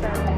Thank you.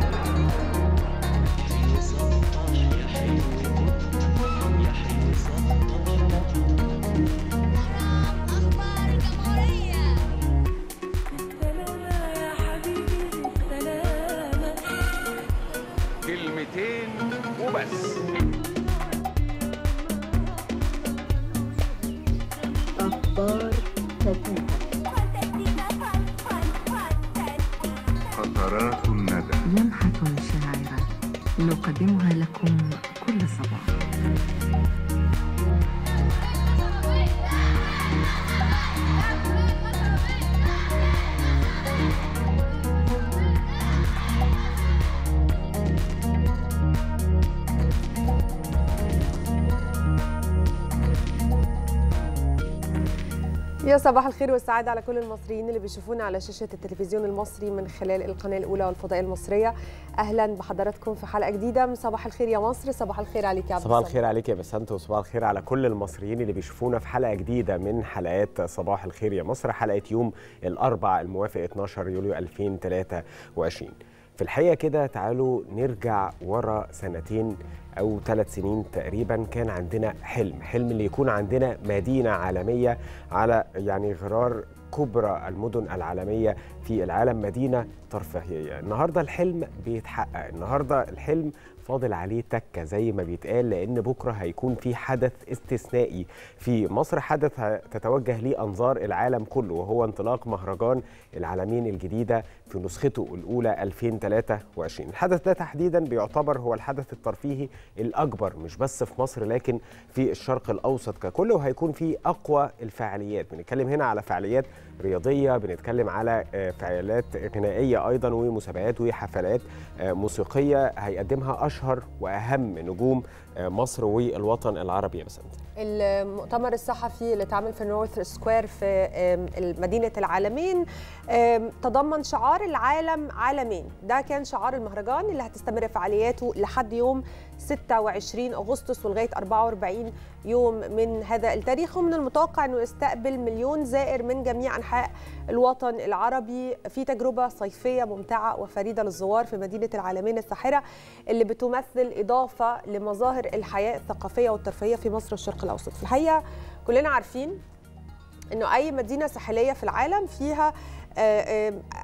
يا صباح الخير والسعادة على كل المصريين اللي بيشوفونا على شاشة التلفزيون المصري من خلال القناة الأولى والفضائية المصرية أهلا بحضراتكم في حلقة جديدة من صباح الخير يا مصر صباح الخير عليك يا عبد صباح الخير عليك يا بسنت وصباح الخير على كل المصريين اللي بيشوفونا في حلقة جديدة من حلقات صباح الخير يا مصر حلقة يوم الأربع الموافق 12 يوليو 2023 في الحقيقه كده تعالوا نرجع ورا سنتين او ثلاث سنين تقريبا كان عندنا حلم حلم اللي يكون عندنا مدينه عالميه على يعني غرار كبرى المدن العالمية في العالم مدينة ترفيهية النهاردة الحلم بيتحقق النهاردة الحلم فاضل عليه تكة زي ما بيتقال لأن بكرة هيكون في حدث استثنائي في مصر حدث تتوجه ليه أنظار العالم كله وهو انطلاق مهرجان العالمين الجديدة في نسخته الأولى 2023 الحدث ده تحديدا بيعتبر هو الحدث الترفيهي الأكبر مش بس في مصر لكن في الشرق الأوسط ككل وهيكون فيه أقوى الفعاليات بنتكلم هنا على فعاليات رياضية بنتكلم على آه، فعاليات غنائية أيضا ومسابقات وحفلات آه، موسيقية هيقدمها أشهر وأهم نجوم آه، مصر والوطن العربي يا بسنت المؤتمر الصحفي اللي اتعمل في نورث سكوير في مدينة العالمين تضمن شعار العالم عالمين ده كان شعار المهرجان اللي هتستمر فعالياته لحد يوم 26 أغسطس ولغاية 44 يوم من هذا التاريخ ومن المتوقع أنه يستقبل مليون زائر من جميع أنحاء الوطن العربي في تجربة صيفية ممتعة وفريدة للزوار في مدينة العالمين الساحرة اللي بتمثل إضافة لمظاهر الحياة الثقافية والترفيهية في مصر والشرق الأوسط في الحقيقة كلنا عارفين انه اي مدينه ساحليه في العالم فيها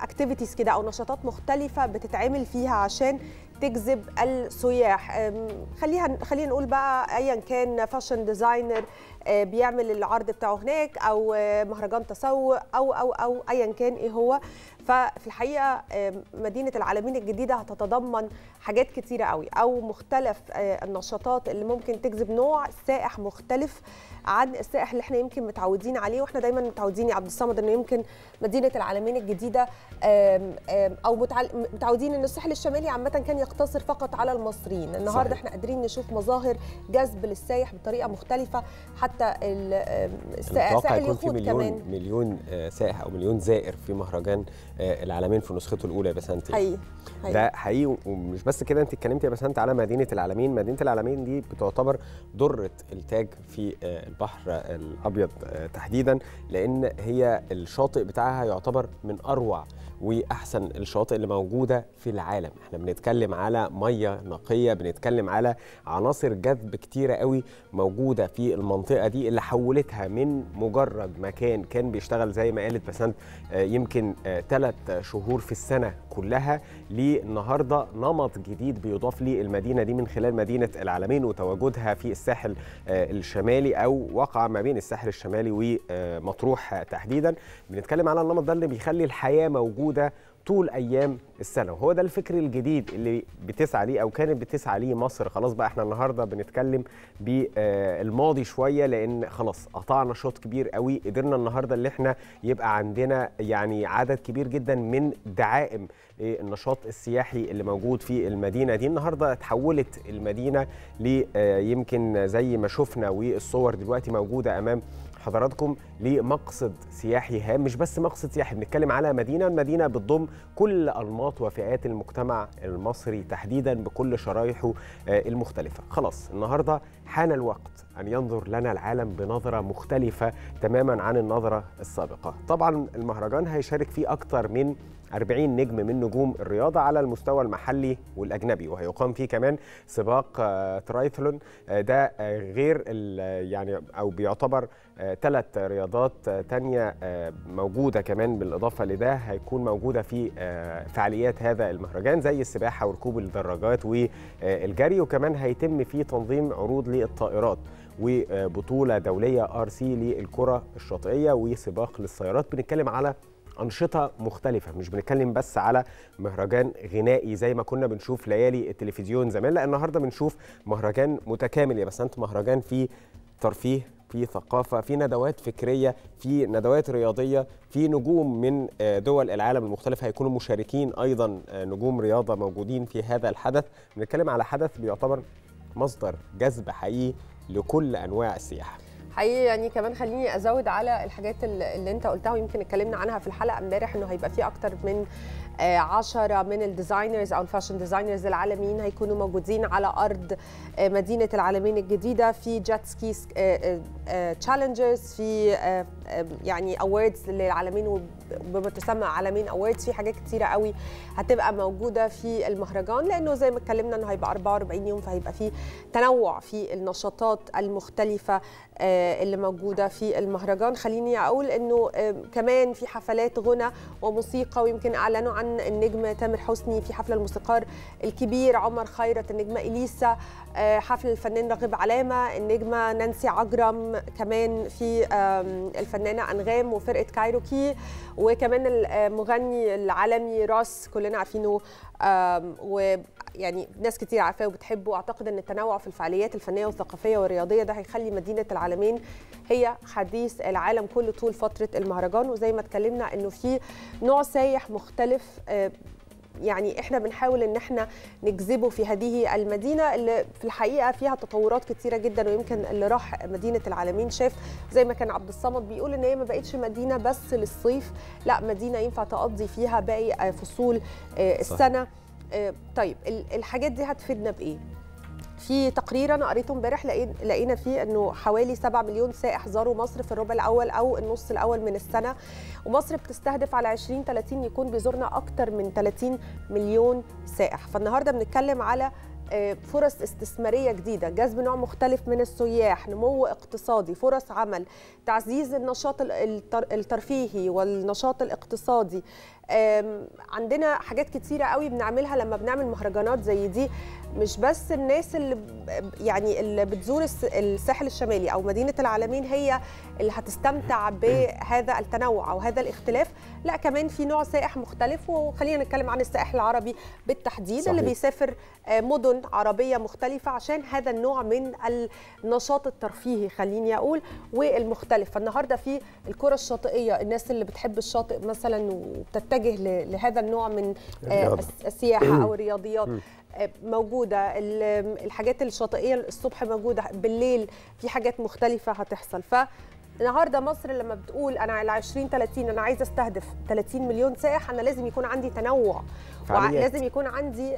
اكتيفيتيز آه، كده او نشاطات مختلفه بتتعمل فيها عشان تجذب السياح خليها خلينا نقول بقى ايا كان فاشن آه، ديزاينر بيعمل العرض بتاعه هناك او آه، مهرجان تسوق او او او ايا كان ايه هو ففي الحقيقه مدينه العالمين الجديده هتتضمن حاجات كتيره قوي او مختلف آه، النشاطات اللي ممكن تجذب نوع سائح مختلف عن السائح اللي احنا يمكن متعودين عليه واحنا دايما متعودين يا عبد الصمد انه يمكن مدينه العالمين الجديده آم آم او متعودين ان الساحل الشمالي عامه كان يقتصر فقط على المصريين النهارده احنا قادرين نشوف مظاهر جذب للسايح بطريقه مختلفه حتى السائح اللي يكون في مليون كمان مليون آه، سائح او مليون زائر في مهرجان آه، العالمين في نسخته الاولى يا بسنتي حقيقي ده حقيقي ومش بس كده انت اتكلمتي يا انت على مدينه العالمين مدينه العالمين دي بتعتبر دره التاج في آه، البحر الابيض آه، تحديدا لان هي الشاطئ بتاعها يعتبر من اروع واحسن الشواطئ اللي موجوده في العالم احنا بنتكلم على ميه نقيه بنتكلم على عناصر جذب كتيره قوي موجوده في المنطقه دي اللي حولتها من مجرد مكان كان بيشتغل زي ما قالت بسنت آه، يمكن ثلاث آه، شهور في السنه كلها للنهارده نمط جديد بيضاف للمدينه دي من خلال مدينه العالمين وتواجدها في الساحل آه، الشمالي او وقع ما بين الساحل الشمالي ومطروح تحديدا بنتكلم على النمط ده اللي بيخلي الحياه موجوده موجوده طول ايام السنه وهو ده الفكر الجديد اللي بتسعى ليه او كانت بتسعى ليه مصر خلاص بقى احنا النهارده بنتكلم بالماضي آه، شويه لان خلاص قطعنا شوط كبير قوي قدرنا النهارده اللي احنا يبقى عندنا يعني عدد كبير جدا من دعائم النشاط السياحي اللي موجود في المدينه دي النهارده تحولت المدينه ليمكن آه، زي ما شفنا والصور دلوقتي موجوده امام حضراتكم لمقصد سياحي هام مش بس مقصد سياحي بنتكلم على مدينه المدينه بتضم كل انماط وفئات المجتمع المصري تحديدا بكل شرايحه آه، المختلفه خلاص النهارده حان الوقت ان ينظر لنا العالم بنظره مختلفه تماما عن النظره السابقه طبعا المهرجان هيشارك فيه أكثر من 40 نجم من نجوم الرياضة على المستوى المحلي والأجنبي وهيقام فيه كمان سباق آه، ترايثلون آه، ده آه، غير يعني أو بيعتبر ثلاث رياضات تانية موجودة كمان بالإضافة لده هيكون موجودة في فعاليات هذا المهرجان زي السباحة وركوب الدراجات والجري وكمان هيتم فيه تنظيم عروض للطائرات وبطولة دولية ار سي للكرة الشاطئية وسباق للسيارات بنتكلم على انشطه مختلفه مش بنتكلم بس على مهرجان غنائي زي ما كنا بنشوف ليالي التلفزيون زمان لا النهارده بنشوف مهرجان متكامل يا بسنت مهرجان فيه ترفيه في ثقافة في ندوات فكرية في ندوات رياضية في نجوم من آه، دول العالم المختلفة هيكونوا مشاركين أيضا آه، نجوم رياضة موجودين في هذا الحدث بنتكلم على حدث بيعتبر مصدر جذب حقيقي لكل أنواع السياحة حقيقي يعني كمان خليني ازود على الحاجات اللي انت قلتها ويمكن اتكلمنا عنها في الحلقه امبارح انه هيبقى في اكتر من آه، عشرة من الديزاينرز او الفاشن ديزاينرز العالميين هيكونوا موجودين على ارض آه، مدينه العالمين الجديده في جاتسكي آه، تشالنجز آه، في آه، يعني اووردز للعالمين وبما تسمى عالمين اووردز في حاجات كتيره قوي هتبقى موجوده في المهرجان لانه زي ما اتكلمنا انه هيبقى 44 يوم فهيبقى في تنوع في النشاطات المختلفه آه، اللي موجوده في المهرجان خليني اقول انه كمان في حفلات غنى وموسيقى ويمكن اعلنوا عن النجم تامر حسني في حفله الموسيقار الكبير عمر خيرت النجمه اليسا آه، حفل الفنان راغب علامه النجمه نانسي عجرم كمان في الفنانه انغام وفرقه كايروكي وكمان المغني آه، العالمي راس كلنا عارفينه ويعني ناس كتير عارفاه وبتحبه واعتقد ان التنوع في الفعاليات الفنيه والثقافيه والرياضيه ده هيخلي مدينه العالمين هي حديث العالم كله طول فتره المهرجان وزي ما اتكلمنا انه في نوع سايح مختلف آه، يعني احنا بنحاول ان احنا نجذبه في هذه المدينه اللي في الحقيقه فيها تطورات كتيره جدا ويمكن اللي راح مدينه العالمين شاف زي ما كان عبد الصمد بيقول ان هي ما بقتش مدينه بس للصيف لا مدينه ينفع تقضي فيها باقي آه، فصول آه، السنه صح. آه، طيب الحاجات دي هتفيدنا بايه؟ في تقرير انا قريته امبارح لقينا فيه انه حوالي 7 مليون سائح زاروا مصر في الربع الاول او النص الاول من السنه ومصر بتستهدف على 20 30 يكون بيزورنا اكتر من 30 مليون سائح فالنهارده بنتكلم على آه، فرص استثماريه جديده، جذب نوع مختلف من السياح، نمو اقتصادي، فرص عمل، تعزيز النشاط الترفيهي والنشاط الاقتصادي. عندنا حاجات كتيره قوي بنعملها لما بنعمل مهرجانات زي دي مش بس الناس اللي يعني اللي بتزور الساحل الشمالي او مدينه العالمين هي اللي هتستمتع بهذا التنوع او هذا الاختلاف، لا كمان في نوع سائح مختلف وخلينا نتكلم عن السائح العربي بالتحديد صحيح. اللي بيسافر آه، مدن مدن عربيه مختلفه عشان هذا النوع من النشاط الترفيهي خليني اقول والمختلف فالنهارده في الكره الشاطئيه الناس اللي بتحب الشاطئ مثلا وبتتجه لهذا النوع من آه، السياحه او الرياضيات آه، موجوده الحاجات الشاطئيه الصبح موجوده بالليل في حاجات مختلفه هتحصل ف النهارده مصر لما بتقول انا على 20 30 انا عايزه استهدف 30 مليون سائح انا لازم يكون عندي تنوع لازم يكون عندي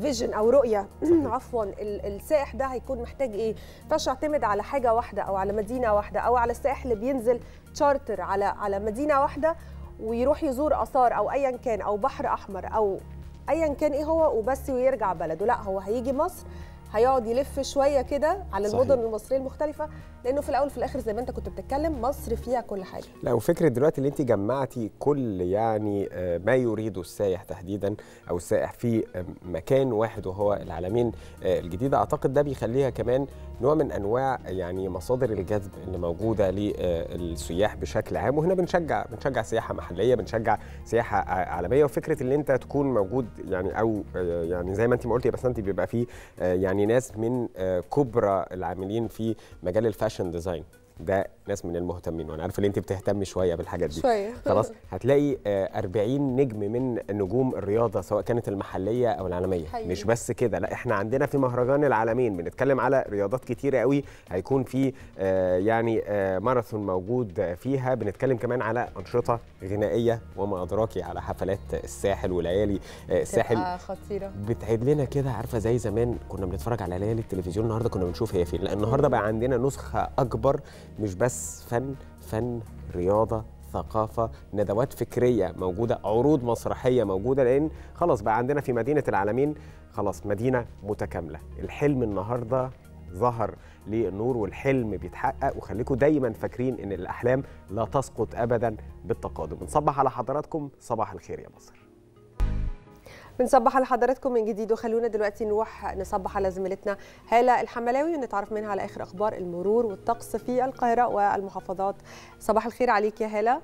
فيجن آه، او رؤيه عفوا السائح ده هيكون محتاج ايه فش اعتمد على حاجه واحده او على مدينه واحده او على السائح اللي بينزل تشارتر على على مدينه واحده ويروح يزور اثار او ايا كان او بحر احمر او ايا كان ايه هو وبس ويرجع بلده لا هو هيجي مصر هيقعد يلف شويه كده على المدن صحيح. المصريه المختلفه لانه في الاول وفي الاخر زي ما انت كنت بتتكلم مصر فيها كل حاجه لا وفكره دلوقتي اللي انت جمعتي كل يعني آه، ما يريده السائح تحديدا او السائح في آه، مكان واحد وهو العالمين آه، الجديده اعتقد ده بيخليها كمان نوع من انواع يعني مصادر الجذب اللي موجوده للسياح آه، بشكل عام وهنا بنشجع بنشجع سياحه محليه بنشجع سياحه عالميه وفكره ان انت تكون موجود يعني او آه، يعني زي ما انت ما قلتي بس انت بيبقى فيه آه، يعني ناس من كبرى العاملين في مجال الفاشن ديزاين ده ناس من المهتمين وانا عارف ان انت بتهتمي شويه بالحاجات دي شويه خلاص هتلاقي 40 آه، نجم من نجوم الرياضه سواء كانت المحليه او العالميه حقيقي. مش بس كده لا احنا عندنا في مهرجان العالمين بنتكلم على رياضات كتيره قوي هيكون في آه، يعني آه، ماراثون موجود فيها بنتكلم كمان على انشطه غنائيه وما ادراكي على حفلات الساحل وليالي الساحل خطيره بتعيد لنا كده عارفه زي زمان كنا بنتفرج على ليالي التلفزيون النهارده كنا بنشوف هي فين لا النهارده بقى عندنا نسخه اكبر مش بس فن فن رياضه ثقافه ندوات فكريه موجوده عروض مسرحيه موجوده لان خلاص بقى عندنا في مدينه العالمين خلاص مدينه متكامله الحلم النهارده ظهر للنور والحلم بيتحقق وخليكم دايما فاكرين ان الاحلام لا تسقط ابدا بالتقادم نصبح على حضراتكم صباح الخير يا مصر بنصبح على حضراتكم من جديد وخلونا دلوقتي نروح نصبح على زميلتنا هاله الحملاوي ونتعرف منها على اخر اخبار المرور والطقس في القاهره والمحافظات صباح الخير عليك يا هاله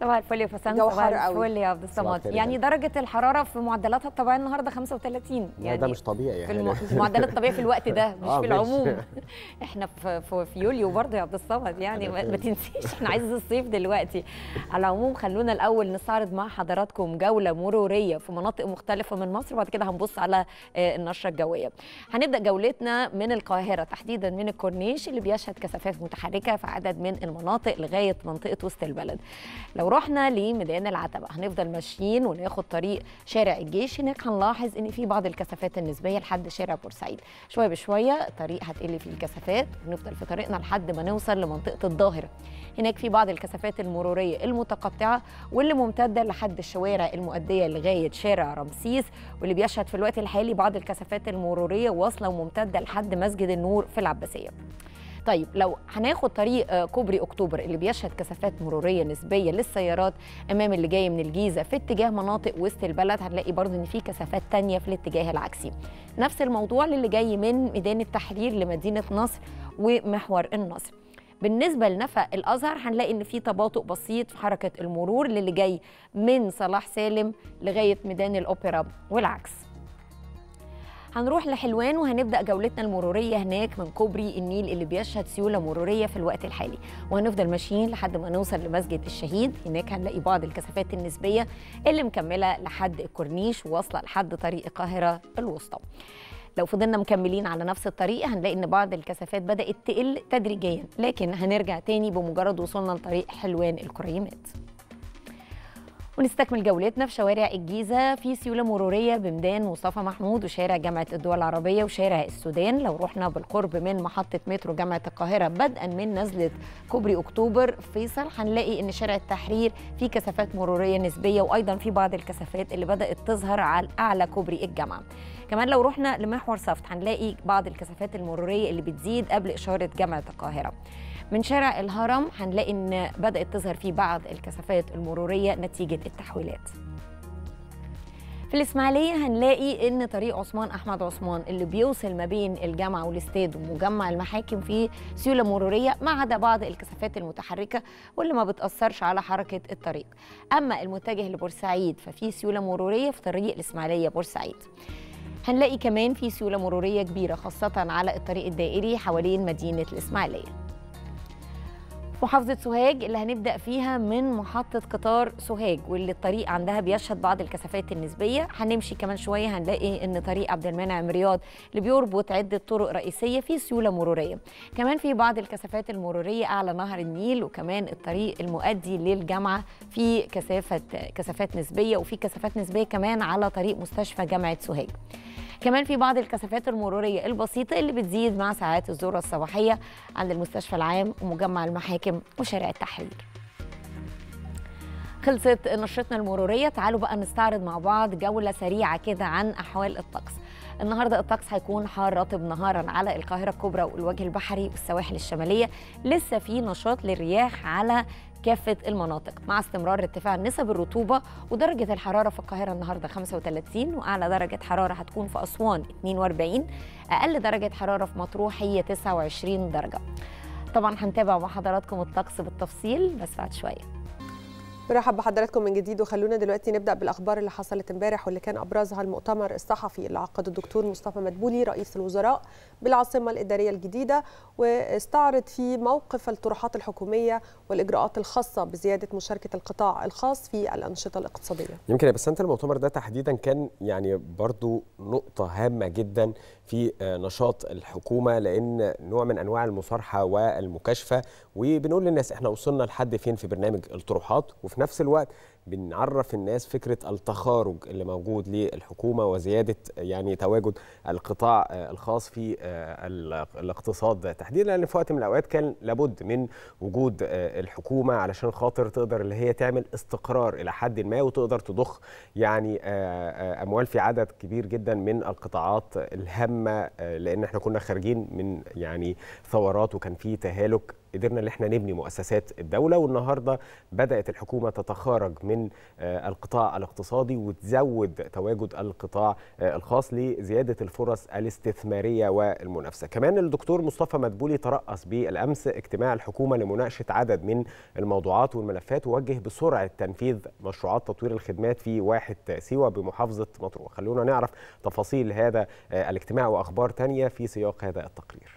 صباح الفل يا فسان صباح الفل يا عبد الصمد يعني درجه الحراره في معدلاتها الطبيعيه النهارده 35 يعني ده مش طبيعي يعني في المعدلات الطبيعيه في الوقت ده مش آه، في العموم احنا في, في, في يوليو برضه يا عبد الصمد يعني ما تنسيش احنا عايز الصيف دلوقتي على العموم خلونا الاول نستعرض مع حضراتكم جوله مروريه في مناطق مختلفه من مصر وبعد كده هنبص على آه، النشره الجويه هنبدا جولتنا من القاهره تحديدا من الكورنيش اللي بيشهد كثافات متحركه في عدد من المناطق لغايه منطقه وسط البلد لو لو رحنا لميدان العتبه هنفضل ماشيين وناخد طريق شارع الجيش هناك هنلاحظ ان في بعض الكثافات النسبيه لحد شارع بورسعيد شويه بشويه طريق هتقل فيه الكثافات ونفضل في طريقنا لحد ما نوصل لمنطقه الظاهره هناك في بعض الكثافات المروريه المتقطعه واللي ممتده لحد الشوارع المؤديه لغايه شارع رمسيس واللي بيشهد في الوقت الحالي بعض الكثافات المروريه واصله وممتده لحد مسجد النور في العباسيه طيب لو هناخد طريق آه، كوبري اكتوبر اللي بيشهد كثافات مروريه نسبيه للسيارات امام اللي جاي من الجيزه في اتجاه مناطق وسط البلد هنلاقي برضه ان في كثافات ثانيه في الاتجاه العكسي نفس الموضوع للي جاي من ميدان التحرير لمدينه نصر ومحور النصر بالنسبه لنفق الازهر هنلاقي ان في تباطؤ بسيط في حركه المرور للي جاي من صلاح سالم لغايه ميدان الاوبرا والعكس هنروح لحلوان وهنبدا جولتنا المروريه هناك من كوبري النيل اللي بيشهد سيوله مروريه في الوقت الحالي وهنفضل ماشيين لحد ما نوصل لمسجد الشهيد هناك هنلاقي بعض الكثافات النسبيه اللي مكمله لحد الكورنيش وواصلة لحد طريق القاهره الوسطى لو فضلنا مكملين على نفس الطريق هنلاقي ان بعض الكثافات بدات تقل تدريجيا لكن هنرجع تاني بمجرد وصولنا لطريق حلوان الكريمات ونستكمل جولتنا في شوارع الجيزة في سيولة مرورية بميدان مصطفى محمود وشارع جامعة الدول العربية وشارع السودان لو رحنا بالقرب من محطة مترو جامعة القاهرة بدءا من نزلة كوبري أكتوبر فيصل هنلاقي إن شارع التحرير فيه كثافات مرورية نسبية وأيضا في بعض الكثافات اللي بدأت تظهر على أعلى كوبري الجامعة كمان لو رحنا لمحور صفت هنلاقي بعض الكثافات المرورية اللي بتزيد قبل إشارة جامعة القاهرة من شارع الهرم هنلاقي ان بدات تظهر فيه بعض الكثافات المروريه نتيجه التحويلات في الإسماعيلية هنلاقي إن طريق عثمان أحمد عثمان اللي بيوصل ما بين الجامعة والاستاد ومجمع المحاكم فيه سيولة مرورية ما عدا بعض الكثافات المتحركة واللي ما بتأثرش على حركة الطريق أما المتجه لبورسعيد ففي سيولة مرورية في طريق الإسماعيلية بورسعيد هنلاقي كمان في سيولة مرورية كبيرة خاصة على الطريق الدائري حوالين مدينة الإسماعيلية محافظة سوهاج اللي هنبدأ فيها من محطة قطار سوهاج واللي الطريق عندها بيشهد بعض الكثافات النسبية هنمشي كمان شوية هنلاقي إن طريق عبد المنعم رياض اللي بيربط عدة طرق رئيسية في سيولة مرورية كمان في بعض الكثافات المرورية أعلى نهر النيل وكمان الطريق المؤدي للجامعة في كثافة كثافات نسبية وفي كثافات نسبية كمان على طريق مستشفى جامعة سوهاج كمان في بعض الكثافات المروريه البسيطه اللي بتزيد مع ساعات الذره الصباحيه عند المستشفى العام ومجمع المحاكم وشارع التحرير خلصت نشرتنا المروريه تعالوا بقى نستعرض مع بعض جوله سريعه كده عن احوال الطقس النهارده الطقس هيكون حار رطب نهارا على القاهره الكبرى والوجه البحري والسواحل الشماليه لسه في نشاط للرياح على كافة المناطق مع استمرار ارتفاع نسب الرطوبة ودرجة الحرارة في القاهرة النهاردة 35 وأعلى درجة حرارة هتكون في أسوان 42 أقل درجة حرارة في مطروح هي 29 درجة طبعا هنتابع مع حضراتكم الطقس بالتفصيل بس بعد شويه مرحبا بحضراتكم من جديد وخلونا دلوقتي نبدا بالاخبار اللي حصلت امبارح واللي كان ابرزها المؤتمر الصحفي اللي عقده الدكتور مصطفى مدبولي رئيس الوزراء بالعاصمه الاداريه الجديده واستعرض فيه موقف الطروحات الحكوميه والاجراءات الخاصه بزياده مشاركه القطاع الخاص في الانشطه الاقتصاديه. يمكن يا بسنت المؤتمر ده تحديدا كان يعني برضو نقطه هامه جدا في آه، نشاط الحكومه لان نوع من انواع المصارحه والمكاشفه وبنقول للناس احنا وصلنا لحد فين في برنامج الطروحات وفي نفس الوقت بنعرف الناس فكره التخارج اللي موجود للحكومه وزياده يعني تواجد القطاع آه، الخاص في آه، الاقتصاد تحديدا لان في وقت من الاوقات كان لابد من وجود آه، الحكومه علشان خاطر تقدر اللي هي تعمل استقرار الى حد ما وتقدر تضخ يعني اموال في عدد كبير جدا من القطاعات الهامه لان احنا كنا خارجين من يعني ثورات وكان في تهالك قدرنا ان احنا نبني مؤسسات الدوله والنهارده بدات الحكومه تتخارج من آه، القطاع الاقتصادي وتزود تواجد القطاع آه، الخاص لزياده الفرص الاستثماريه والمنافسه كمان الدكتور مصطفى مدبولي ترأس بالامس اجتماع الحكومه لمناقشه عدد من الموضوعات والملفات ووجه بسرعه تنفيذ مشروعات تطوير الخدمات في واحد سيوه بمحافظه مطروح خلونا نعرف تفاصيل هذا آه، الاجتماع واخبار تانية في سياق هذا التقرير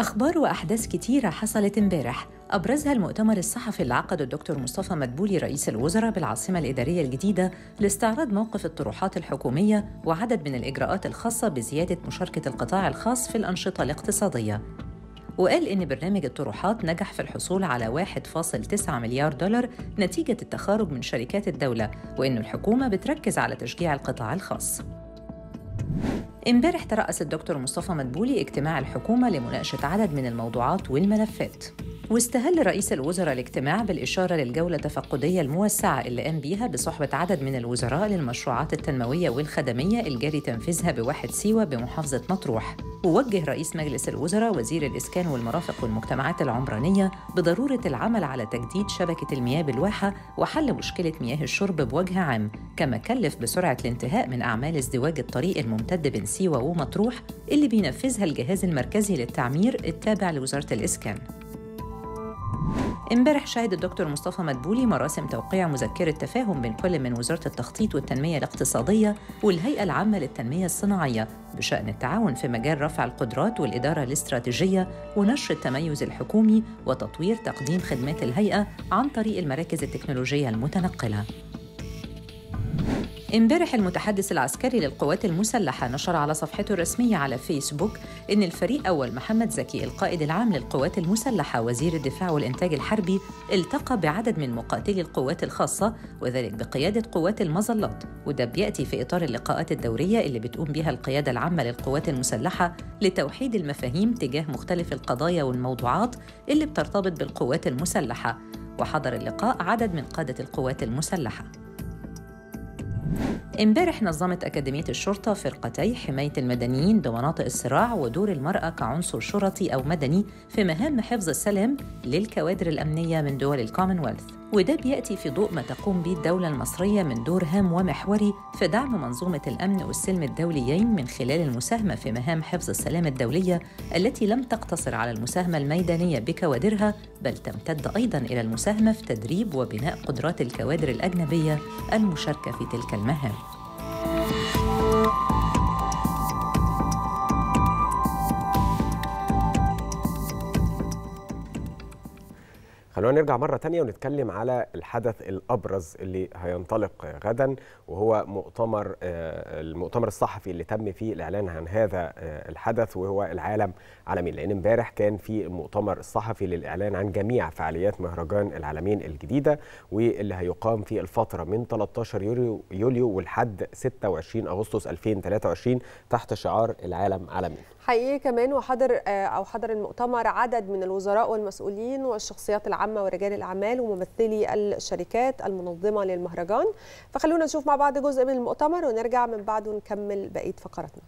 أخبار وأحداث كتيرة حصلت امبارح أبرزها المؤتمر الصحفي اللي عقده الدكتور مصطفى مدبولي رئيس الوزراء بالعاصمة الإدارية الجديدة لاستعراض موقف الطروحات الحكومية وعدد من الإجراءات الخاصة بزيادة مشاركة القطاع الخاص في الأنشطة الاقتصادية وقال إن برنامج الطروحات نجح في الحصول على 1.9 مليار دولار نتيجة التخارج من شركات الدولة وإن الحكومة بتركز على تشجيع القطاع الخاص امبارح ترأس الدكتور مصطفى مدبولي اجتماع الحكومة لمناقشة عدد من الموضوعات والملفات واستهل رئيس الوزراء الاجتماع بالإشارة للجولة التفقدية الموسعة اللي قام بيها بصحبة عدد من الوزراء للمشروعات التنموية والخدمية الجاري تنفيذها بواحد سيوة بمحافظة مطروح ووجه رئيس مجلس الوزراء وزير الإسكان والمرافق والمجتمعات العمرانية بضرورة العمل على تجديد شبكة المياه بالواحة وحل مشكلة مياه الشرب بوجه عام كما كلف بسرعة الانتهاء من أعمال ازدواج الطريق الممتد بن سيوة ومطروح اللي بينفذها الجهاز المركزي للتعمير التابع لوزارة الإسكان امبارح شهد الدكتور مصطفى مدبولي مراسم توقيع مذكرة تفاهم بين كل من وزارة التخطيط والتنمية الاقتصادية والهيئة العامة للتنمية الصناعية بشأن التعاون في مجال رفع القدرات والإدارة الاستراتيجية ونشر التميز الحكومي وتطوير تقديم خدمات الهيئة عن طريق المراكز التكنولوجية المتنقلة. امبارح المتحدث العسكري للقوات المسلحة نشر على صفحته الرسمية على فيسبوك إن الفريق أول محمد زكي القائد العام للقوات المسلحة وزير الدفاع والإنتاج الحربي التقى بعدد من مقاتلي القوات الخاصة وذلك بقيادة قوات المظلات وده بيأتي في إطار اللقاءات الدورية اللي بتقوم بها القيادة العامة للقوات المسلحة لتوحيد المفاهيم تجاه مختلف القضايا والموضوعات اللي بترتبط بالقوات المسلحة وحضر اللقاء عدد من قادة القوات المسلحة امبارح نظمت أكاديمية الشرطة فرقتي حماية المدنيين بمناطق الصراع ودور المرأة كعنصر شرطي أو مدني في مهام حفظ السلام للكوادر الأمنية من دول الكومنولث وده بيأتي في ضوء ما تقوم به الدولة المصرية من دور هام ومحوري في دعم منظومة الأمن والسلم الدوليين من خلال المساهمة في مهام حفظ السلام الدولية التي لم تقتصر على المساهمة الميدانية بكوادرها بل تمتد أيضا إلى المساهمة في تدريب وبناء قدرات الكوادر الأجنبية المشاركة في تلك المهام. خلونا نرجع مرة تانية ونتكلم على الحدث الأبرز اللي هينطلق غدا وهو مؤتمر آه، المؤتمر الصحفي اللي تم فيه الإعلان عن هذا آه، الحدث وهو العالم عالمين لأن امبارح كان في المؤتمر الصحفي للإعلان عن جميع فعاليات مهرجان العالمين الجديدة واللي هيقام في الفترة من 13 يوليو, يوليو ولحد 26 أغسطس 2023 تحت شعار العالم عالمين حقيقي كمان وحضر آه، او حضر المؤتمر عدد من الوزراء والمسؤولين والشخصيات العامه ورجال الاعمال وممثلي الشركات المنظمه للمهرجان فخلونا نشوف مع بعض جزء من المؤتمر ونرجع من بعده نكمل بقيه فقراتنا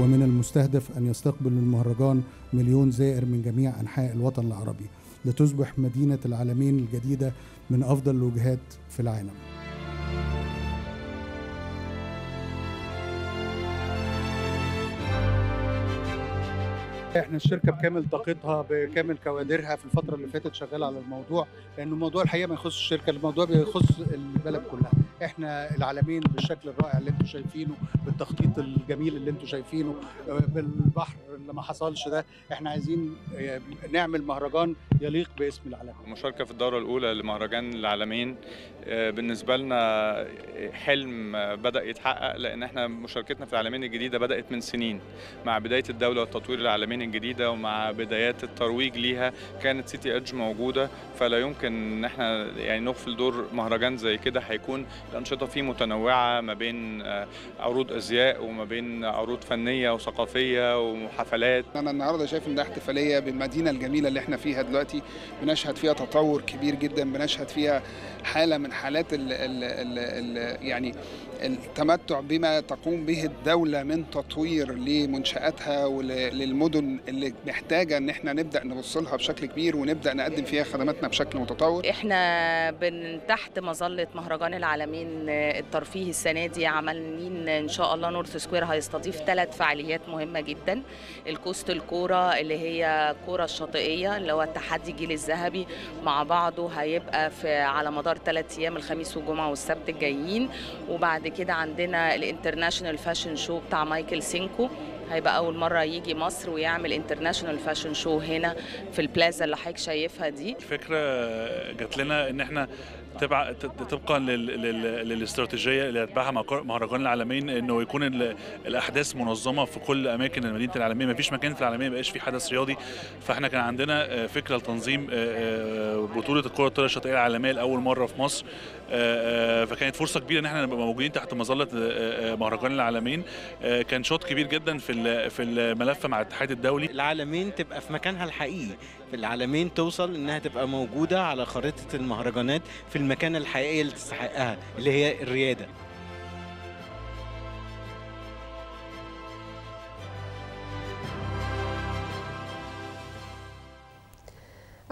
ومن المستهدف أن يستقبل المهرجان مليون زائر من جميع أنحاء الوطن العربي لتصبح مدينة العالمين الجديدة من أفضل الوجهات في العالم احنا الشركه بكامل طاقتها بكامل كوادرها في الفتره اللي فاتت شغاله على الموضوع لان الموضوع الحقيقه ما يخصش الشركه الموضوع بيخص البلد كلها احنا العالمين بالشكل الرائع اللي انتم شايفينه بالتخطيط الجميل اللي انتم شايفينه بالبحر اللي ما حصلش ده احنا عايزين آه، نعمل مهرجان يليق باسم العالمين المشاركه في الدوره الاولى لمهرجان العالمين آه، بالنسبه لنا آه، حلم بدا يتحقق لان احنا مشاركتنا في العالمين الجديده بدات من سنين مع بدايه الدوله وتطوير العالمين الجديده ومع بدايات الترويج ليها كانت سيتي ايدج موجوده فلا يمكن ان احنا يعني نغفل دور مهرجان زي كده هيكون الانشطه فيه متنوعه ما بين عروض ازياء وما بين عروض فنيه وثقافيه وحفلات احتفالات انا النهارده شايف ان ده احتفاليه بالمدينه الجميله اللي احنا فيها دلوقتي بنشهد فيها تطور كبير جدا بنشهد فيها حاله من حالات الـ الـ الـ الـ يعني التمتع بما تقوم به الدولة من تطوير لمنشآتها وللمدن اللي محتاجة ان احنا نبدأ نبص لها بشكل كبير ونبدأ نقدم فيها خدماتنا بشكل متطور احنا بن تحت مظلة مهرجان العالمين آه، الترفيه السنة دي عملين ان شاء الله نورث سكوير هيستضيف ثلاث فعاليات مهمة جدا الكوست الكورة اللي هي كورة الشاطئية اللي هو التحدي الجيل الذهبي مع بعضه هيبقى في على مدار ثلاث ايام الخميس والجمعة والسبت الجايين وبعد كده عندنا الانترناشونال فاشن شو بتاع مايكل سينكو هيبقى اول مره يجي مصر ويعمل انترناشونال فاشن شو هنا في البلازا اللي حضرتك شايفها دي الفكره جات لنا ان احنا تبع طبقا للاستراتيجيه اللي اتبعها مهرجان العالمين انه يكون الاحداث منظمه في كل اماكن المدينه العالميه ما فيش مكان في العالميه ما بقاش فيه حدث رياضي فاحنا كان عندنا فكره لتنظيم بطوله الكره الطايره الشاطئيه العالميه لاول مره في مصر آه، آه، فكانت فرصه كبيره ان احنا نبقى موجودين تحت مظله آه، مهرجان العالمين كان شوط كبير جدا في في الملف مع الاتحاد الدولي العالمين تبقى في مكانها الحقيقي في العالمين توصل انها تبقى موجوده على خريطه المهرجانات في المكان الحقيقي اللي تستحقها اللي هي الرياده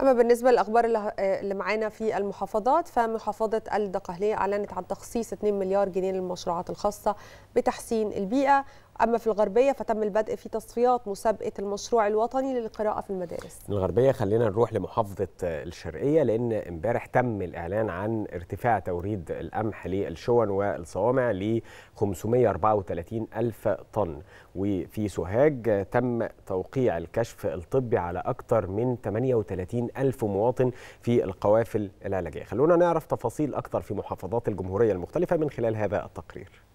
اما بالنسبه للاخبار آه، اللي معانا في المحافظات فمحافظه الدقهليه اعلنت عن تخصيص 2 مليار جنيه للمشروعات الخاصه بتحسين البيئه أما في الغربية فتم البدء في تصفيات مسابقة المشروع الوطني للقراءة في المدارس الغربية خلينا نروح لمحافظة الشرقية لأن امبارح تم الإعلان عن ارتفاع توريد القمح للشون والصوامع ل 534 ألف طن وفي سوهاج تم توقيع الكشف الطبي على أكثر من 38 ألف مواطن في القوافل العلاجية خلونا نعرف تفاصيل أكثر في محافظات الجمهورية المختلفة من خلال هذا التقرير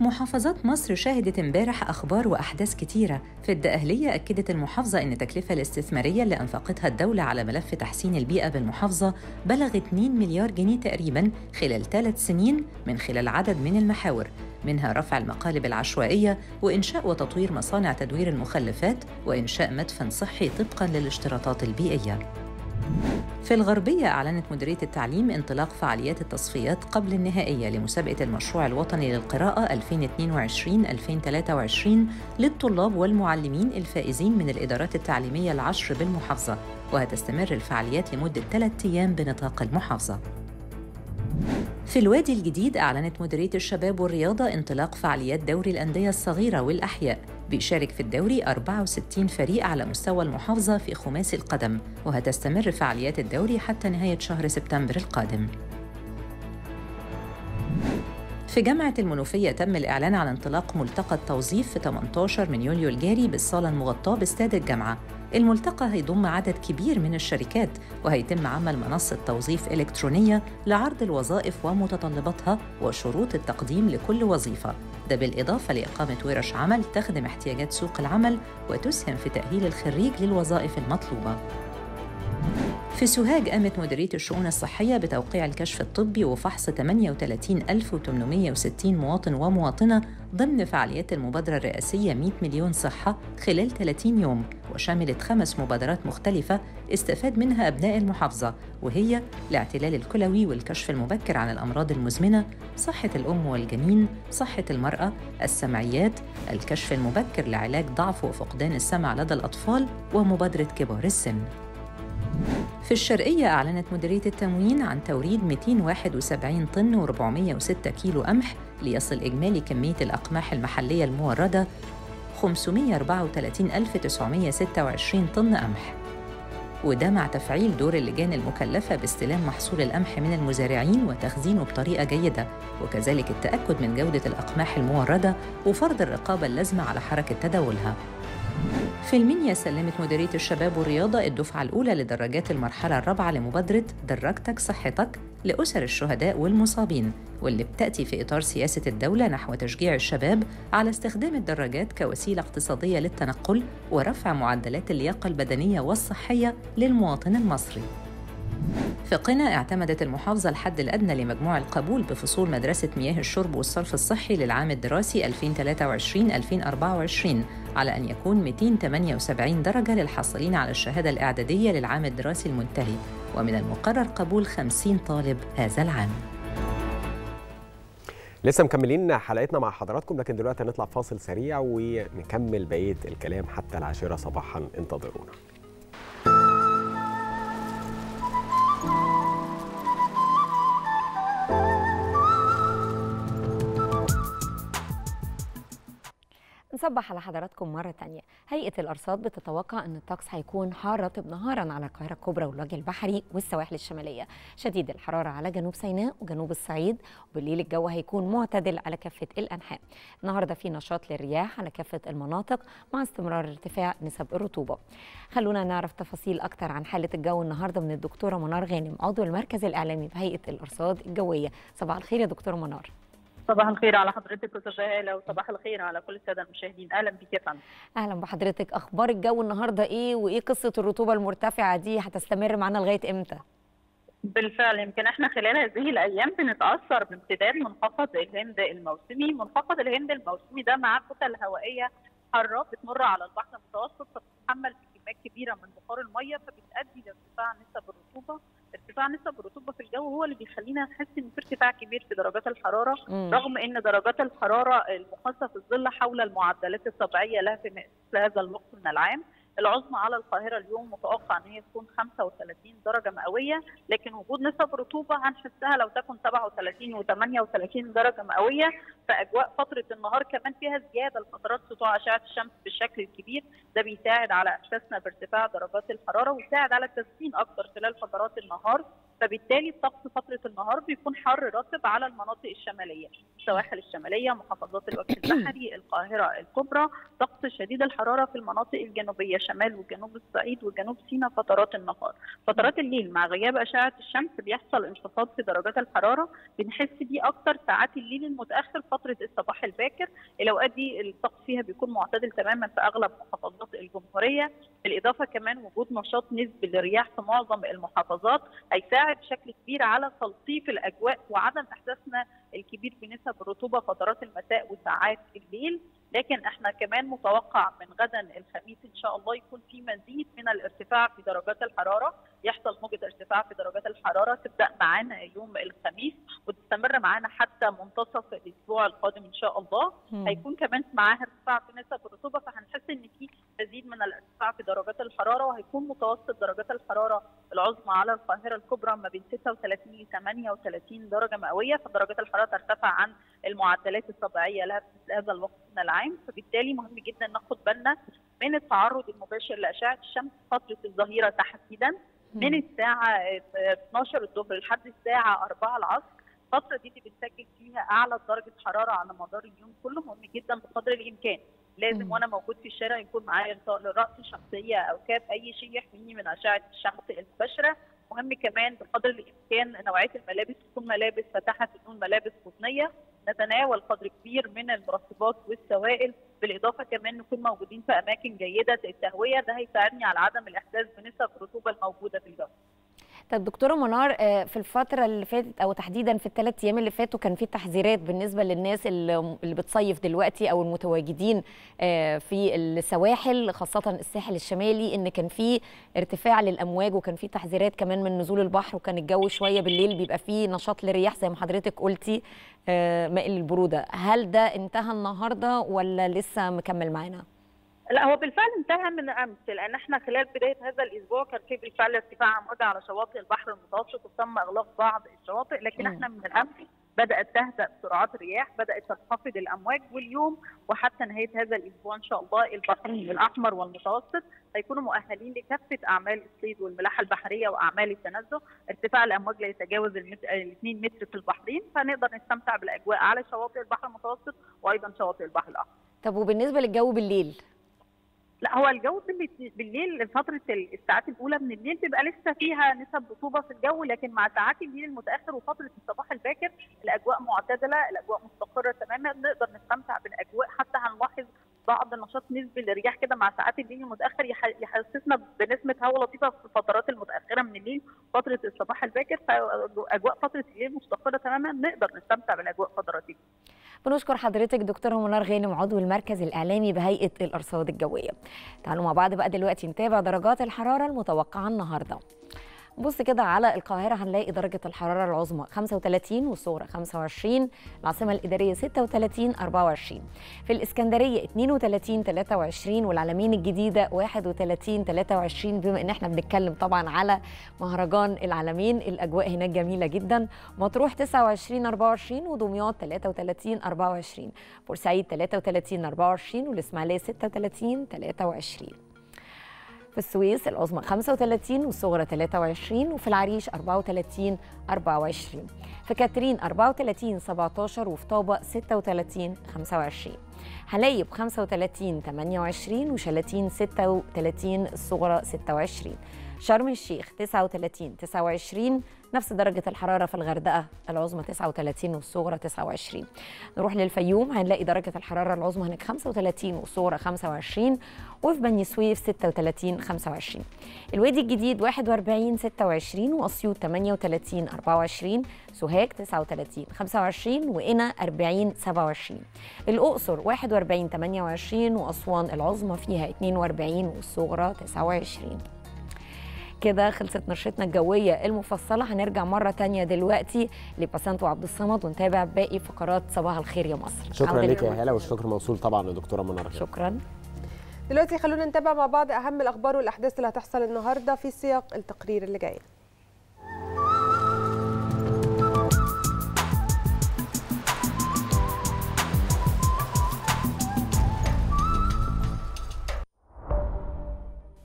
محافظات مصر شهدت امبارح أخبار وأحداث كتيرة في الدقهليه أكدت المحافظة أن التكلفة الاستثمارية اللي أنفقتها الدولة على ملف تحسين البيئة بالمحافظة بلغ 2 مليار جنيه تقريباً خلال ثلاث سنين من خلال عدد من المحاور منها رفع المقالب العشوائية وإنشاء وتطوير مصانع تدوير المخلفات وإنشاء مدفن صحي طبقاً للاشتراطات البيئية في الغربية أعلنت مديرية التعليم انطلاق فعاليات التصفيات قبل النهائية لمسابقة المشروع الوطني للقراءة 2022-2023 للطلاب والمعلمين الفائزين من الإدارات التعليمية العشر بالمحافظة وهتستمر الفعاليات لمدة ثلاثة أيام بنطاق المحافظة في الوادي الجديد أعلنت مديرية الشباب والرياضة انطلاق فعاليات دوري الأندية الصغيرة والأحياء بيشارك في الدوري 64 فريق على مستوى المحافظة في خماسي القدم وهتستمر فعاليات الدوري حتى نهاية شهر سبتمبر القادم في جامعة المنوفية تم الإعلان عن انطلاق ملتقى التوظيف في 18 من يوليو الجاري بالصالة المغطاة باستاد الجامعة الملتقى هيضم عدد كبير من الشركات وهيتم عمل منصة توظيف إلكترونية لعرض الوظائف ومتطلباتها وشروط التقديم لكل وظيفة ده بالإضافة لإقامة ورش عمل تخدم احتياجات سوق العمل وتسهم في تأهيل الخريج للوظائف المطلوبة في سوهاج قامت مديرية الشؤون الصحية بتوقيع الكشف الطبي وفحص 38860 مواطن ومواطنة ضمن فعاليات المبادرة الرئاسية 100 مليون صحة خلال 30 يوم وشملت خمس مبادرات مختلفة استفاد منها أبناء المحافظة وهي الاعتلال الكلوي والكشف المبكر عن الأمراض المزمنة صحة الأم والجنين صحة المرأة السمعيات الكشف المبكر لعلاج ضعف وفقدان السمع لدى الأطفال ومبادرة كبار السن في الشرقية أعلنت مديرية التموين عن توريد 271 طن و406 كيلو قمح ليصل إجمالي كمية الأقماح المحلية الموردة 534926 طن قمح وده مع تفعيل دور اللجان المكلفة باستلام محصول القمح من المزارعين وتخزينه بطريقة جيدة وكذلك التأكد من جودة الأقماح الموردة وفرض الرقابة اللازمة على حركة تداولها في المنيا سلمت مديرية الشباب والرياضة الدفعة الأولى لدراجات المرحلة الرابعة لمبادرة دراجتك صحتك لأسر الشهداء والمصابين واللي بتأتي في إطار سياسة الدولة نحو تشجيع الشباب على استخدام الدراجات كوسيلة اقتصادية للتنقل ورفع معدلات اللياقة البدنية والصحية للمواطن المصري في قنا اعتمدت المحافظة الحد الأدنى لمجموع القبول بفصول مدرسة مياه الشرب والصرف الصحي للعام الدراسي 2023-2024 على أن يكون 278 درجة للحاصلين على الشهادة الإعدادية للعام الدراسي المنتهي ومن المقرر قبول 50 طالب هذا العام لسه مكملين حلقتنا مع حضراتكم لكن دلوقتي هنطلع فاصل سريع ونكمل بقية الكلام حتى العاشرة صباحا انتظرونا Música نصبح على حضراتكم مرة تانية هيئة الأرصاد بتتوقع أن الطقس هيكون حار رطب نهارا على القاهرة الكبرى والوجه البحري والسواحل الشمالية شديد الحرارة على جنوب سيناء وجنوب الصعيد وبالليل الجو هيكون معتدل على كافة الأنحاء النهاردة في نشاط للرياح على كافة المناطق مع استمرار ارتفاع نسب الرطوبة خلونا نعرف تفاصيل أكتر عن حالة الجو النهاردة من الدكتورة منار غانم عضو المركز الإعلامي بهيئة الأرصاد الجوية صباح الخير يا دكتورة منار صباح الخير على حضرتك استاذه هاله وصباح الخير على كل الساده المشاهدين اهلا بك يا فندم اهلا بحضرتك اخبار الجو النهارده ايه وايه قصه الرطوبه المرتفعه دي هتستمر معانا لغايه امتى بالفعل يمكن احنا خلال هذه الايام بنتاثر بامتداد منخفض الهند الموسمي منخفض الهند الموسمي ده مع الكتل الهوائيه حاره بتمر على البحر المتوسط فبتتحمل كميات كبيره من بخار الميه فبتؤدي لارتفاع نسب الرطوبه ارتفاع نسب الرطوبه في الجو هو اللي بيخلينا نحس ان في ارتفاع كبير في درجات الحراره مم. رغم ان درجات الحراره المقاسه في الظل حول المعدلات الطبيعيه لها في هذا الوقت من العام العظمى على القاهره اليوم متوقع ان هي تكون 35 درجه مئويه لكن وجود نسب رطوبه هنحسها لو تكن 37 و38 درجه مئويه فاجواء فتره النهار كمان فيها زياده لفترات سطوع اشعه الشمس بالشكل الكبير ده بيساعد على احساسنا بارتفاع درجات الحراره ويساعد على التسخين اكثر خلال فترات النهار فبالتالي الطقس فتره النهار بيكون حر رطب على المناطق الشماليه السواحل الشماليه محافظات الوجه البحري القاهره الكبرى طقس شديد الحراره في المناطق الجنوبيه شمال وجنوب الصعيد وجنوب سيناء فترات النهار فترات الليل مع غياب اشعه الشمس بيحصل انخفاض في درجات الحراره بنحس بيه اكتر ساعات الليل المتاخر فتره الصباح الباكر الاوقات دي الطقس فيها بيكون معتدل تماما في اغلب محافظات الجمهوريه بالاضافه كمان وجود نشاط نسبي للرياح في معظم المحافظات هيساعد بتساعد بشكل كبير على تلطيف الاجواء وعدم احساسنا الكبير بنسب الرطوبه فترات المساء وساعات الليل لكن احنا كمان متوقع من غدا الخميس ان شاء الله يكون في مزيد من الارتفاع في درجات الحراره يحصل موجه ارتفاع في درجات الحراره تبدا معانا يوم الخميس وتستمر معانا حتى منتصف الاسبوع القادم ان شاء الله مم. هيكون كمان معاها ارتفاع في نسب الرطوبه فهنحس ان في مزيد من الارتفاع في درجات الحراره وهيكون متوسط درجات الحراره العظمى على القاهرة الكبرى ما بين 36 ل 38 درجة مئوية فدرجات الحرارة ترتفع عن المعدلات الطبيعية لها في هذا الوقت من العام فبالتالي مهم جدا ناخد بالنا من التعرض المباشر لأشعة الشمس فترة الظهيرة تحديدا من الساعة 12 الظهر لحد الساعة 4 العصر الفترة دي اللي بنسجل فيها أعلى درجة حرارة على مدار اليوم كله مهم جدا بقدر الإمكان لازم وانا موجود في الشارع يكون معايا للراس شخصيه او كاب اي شيء يحميني من اشعه الشمس المباشره مهم كمان بقدر الامكان نوعيه الملابس تكون ملابس فتحة تكون ملابس قطنيه نتناول قدر كبير من المرطبات والسوائل بالاضافه كمان نكون موجودين في اماكن جيده التهويه ده هيساعدني على عدم الاحساس بنسب الرطوبه الموجوده في الجو طب دكتوره منار آه، في الفتره اللي فاتت او تحديدا في الثلاث ايام اللي فاتوا كان في تحذيرات بالنسبه للناس اللي بتصيف دلوقتي او المتواجدين آه، في السواحل خاصه الساحل الشمالي ان كان في ارتفاع للامواج وكان في تحذيرات كمان من نزول البحر وكان الجو شويه بالليل بيبقى فيه نشاط للرياح زي ما حضرتك قلتي آه، مائل البروده هل ده انتهى النهارده ولا لسه مكمل معانا؟ لا هو بالفعل انتهى من امس لان احنا خلال بدايه هذا الاسبوع كان في بالفعل ارتفاع عمود على شواطئ البحر المتوسط وتم اغلاق بعض الشواطئ لكن احنا من الامس بدات تهدا سرعات الرياح بدات تنخفض الامواج واليوم وحتى نهايه هذا الاسبوع ان شاء الله البحر الاحمر والمتوسط هيكونوا مؤهلين لكافه اعمال الصيد والملاحه البحريه واعمال التنزه، ارتفاع الامواج لا يتجاوز ال 2 آه، متر في البحرين فنقدر نستمتع بالاجواء على شواطئ البحر المتوسط وايضا شواطئ البحر الاحمر. طب وبالنسبه للجو بالليل؟ لا هو الجو بالليل فتره الساعات الاولى من الليل بيبقى لسه فيها نسب رطوبه في الجو لكن مع ساعات الليل المتاخر وفتره الصباح الباكر الاجواء معتدله الاجواء مستقره تماما نقدر نستمتع بالاجواء حتى هنلاحظ بعض نشاط نسبي للرياح كده مع ساعات الليل المتاخر يحسسنا بنسمه هواء لطيفه في الفترات المتاخره من الليل فتره الصباح الباكر فاجواء فتره الليل مستقره تماما نقدر نستمتع بالاجواء الفتره دي. بنشكر حضرتك دكتوره منار غانم عضو المركز الاعلامي بهيئه الارصاد الجويه. تعالوا مع بعض بقى دلوقتي نتابع درجات الحراره المتوقعه النهارده. بص كده على القاهرة هنلاقي درجة الحرارة العظمى 35 والصغرى 25 العاصمة الإدارية 36 24 في الإسكندرية 32 23 والعلمين الجديدة 31 23 بما إن احنا بنتكلم طبعا على مهرجان العلمين الأجواء هناك جميلة جدا مطروح 29 24 ودمياط 33 24 بورسعيد 33 24 والإسماعيلية 36 23 في السويس العظمى 35 والصغرى 23 وفي العريش 34 24 في كاترين 34 17 وفي طابة 36 25 حلايب 35 28 وشلاتين 36 الصغرى 26 شرم الشيخ 39 29 نفس درجة الحرارة في الغردقة العظمى 39 والصغرى 29 نروح للفيوم هنلاقي درجة الحرارة العظمى هناك 35 والصغرى 25 وفي بني سويف 36 25 الوادي الجديد 41 26 واسيوط 38 24 سوهاج 39 25 وقنا 40 27 الاقصر 41 28 واسوان العظمى فيها 42 والصغرى 29 كده خلصت نشرتنا الجويه المفصله هنرجع مره تانية دلوقتي لباسنت وعبد الصمد ونتابع باقي فقرات صباح الخير يا مصر شكرا لك يا هلا والشكر موصول طبعا لدكتوره منار شكرا دلوقتي خلونا نتابع مع بعض اهم الاخبار والاحداث اللي هتحصل النهارده في سياق التقرير اللي جاي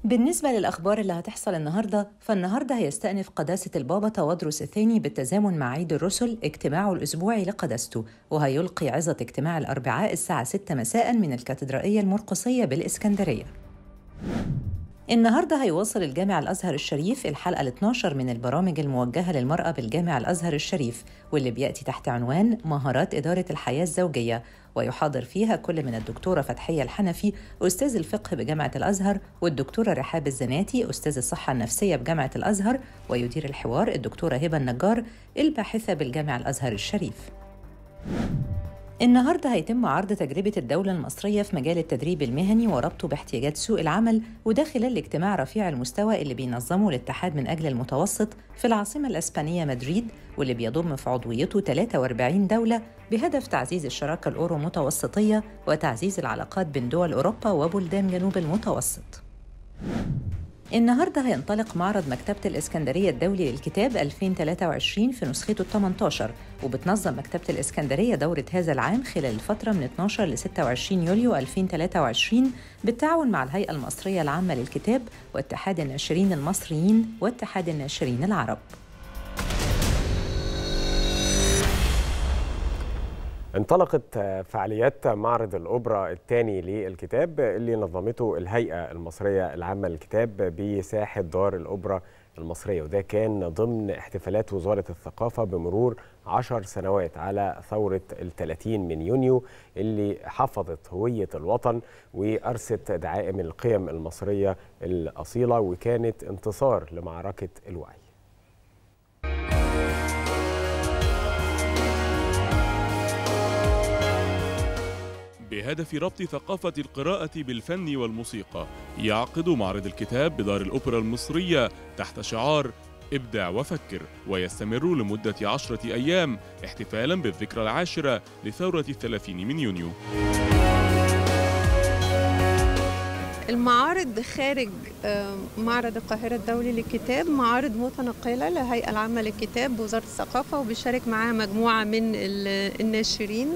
بالنسبة للأخبار اللي هتحصل النهاردة فالنهاردة هيستأنف قداسة البابا تواضروس الثاني بالتزامن مع عيد الرسل اجتماعه الأسبوعي لقداسته وهيلقي عظة اجتماع الأربعاء الساعة 6 مساء من الكاتدرائية المرقصية بالإسكندرية النهارده هيواصل الجامع الازهر الشريف الحلقه الـ 12 من البرامج الموجهه للمراه بالجامع الازهر الشريف واللي بياتي تحت عنوان مهارات اداره الحياه الزوجيه ويحاضر فيها كل من الدكتورة فتحية الحنفي أستاذ الفقه بجامعة الأزهر والدكتورة رحاب الزناتي أستاذ الصحة النفسية بجامعة الأزهر ويدير الحوار الدكتورة هبة النجار الباحثة بالجامع الأزهر الشريف النهارده هيتم عرض تجربة الدولة المصرية في مجال التدريب المهني وربطه باحتياجات سوق العمل وده خلال اجتماع رفيع المستوى اللي بينظمه الاتحاد من أجل المتوسط في العاصمة الإسبانية مدريد واللي بيضم في عضويته 43 دولة بهدف تعزيز الشراكة الأورو متوسطية وتعزيز العلاقات بين دول أوروبا وبلدان جنوب المتوسط. النهارده هينطلق معرض مكتبة الإسكندرية الدولي للكتاب 2023 في نسخته ال 18 وبتنظم مكتبة الإسكندرية دورة هذا العام خلال الفترة من 12 ل 26 يوليو 2023 بالتعاون مع الهيئة المصرية العامة للكتاب واتحاد الناشرين المصريين واتحاد الناشرين العرب. انطلقت فعاليات معرض الأوبرا الثاني للكتاب اللي نظمته الهيئة المصرية العامة للكتاب بساحة دار الأوبرا المصرية وده كان ضمن احتفالات وزارة الثقافة بمرور عشر سنوات على ثورة الثلاثين من يونيو اللي حفظت هوية الوطن وأرست دعائم القيم المصرية الأصيلة وكانت انتصار لمعركة الوعي بهدف ربط ثقافة القراءة بالفن والموسيقى يعقد معرض الكتاب بدار الأوبرا المصرية تحت شعار ابدع وفكر ويستمر لمدة عشرة أيام احتفالا بالذكرى العاشرة لثورة الثلاثين من يونيو المعارض خارج آه، معرض القاهرة الدولي للكتاب معارض متنقلة للهيئة العامة للكتاب بوزارة الثقافة وبيشارك معاها مجموعة من الناشرين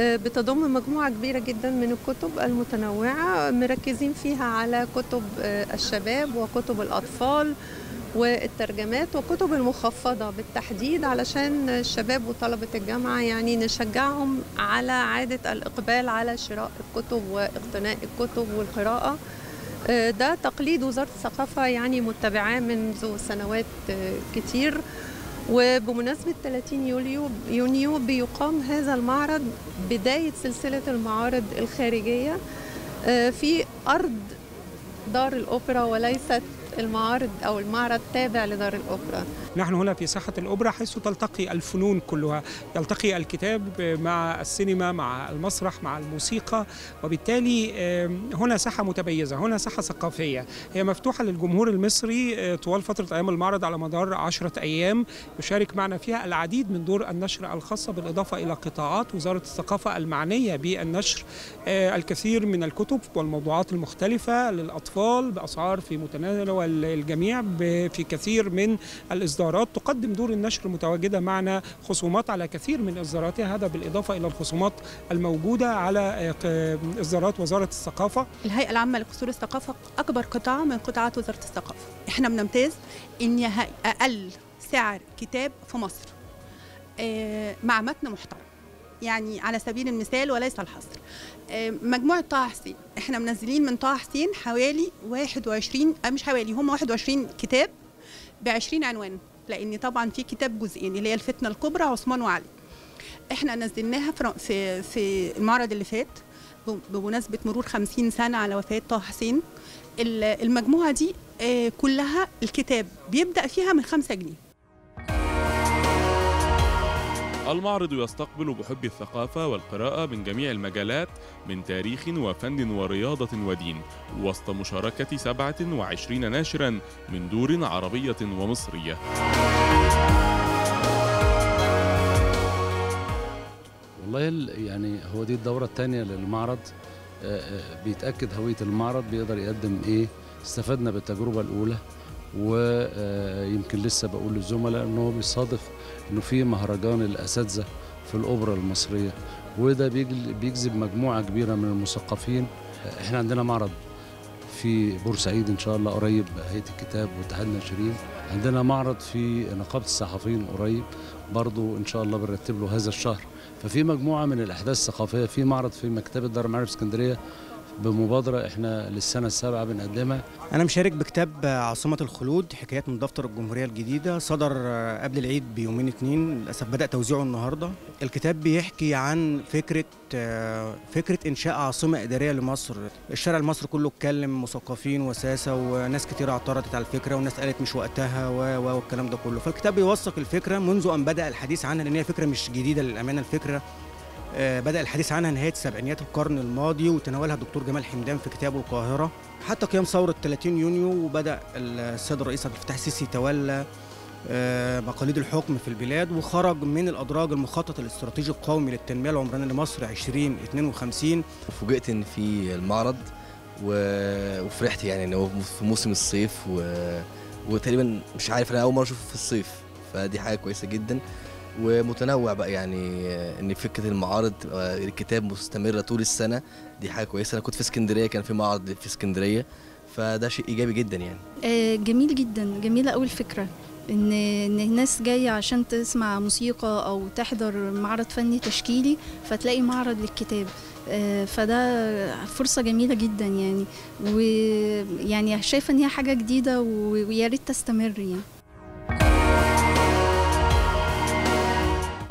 آه، بتضم مجموعة كبيرة جدا من الكتب المتنوعة مركزين فيها على كتب آه، الشباب وكتب الأطفال والترجمات وكتب المخفضة بالتحديد علشان الشباب وطلبة الجامعة يعني نشجعهم على عادة الإقبال على شراء الكتب واقتناء الكتب والقراءة آه، ده تقليد وزارة الثقافة يعني متبعاه منذ سنوات كتير وبمناسبة 30 يوليو يونيو بيقام هذا المعرض بداية سلسلة المعارض الخارجية آه، في أرض دار الأوبرا وليست المعارض أو المعرض تابع لدار الأوبرا نحن هنا في ساحة الأوبرا حيث تلتقي الفنون كلها يلتقي الكتاب مع السينما مع المسرح مع الموسيقى وبالتالي هنا ساحة متميزة هنا ساحة ثقافية هي مفتوحة للجمهور المصري آه، طوال فترة أيام المعرض على مدار عشرة أيام يشارك معنا فيها العديد من دور النشر الخاصة بالإضافة إلى قطاعات وزارة الثقافة المعنية بالنشر آه، الكثير من الكتب والموضوعات المختلفة للأطفال بأسعار في متناول الجميع في كثير من الاصدارات تقدم دور النشر متواجده معنا خصومات على كثير من اصداراتها هذا بالاضافه الى الخصومات الموجوده على آه، اصدارات وزاره الثقافه الهيئه العامه لقصور الثقافه اكبر قطاع من قطاعات وزاره الثقافه احنا بنمتاز ان اقل سعر كتاب في مصر آه، مع متن محترم يعني على سبيل المثال وليس الحصر آه، مجموعه طه حسين احنا منزلين من طه حسين حوالي 21 آه، مش حوالي هم 21 كتاب ب 20 عنوان لان طبعا في كتاب جزئين اللي هي الفتنه الكبرى عثمان وعلي احنا نزلناها في في المعرض اللي فات بمناسبه مرور 50 سنه على وفاه طه حسين المجموعه دي آه، كلها الكتاب بيبدا فيها من 5 جنيه المعرض يستقبل بحب الثقافة والقراءة من جميع المجالات من تاريخ وفن ورياضة ودين وسط مشاركة 27 ناشرا من دور عربية ومصرية والله يعني هو دي الدورة الثانية للمعرض آه، آه، بيتأكد هوية المعرض بيقدر يقدم إيه استفدنا بالتجربة الأولى ويمكن لسه بقول للزملاء ان هو بيصادف انه في مهرجان الاساتذه في الاوبرا المصريه وده بيجذب مجموعه كبيره من المثقفين احنا عندنا معرض في بورسعيد ان شاء الله قريب هيئه الكتاب واتحاد الناشرين عندنا معرض في نقابه الصحفيين قريب برضو ان شاء الله بنرتب له هذا الشهر ففي مجموعه من الاحداث الثقافيه في معرض في مكتبه دار المعارف اسكندريه بمبادرة احنا للسنة السابعة بنقدمها أنا مشارك بكتاب عاصمة الخلود حكايات من دفتر الجمهورية الجديدة صدر قبل العيد بيومين اتنين للأسف بدأ توزيعه النهاردة الكتاب بيحكي عن فكرة فكرة إنشاء عاصمة إدارية لمصر الشارع المصري كله اتكلم مثقفين وساسة وناس كتير اعترضت على الفكرة وناس قالت مش وقتها والكلام ده كله فالكتاب بيوثق الفكرة منذ أن بدأ الحديث عنها لأن هي فكرة مش جديدة للأمانة الفكرة آه، بدأ الحديث عنها نهاية سبعينيات القرن الماضي وتناولها الدكتور جمال حمدان في كتابه القاهرة حتى قيام ثورة 30 يونيو وبدأ السيد الرئيس عبد الفتاح السيسي يتولى آه، مقاليد الحكم في البلاد وخرج من الأدراج المخطط الاستراتيجي القومي للتنمية العمرانية لمصر 2052 فوجئت إن في المعرض وفرحت يعني إن هو في موسم الصيف و... وتقريبا مش عارف أنا أول مرة أشوفه في الصيف فدي حاجة كويسة جدا ومتنوع بقى يعني آه، ان فكره المعارض آه، الكتاب مستمره طول السنه دي حاجه كويسه انا كنت في اسكندريه كان في معرض في اسكندريه فده شيء ايجابي جدا يعني آه جميل جدا جميله قوي الفكره ان ان الناس جايه عشان تسمع موسيقى او تحضر معرض فني تشكيلي فتلاقي معرض للكتاب آه، فده فرصه جميله جدا يعني ويعني شايفه ان هي حاجه جديده ويا ريت تستمر يعني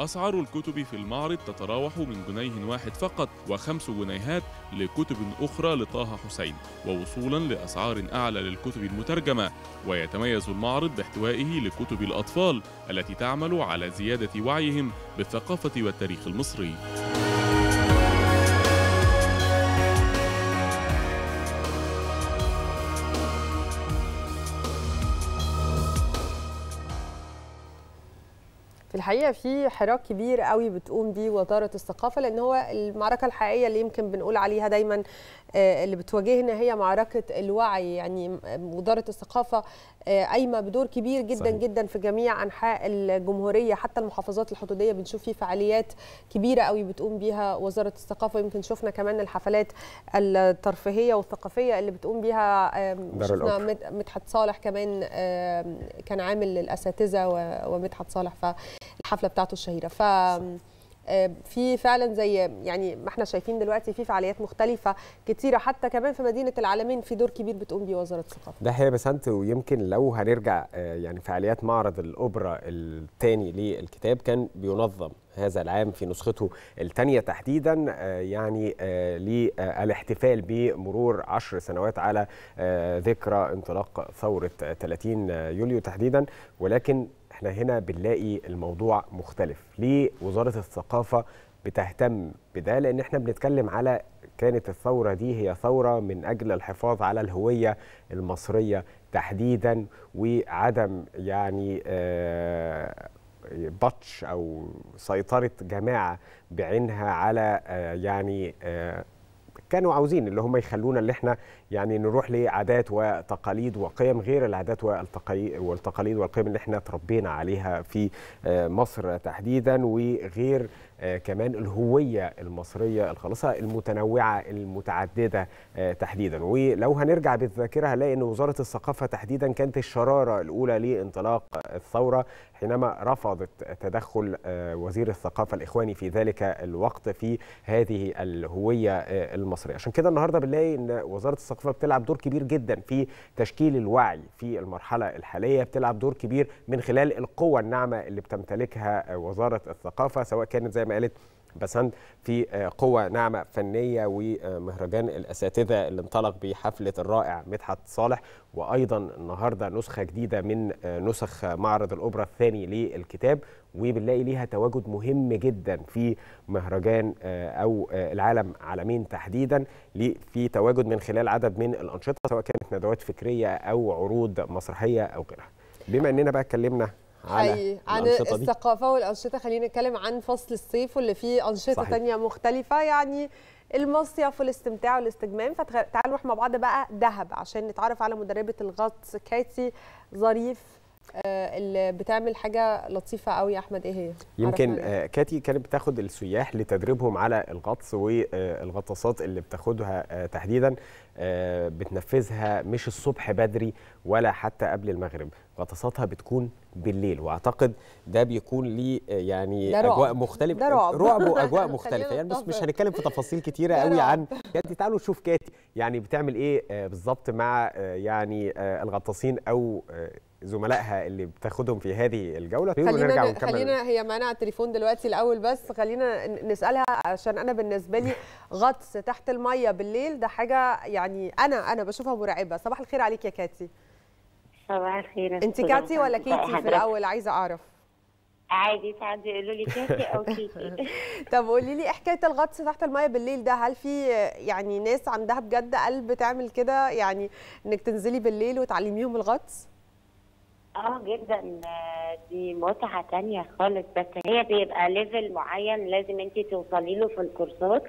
أسعار الكتب في المعرض تتراوح من جنيه واحد فقط وخمس جنيهات لكتب أخرى لطه حسين ووصولا لأسعار أعلى للكتب المترجمة ويتميز المعرض باحتوائه لكتب الأطفال التي تعمل على زيادة وعيهم بالثقافة والتاريخ المصري في الحقيقه في حراك كبير قوي بتقوم بيه وزاره الثقافه لان هو المعركه الحقيقيه اللي يمكن بنقول عليها دايما آه، اللي بتواجهنا هي معركه الوعي يعني وزاره الثقافه آه، قايمه بدور كبير جدا صحيح. جدا في جميع انحاء الجمهوريه حتى المحافظات الحدوديه بنشوف في فعاليات كبيره قوي بتقوم بيها وزاره الثقافه يمكن شفنا كمان الحفلات الترفيهيه والثقافيه اللي بتقوم بيها شفنا مدحت صالح كمان كان عامل الاساتذه ومدحت صالح فالحفله بتاعته الشهيره ف صحيح. آه، في فعلا زي يعني ما احنا شايفين دلوقتي في فعاليات مختلفه كتيره حتى كمان في مدينه العالمين في دور كبير بتقوم بيه وزاره الثقافه. ده هي بسنت ويمكن لو هنرجع آه، يعني فعاليات معرض الاوبرا الثاني للكتاب كان بينظم هذا العام في نسخته الثانية تحديدا آه، يعني للاحتفال بمرور عشر سنوات على ذكرى انطلاق ثورة 30 يوليو تحديدا ولكن احنا هنا بنلاقي الموضوع مختلف ليه وزاره الثقافه بتهتم بده لان احنا بنتكلم على كانت الثوره دي هي ثوره من اجل الحفاظ على الهويه المصريه تحديدا وعدم يعني آه بطش او سيطره جماعه بعينها على آه، يعني آه، كانوا عاوزين اللي هم يخلونا اللي احنا يعني نروح لعادات وتقاليد وقيم غير العادات والتقاليد والقيم اللي احنا تربينا عليها في آه، مصر تحديدا وغير آه، كمان الهويه المصريه الخالصه المتنوعه المتعدده آه، تحديدا ولو هنرجع بالذاكره هنلاقي ان وزاره الثقافه تحديدا كانت الشراره الاولى لانطلاق الثوره حينما رفضت تدخل آه، وزير الثقافه الاخواني في ذلك الوقت في هذه الهويه المصريه عشان كده النهارده بنلاقي ان وزاره الثقافه بتلعب دور كبير جدا في تشكيل الوعي في المرحله الحاليه بتلعب دور كبير من خلال القوه الناعمه اللي بتمتلكها وزاره الثقافه سواء كانت زي ما ما قالت بسند في آه، قوة ناعمة فنية ومهرجان الأساتذة اللي انطلق بحفلة الرائع مدحت صالح وأيضا النهاردة نسخة جديدة من آه، نسخ معرض الأوبرا الثاني للكتاب وبنلاقي ليها تواجد مهم جدا في مهرجان آه، أو العالم عالمين تحديدا في تواجد من خلال عدد من الأنشطة سواء كانت ندوات فكرية أو عروض مسرحية أو غيرها بما أننا بقى اتكلمنا على عن الثقافه والانشطه خلينا نتكلم عن فصل الصيف واللي فيه انشطه ثانيه مختلفه يعني المصيف والاستمتاع والاستجمام فتعالوا نروح مع بعض بقى دهب عشان نتعرف على مدربه الغطس كاتي ظريف آه، اللي بتعمل حاجه لطيفه قوي يا احمد ايه هي يمكن آه، كاتي كانت بتاخد السياح لتدريبهم على الغطس والغطاسات آه، اللي بتاخدها تحديدا آه، بتنفذها مش الصبح بدري ولا حتى قبل المغرب غطساتها بتكون بالليل واعتقد ده بيكون ليه آه، يعني اجواء مختلفه ده رعب رعب واجواء مختلفه يعني بس مش هنتكلم في تفاصيل كتيره قوي عن كاتي يعني تعالوا نشوف كاتي يعني بتعمل ايه آه، بالظبط مع يعني الغطاسين او زملائها اللي بتاخدهم في هذه الجوله خلينا ن... خلينا هي معانا على التليفون دلوقتي الاول بس خلينا نسالها عشان انا بالنسبه لي غطس تحت الميه بالليل ده حاجه يعني انا انا بشوفها مرعبه صباح الخير عليك يا كاتي صباح الخير انت كاتي ولا كيتي في الاول عايزه اعرف عادي ساعات بيقولوا لي كاتي او كيتي طب قولي لي ايه حكايه الغطس تحت الميه بالليل ده هل في يعني ناس عندها بجد قلب تعمل كده يعني انك تنزلي بالليل وتعلميهم الغطس؟ اه جدا دي متعه تانية خالص بس هي بيبقى ليفل معين لازم انت توصلي له في الكورسات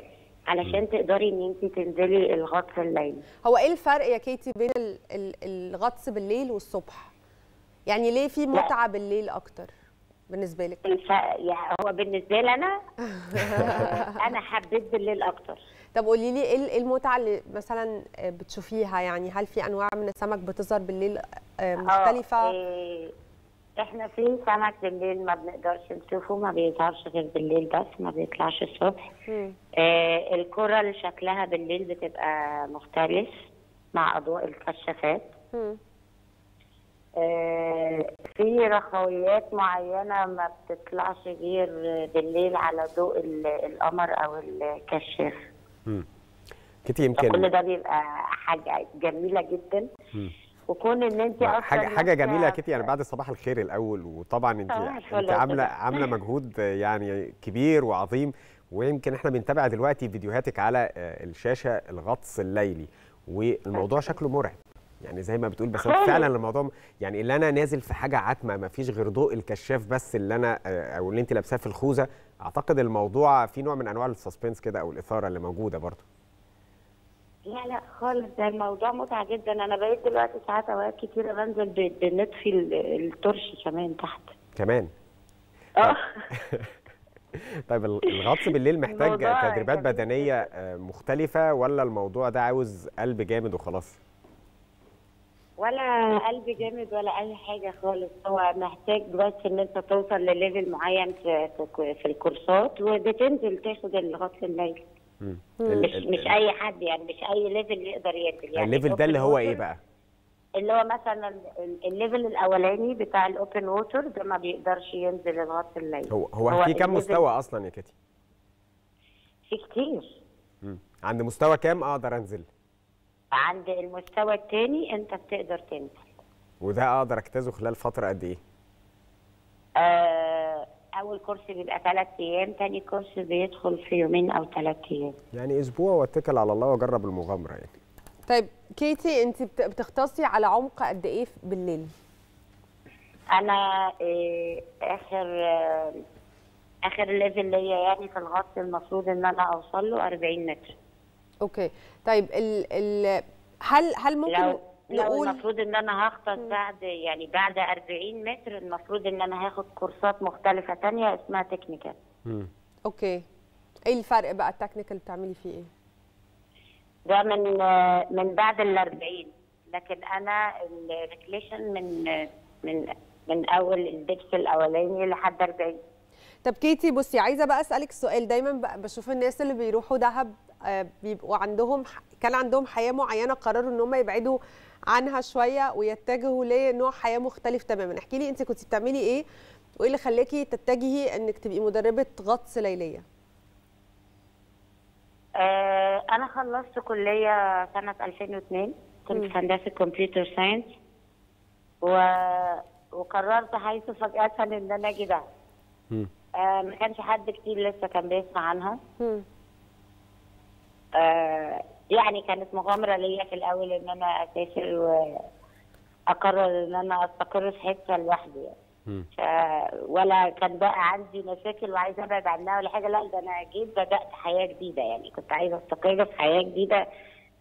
علشان تقدري ان انت تنزلي الغطس الليلي هو ايه الفرق يا كيتي بين الغطس بالليل والصبح يعني ليه في متعه بالليل اكتر بالنسبه لك الف... يعني هو بالنسبه لي انا انا حبيت بالليل اكتر طب قولي لي ايه, إيه المتعه اللي مثلا آه، بتشوفيها يعني هل في انواع من السمك بتظهر بالليل آه، آه، مختلفه؟ إيه، احنا في سمك بالليل ما بنقدرش نشوفه ما بيظهرش غير بالليل بس ما بيطلعش الصبح آه الكره اللي شكلها بالليل بتبقى مختلف مع اضواء الكشافات آه في رخويات معينه ما بتطلعش غير بالليل على ضوء القمر او الكشاف كنت يمكن كل ده بيبقى حاجه جميله جدا وكون ان انت اصلا حاجه حاجه جميله يا كيتي يعني بعد صباح الخير الاول وطبعا انت انت عامله عامله مجهود يعني كبير وعظيم ويمكن احنا بنتابع دلوقتي فيديوهاتك على آه، الشاشه الغطس الليلي والموضوع شكله مرعب يعني زي ما بتقول بس فعلا الموضوع يعني اللي انا نازل في حاجه عتمه ما فيش غير ضوء الكشاف بس اللي انا آه، او اللي انت لابساه في الخوذه اعتقد الموضوع في نوع من انواع السسبنس كده او الاثاره اللي موجوده برضو لا لا خالص ده الموضوع متعه جدا انا بقيت دلوقتي ساعات اوقات كتيره بنزل بنطفي الترش كمان تحت كمان اه طيب الغطس بالليل محتاج تدريبات بدنيه آه، مختلفه ولا الموضوع ده عاوز قلب جامد وخلاص؟ ولا قلبي جامد ولا اي حاجه خالص هو محتاج بس ان انت توصل لليفل معين في في الكورسات وبتنزل تاخد الغطس الليلي مش مش اي حد يعني مش اي ليفل يقدر ينزل يعني الليفل ده اللي هو ايه بقى؟ اللي هو مثلا الليفل الاولاني بتاع الاوبن ووتر ده ما بيقدرش ينزل الغطس الليلي هو هو, هو في كام مستوى اصلا يا كاتي؟ في كتير مم. عند مستوى كام اقدر انزل؟ عند المستوى الثاني انت بتقدر تنزل وده اقدر اجتازه خلال فتره قد ايه آه، اول كورس بيبقى ثلاث ايام ثاني كورس بيدخل في يومين او ثلاث ايام يعني اسبوع واتكل على الله واجرب المغامره يعني طيب كيتي انت بتختصي على عمق قد ايه بالليل انا آه، اخر آه، اخر ليفل ليا يعني في الغطس المفروض ان انا اوصل له 40 متر اوكي طيب ال ال هل هل ممكن لو لو المفروض ان انا هخطط بعد يعني بعد 40 متر المفروض ان انا هاخد كورسات مختلفه ثانيه اسمها تكنيكال اوكي ايه الفرق بقى التكنيكال بتعملي فيه ايه ده من من بعد ال 40 لكن انا الريكليشن من من من اول الدبس الاولاني لحد 40 طب كيتي بصي عايزه بقى اسالك سؤال دايما بشوف الناس اللي بيروحوا دهب آه، بيبقوا عندهم كان عندهم حياه معينه قرروا ان هم يبعدوا عنها شويه ويتجهوا لنوع حياه مختلف تماما احكي لي انت كنت بتعملي ايه وايه اللي خلاكي تتجهي انك تبقي مدربه غطس ليليه آه، انا خلصت كليه سنه 2002 كنت في هندسه كمبيوتر ساينس و... وقررت حيث فجاه ان انا اجي ده آه، ما كانش حد كتير لسه كان بيسمع عنها آه يعني كانت مغامره ليا في الاول ان انا اسافر واقرر ان انا استقر في حته لوحدي يعني ف... ولا كان بقى عندي مشاكل وعايزه ابعد عنها ولا حاجه لا ده انا جيت بدات حياه جديده يعني كنت عايزه استقر في حياه جديده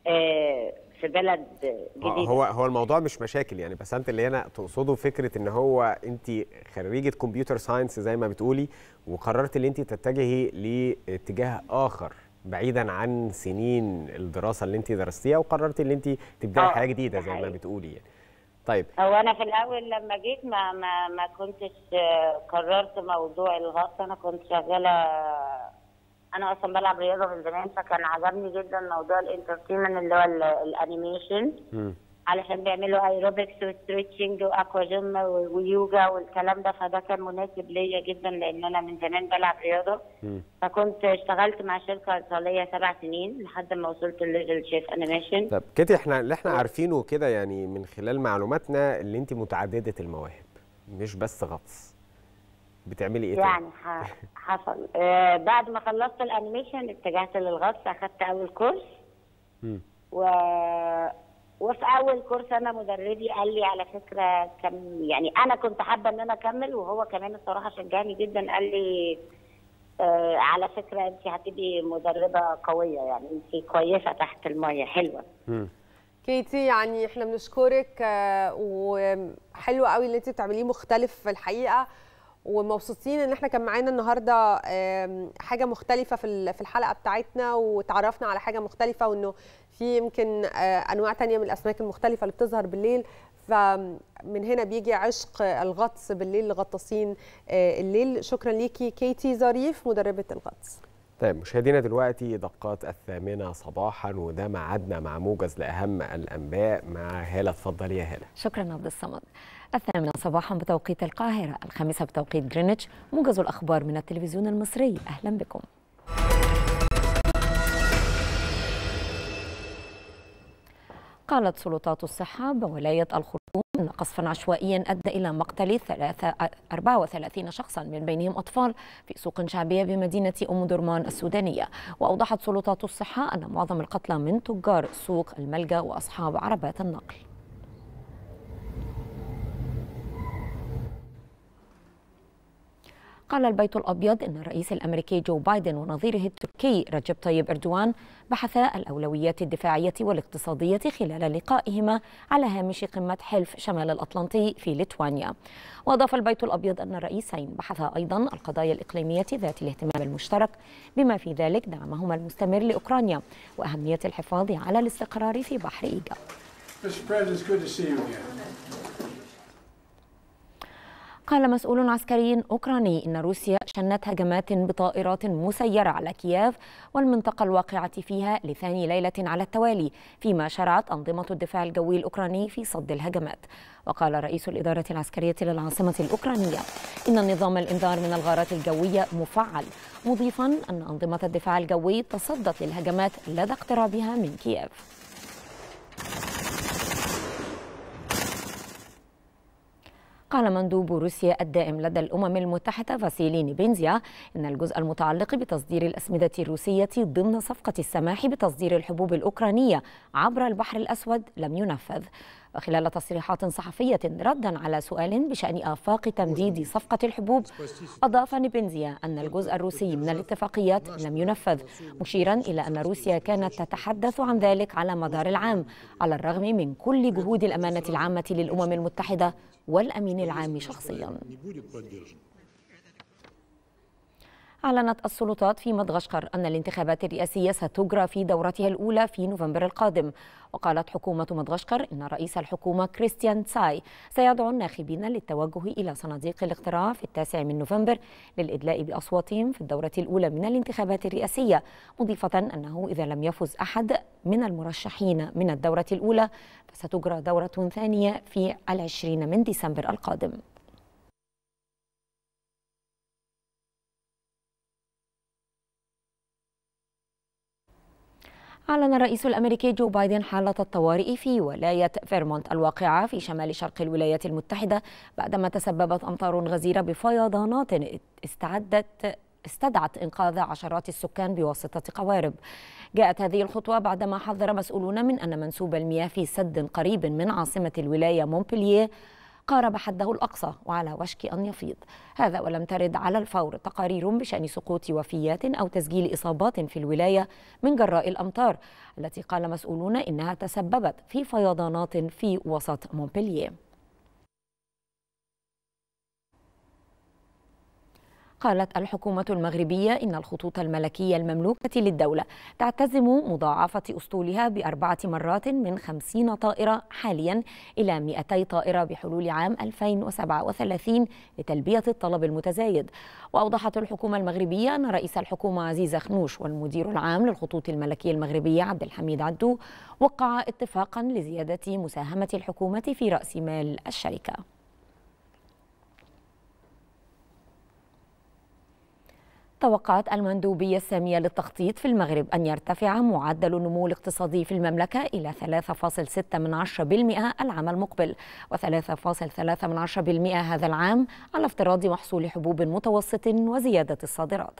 آه في بلد آه، جديده هو هو الموضوع مش مشاكل يعني بس انت اللي هنا تقصده فكره ان هو انت خريجه كمبيوتر ساينس زي ما بتقولي وقررت ان انت تتجهي لاتجاه اخر بعيدا عن سنين الدراسه اللي انت درستيها وقررت ان انت تبداي حياه جديده زي ما بتقولي يعني. طيب هو انا في الاول لما جيت ما ما ما كنتش آه، قررت موضوع الغطس انا كنت شغاله انا اصلا بلعب رياضه من زمان فكان عجبني جدا موضوع الانترتينمنت اللي هو الانيميشن علشان بيعملوا ايروبكس وستريتشنج واكوا جيم ويوجا والكلام ده فده كان مناسب ليا جدا لان انا من زمان بلعب رياضه فكنت اشتغلت مع شركه ايطاليه سبع سنين لحد ما وصلت لليفل شيف انيميشن طب كده احنا اللي احنا عارفينه كده يعني من خلال معلوماتنا اللي انت متعدده المواهب مش بس غطس بتعملي ايه يعني حصل آه بعد ما خلصت الانيميشن اتجهت للغطس اخدت اول كورس و... وفي اول كورس انا مدربي قال لي على فكره كم يعني انا كنت حابه ان انا اكمل وهو كمان الصراحه شجعني جدا قال لي آه على فكره انت هتبقي مدربه قويه يعني انت كويسه تحت الميه حلوه كيتي يعني احنا بنشكرك آه، وحلو قوي اللي انت بتعمليه مختلف في الحقيقه ومبسوطين ان احنا كان معانا النهارده حاجه مختلفه في في الحلقه بتاعتنا وتعرفنا على حاجه مختلفه وانه في يمكن آه، انواع تانية من الاسماك المختلفه اللي بتظهر بالليل فمن هنا بيجي عشق الغطس بالليل لغطاسين آه، الليل شكرا ليكي كيتي ظريف مدربه الغطس طيب مشاهدينا دلوقتي دقات الثامنة صباحا وده معادنا مع موجز لأهم الأنباء مع هالة اتفضلي يا هالة شكرا عبد الصمد الثامنة صباحا بتوقيت القاهرة الخامسة بتوقيت جرينتش موجز الأخبار من التلفزيون المصري أهلا بكم قالت سلطات الصحة بولاية الخرطوم أن قصفا عشوائيا أدى إلى مقتل 34 شخصا من بينهم أطفال في سوق شعبية بمدينة أم درمان السودانية وأوضحت سلطات الصحة أن معظم القتلى من تجار سوق الملجأ وأصحاب عربات النقل قال البيت الأبيض أن الرئيس الأمريكي جو بايدن ونظيره التركي رجب طيب أردوان بحثا الأولويات الدفاعية والاقتصادية خلال لقائهما على هامش قمة حلف شمال الأطلنطي في ليتوانيا وأضاف البيت الأبيض أن الرئيسين بحثا أيضا القضايا الإقليمية ذات الاهتمام المشترك بما في ذلك دعمهما المستمر لأوكرانيا وأهمية الحفاظ على الاستقرار في بحر إيجا قال مسؤول عسكري أوكراني إن روسيا شنت هجمات بطائرات مسيرة على كييف والمنطقة الواقعة فيها لثاني ليلة على التوالي فيما شرعت أنظمة الدفاع الجوي الأوكراني في صد الهجمات وقال رئيس الإدارة العسكرية للعاصمة الأوكرانية إن نظام الإنذار من الغارات الجوية مفعل مضيفا أن أنظمة الدفاع الجوي تصدت للهجمات لدى اقترابها من كييف قال مندوب روسيا الدائم لدى الأمم المتحدة فاسيلي نيبينزيا إن الجزء المتعلق بتصدير الأسمدة الروسية ضمن صفقة السماح بتصدير الحبوب الأوكرانية عبر البحر الأسود لم ينفذ وخلال تصريحات صحفية ردا على سؤال بشأن آفاق تمديد صفقة الحبوب أضاف نيبنزيا أن الجزء الروسي من الاتفاقيات لم ينفذ مشيرا إلى أن روسيا كانت تتحدث عن ذلك على مدار العام على الرغم من كل جهود الأمانة العامة للأمم المتحدة والأمين العام شخصيا أعلنت السلطات في مدغشقر أن الانتخابات الرئاسية ستجرى في دورتها الأولى في نوفمبر القادم وقالت حكومة مدغشقر إن رئيس الحكومة كريستيان تساي سيدعو الناخبين للتوجه إلى صناديق الاقتراع في التاسع من نوفمبر للإدلاء بأصواتهم في الدورة الأولى من الانتخابات الرئاسية مضيفة أنه إذا لم يفز أحد من المرشحين من الدورة الأولى فستجرى دورة ثانية في العشرين من ديسمبر القادم أعلن الرئيس الأمريكي جو بايدن حالة الطوارئ في ولاية فيرمونت الواقعة في شمال شرق الولايات المتحدة بعدما تسببت أمطار غزيرة بفيضانات استعدت استدعت إنقاذ عشرات السكان بواسطة قوارب جاءت هذه الخطوة بعدما حذر مسؤولون من أن منسوب المياه في سد قريب من عاصمة الولاية مونبلييه قارب حده الأقصى وعلى وشك أن يفيض هذا ولم ترد على الفور تقارير بشأن سقوط وفيات أو تسجيل إصابات في الولاية من جراء الأمطار التي قال مسؤولون إنها تسببت في فيضانات في وسط مونبلييه قالت الحكومة المغربية إن الخطوط الملكية المملوكة للدولة تعتزم مضاعفة أسطولها بأربعة مرات من 50 طائرة حاليا إلى 200 طائرة بحلول عام 2037 لتلبية الطلب المتزايد وأوضحت الحكومة المغربية أن رئيس الحكومة عزيز خنوش والمدير العام للخطوط الملكية المغربية عبد الحميد عدو وقعا اتفاقا لزيادة مساهمة الحكومة في رأس مال الشركة توقعت المندوبية السامية للتخطيط في المغرب أن يرتفع معدل النمو الاقتصادي في المملكة إلى 3.6 من العام المقبل و3.3 من هذا العام على افتراض محصول حبوب متوسط وزيادة الصادرات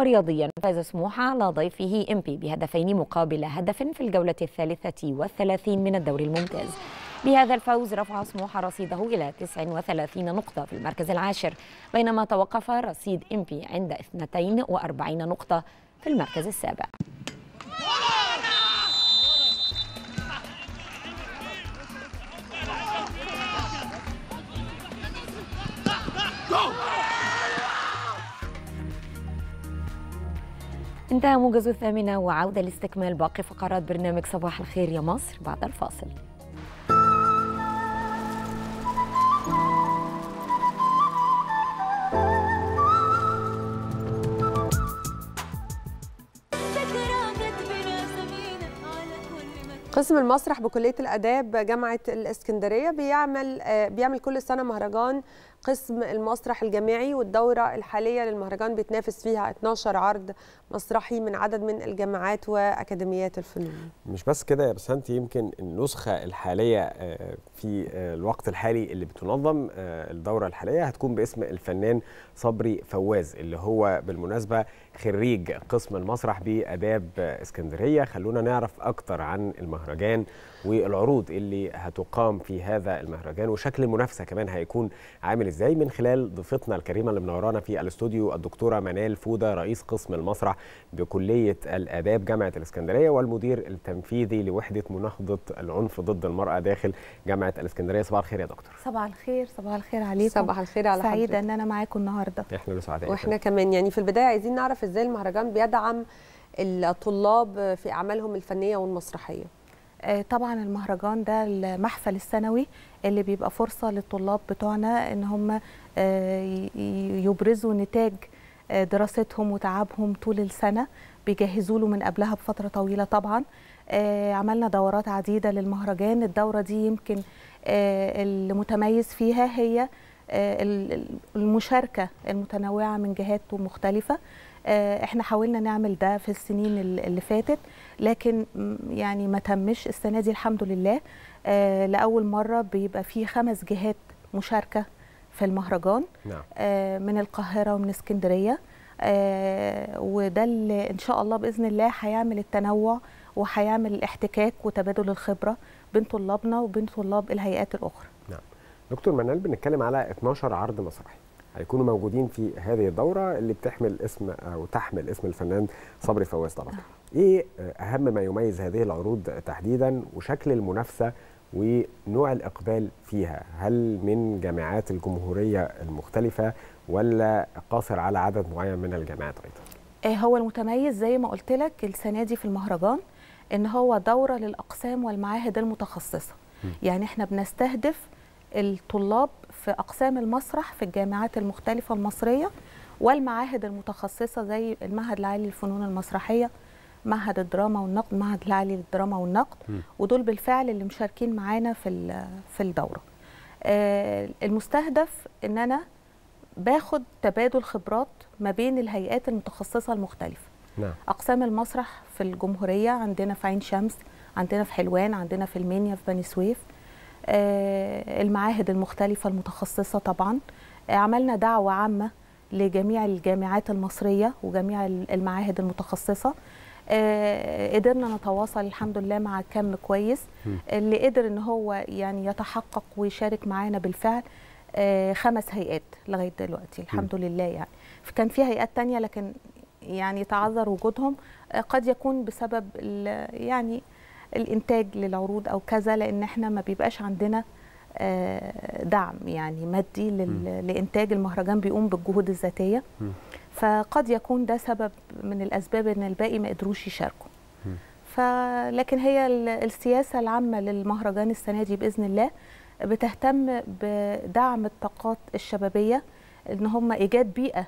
ورياضيا فاز سموحة على ضيفه إمبي بهدفين مقابل هدف في الجولة الثالثة والثلاثين من الدوري الممتاز بهذا الفوز رفع سموحة رصيده إلى 39 نقطة في المركز العاشر بينما توقف رصيد إمبي عند 42 نقطة في المركز السابع انتهى موجز الثامنة وعودة لاستكمال باقي فقرات برنامج صباح الخير يا مصر بعد الفاصل قسم المسرح بكليه الاداب جامعه الاسكندريه بيعمل آه، بيعمل كل سنه مهرجان قسم المسرح الجامعي والدورة الحالية للمهرجان بيتنافس فيها 12 عرض مسرحي من عدد من الجامعات وأكاديميات الفنون مش بس كده يا بسنت يمكن النسخة الحالية آه، في آه، الوقت الحالي اللي بتنظم آه، الدورة الحالية هتكون باسم الفنان صبري فواز اللي هو بالمناسبة خريج قسم المسرح بآداب اسكندرية خلونا نعرف أكتر عن المهرجان والعروض اللي هتقام في هذا المهرجان وشكل المنافسه كمان هيكون عامل ازاي من خلال ضيفتنا الكريمه اللي منورانا في الاستوديو الدكتوره منال فوده رئيس قسم المسرح بكليه الاداب جامعه الاسكندريه والمدير التنفيذي لوحده مناهضه العنف ضد المراه داخل جامعه الاسكندريه صباح الخير يا دكتور صباح الخير صباح الخير عليكم صباح الخير على حضرتك سعيده ان انا معاكم النهارده احنا اللي سعداء واحنا كمان يعني في البدايه عايزين نعرف ازاي المهرجان بيدعم الطلاب في اعمالهم الفنيه والمسرحيه آه، طبعا المهرجان ده المحفل السنوي اللي بيبقى فرصه للطلاب بتوعنا ان هم آه، يبرزوا نتاج آه، دراستهم وتعبهم طول السنه بيجهزوا له من قبلها بفتره طويله طبعا عملنا دورات عديده للمهرجان الدوره دي يمكن المتميز فيها هي المشاركه المتنوعه من جهات مختلفه احنا حاولنا نعمل ده في السنين اللي فاتت لكن يعني ما تمش السنه دي الحمد لله آه، لاول مره بيبقى في خمس جهات مشاركه في المهرجان نعم. آه، من القاهره ومن اسكندريه آه، وده اللي ان شاء الله باذن الله هيعمل التنوع وهيعمل الاحتكاك وتبادل الخبره بين طلابنا وبين طلاب الهيئات الاخرى نعم دكتور منال بنتكلم على 12 عرض مسرحي هيكونوا موجودين في هذه الدوره اللي بتحمل اسم او تحمل اسم الفنان صبري فواز طبعا. ايه اهم ما يميز هذه العروض تحديدا وشكل المنافسه ونوع الاقبال فيها؟ هل من جامعات الجمهوريه المختلفه ولا قاصر على عدد معين من الجامعات ايضا؟ إيه، هو المتميز زي ما قلت لك السنه دي في المهرجان ان هو دوره للاقسام والمعاهد المتخصصه. م. يعني احنا بنستهدف الطلاب في أقسام المسرح في الجامعات المختلفة المصرية والمعاهد المتخصصة زي المعهد العالي للفنون المسرحية معهد الدراما والنقد معهد العالي للدراما والنقد ودول بالفعل اللي مشاركين معانا في في الدورة آه، المستهدف ان انا باخد تبادل خبرات ما بين الهيئات المتخصصة المختلفة نعم. أقسام المسرح في الجمهورية عندنا في عين شمس عندنا في حلوان عندنا في المنيا في بني سويف آه، المعاهد المختلفة المتخصصة طبعا آه، عملنا دعوة عامة لجميع الجامعات المصرية وجميع المعاهد المتخصصة آه، قدرنا نتواصل الحمد لله مع كم كويس اللي قدر ان هو يعني يتحقق ويشارك معانا بالفعل خمس هيئات لغايه دلوقتي الحمد لله يعني كان في هيئات تانية لكن يعني تعذر وجودهم قد يكون بسبب يعني الانتاج للعروض او كذا لان احنا ما بيبقاش عندنا آه، دعم يعني مادي لانتاج المهرجان بيقوم بالجهود الذاتيه فقد يكون ده سبب من الاسباب ان الباقي ما قدروش يشاركوا فلكن هي السياسه العامه للمهرجان السنه دي باذن الله بتهتم بدعم الطاقات الشبابيه ان هم ايجاد بيئه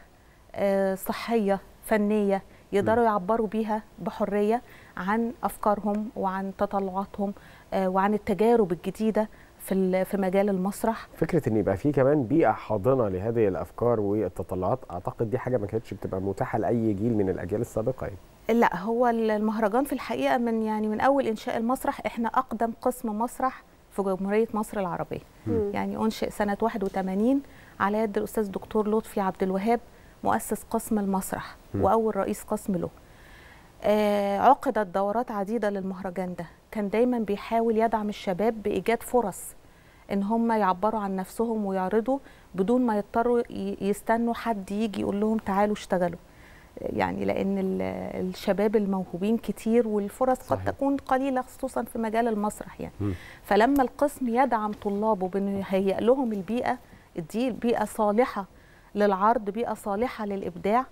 آه، صحيه فنيه يقدروا يعبروا بيها بحريه عن افكارهم وعن تطلعاتهم آه، وعن التجارب الجديده في في مجال المسرح فكره ان يبقى في كمان بيئه حاضنه لهذه الافكار والتطلعات اعتقد دي حاجه ما كانتش بتبقى متاحه لاي جيل من الاجيال السابقه يعني. لا هو المهرجان في الحقيقه من يعني من اول انشاء المسرح احنا اقدم قسم مسرح في جمهوريه مصر العربيه م. يعني انشئ سنه 81 على يد الاستاذ دكتور لطفي عبد الوهاب مؤسس قسم المسرح م. واول رئيس قسم له آه، عقدت دورات عديده للمهرجان ده كان دايما بيحاول يدعم الشباب بايجاد فرص ان هم يعبروا عن نفسهم ويعرضوا بدون ما يضطروا يستنوا حد يجي يقول لهم تعالوا اشتغلوا آه، يعني لان الشباب الموهوبين كتير والفرص صحيح. قد تكون قليله خصوصا في مجال المسرح يعني م. فلما القسم يدعم طلابه بانه يهيئ لهم البيئه دي بيئه صالحه للعرض بيئه صالحه للابداع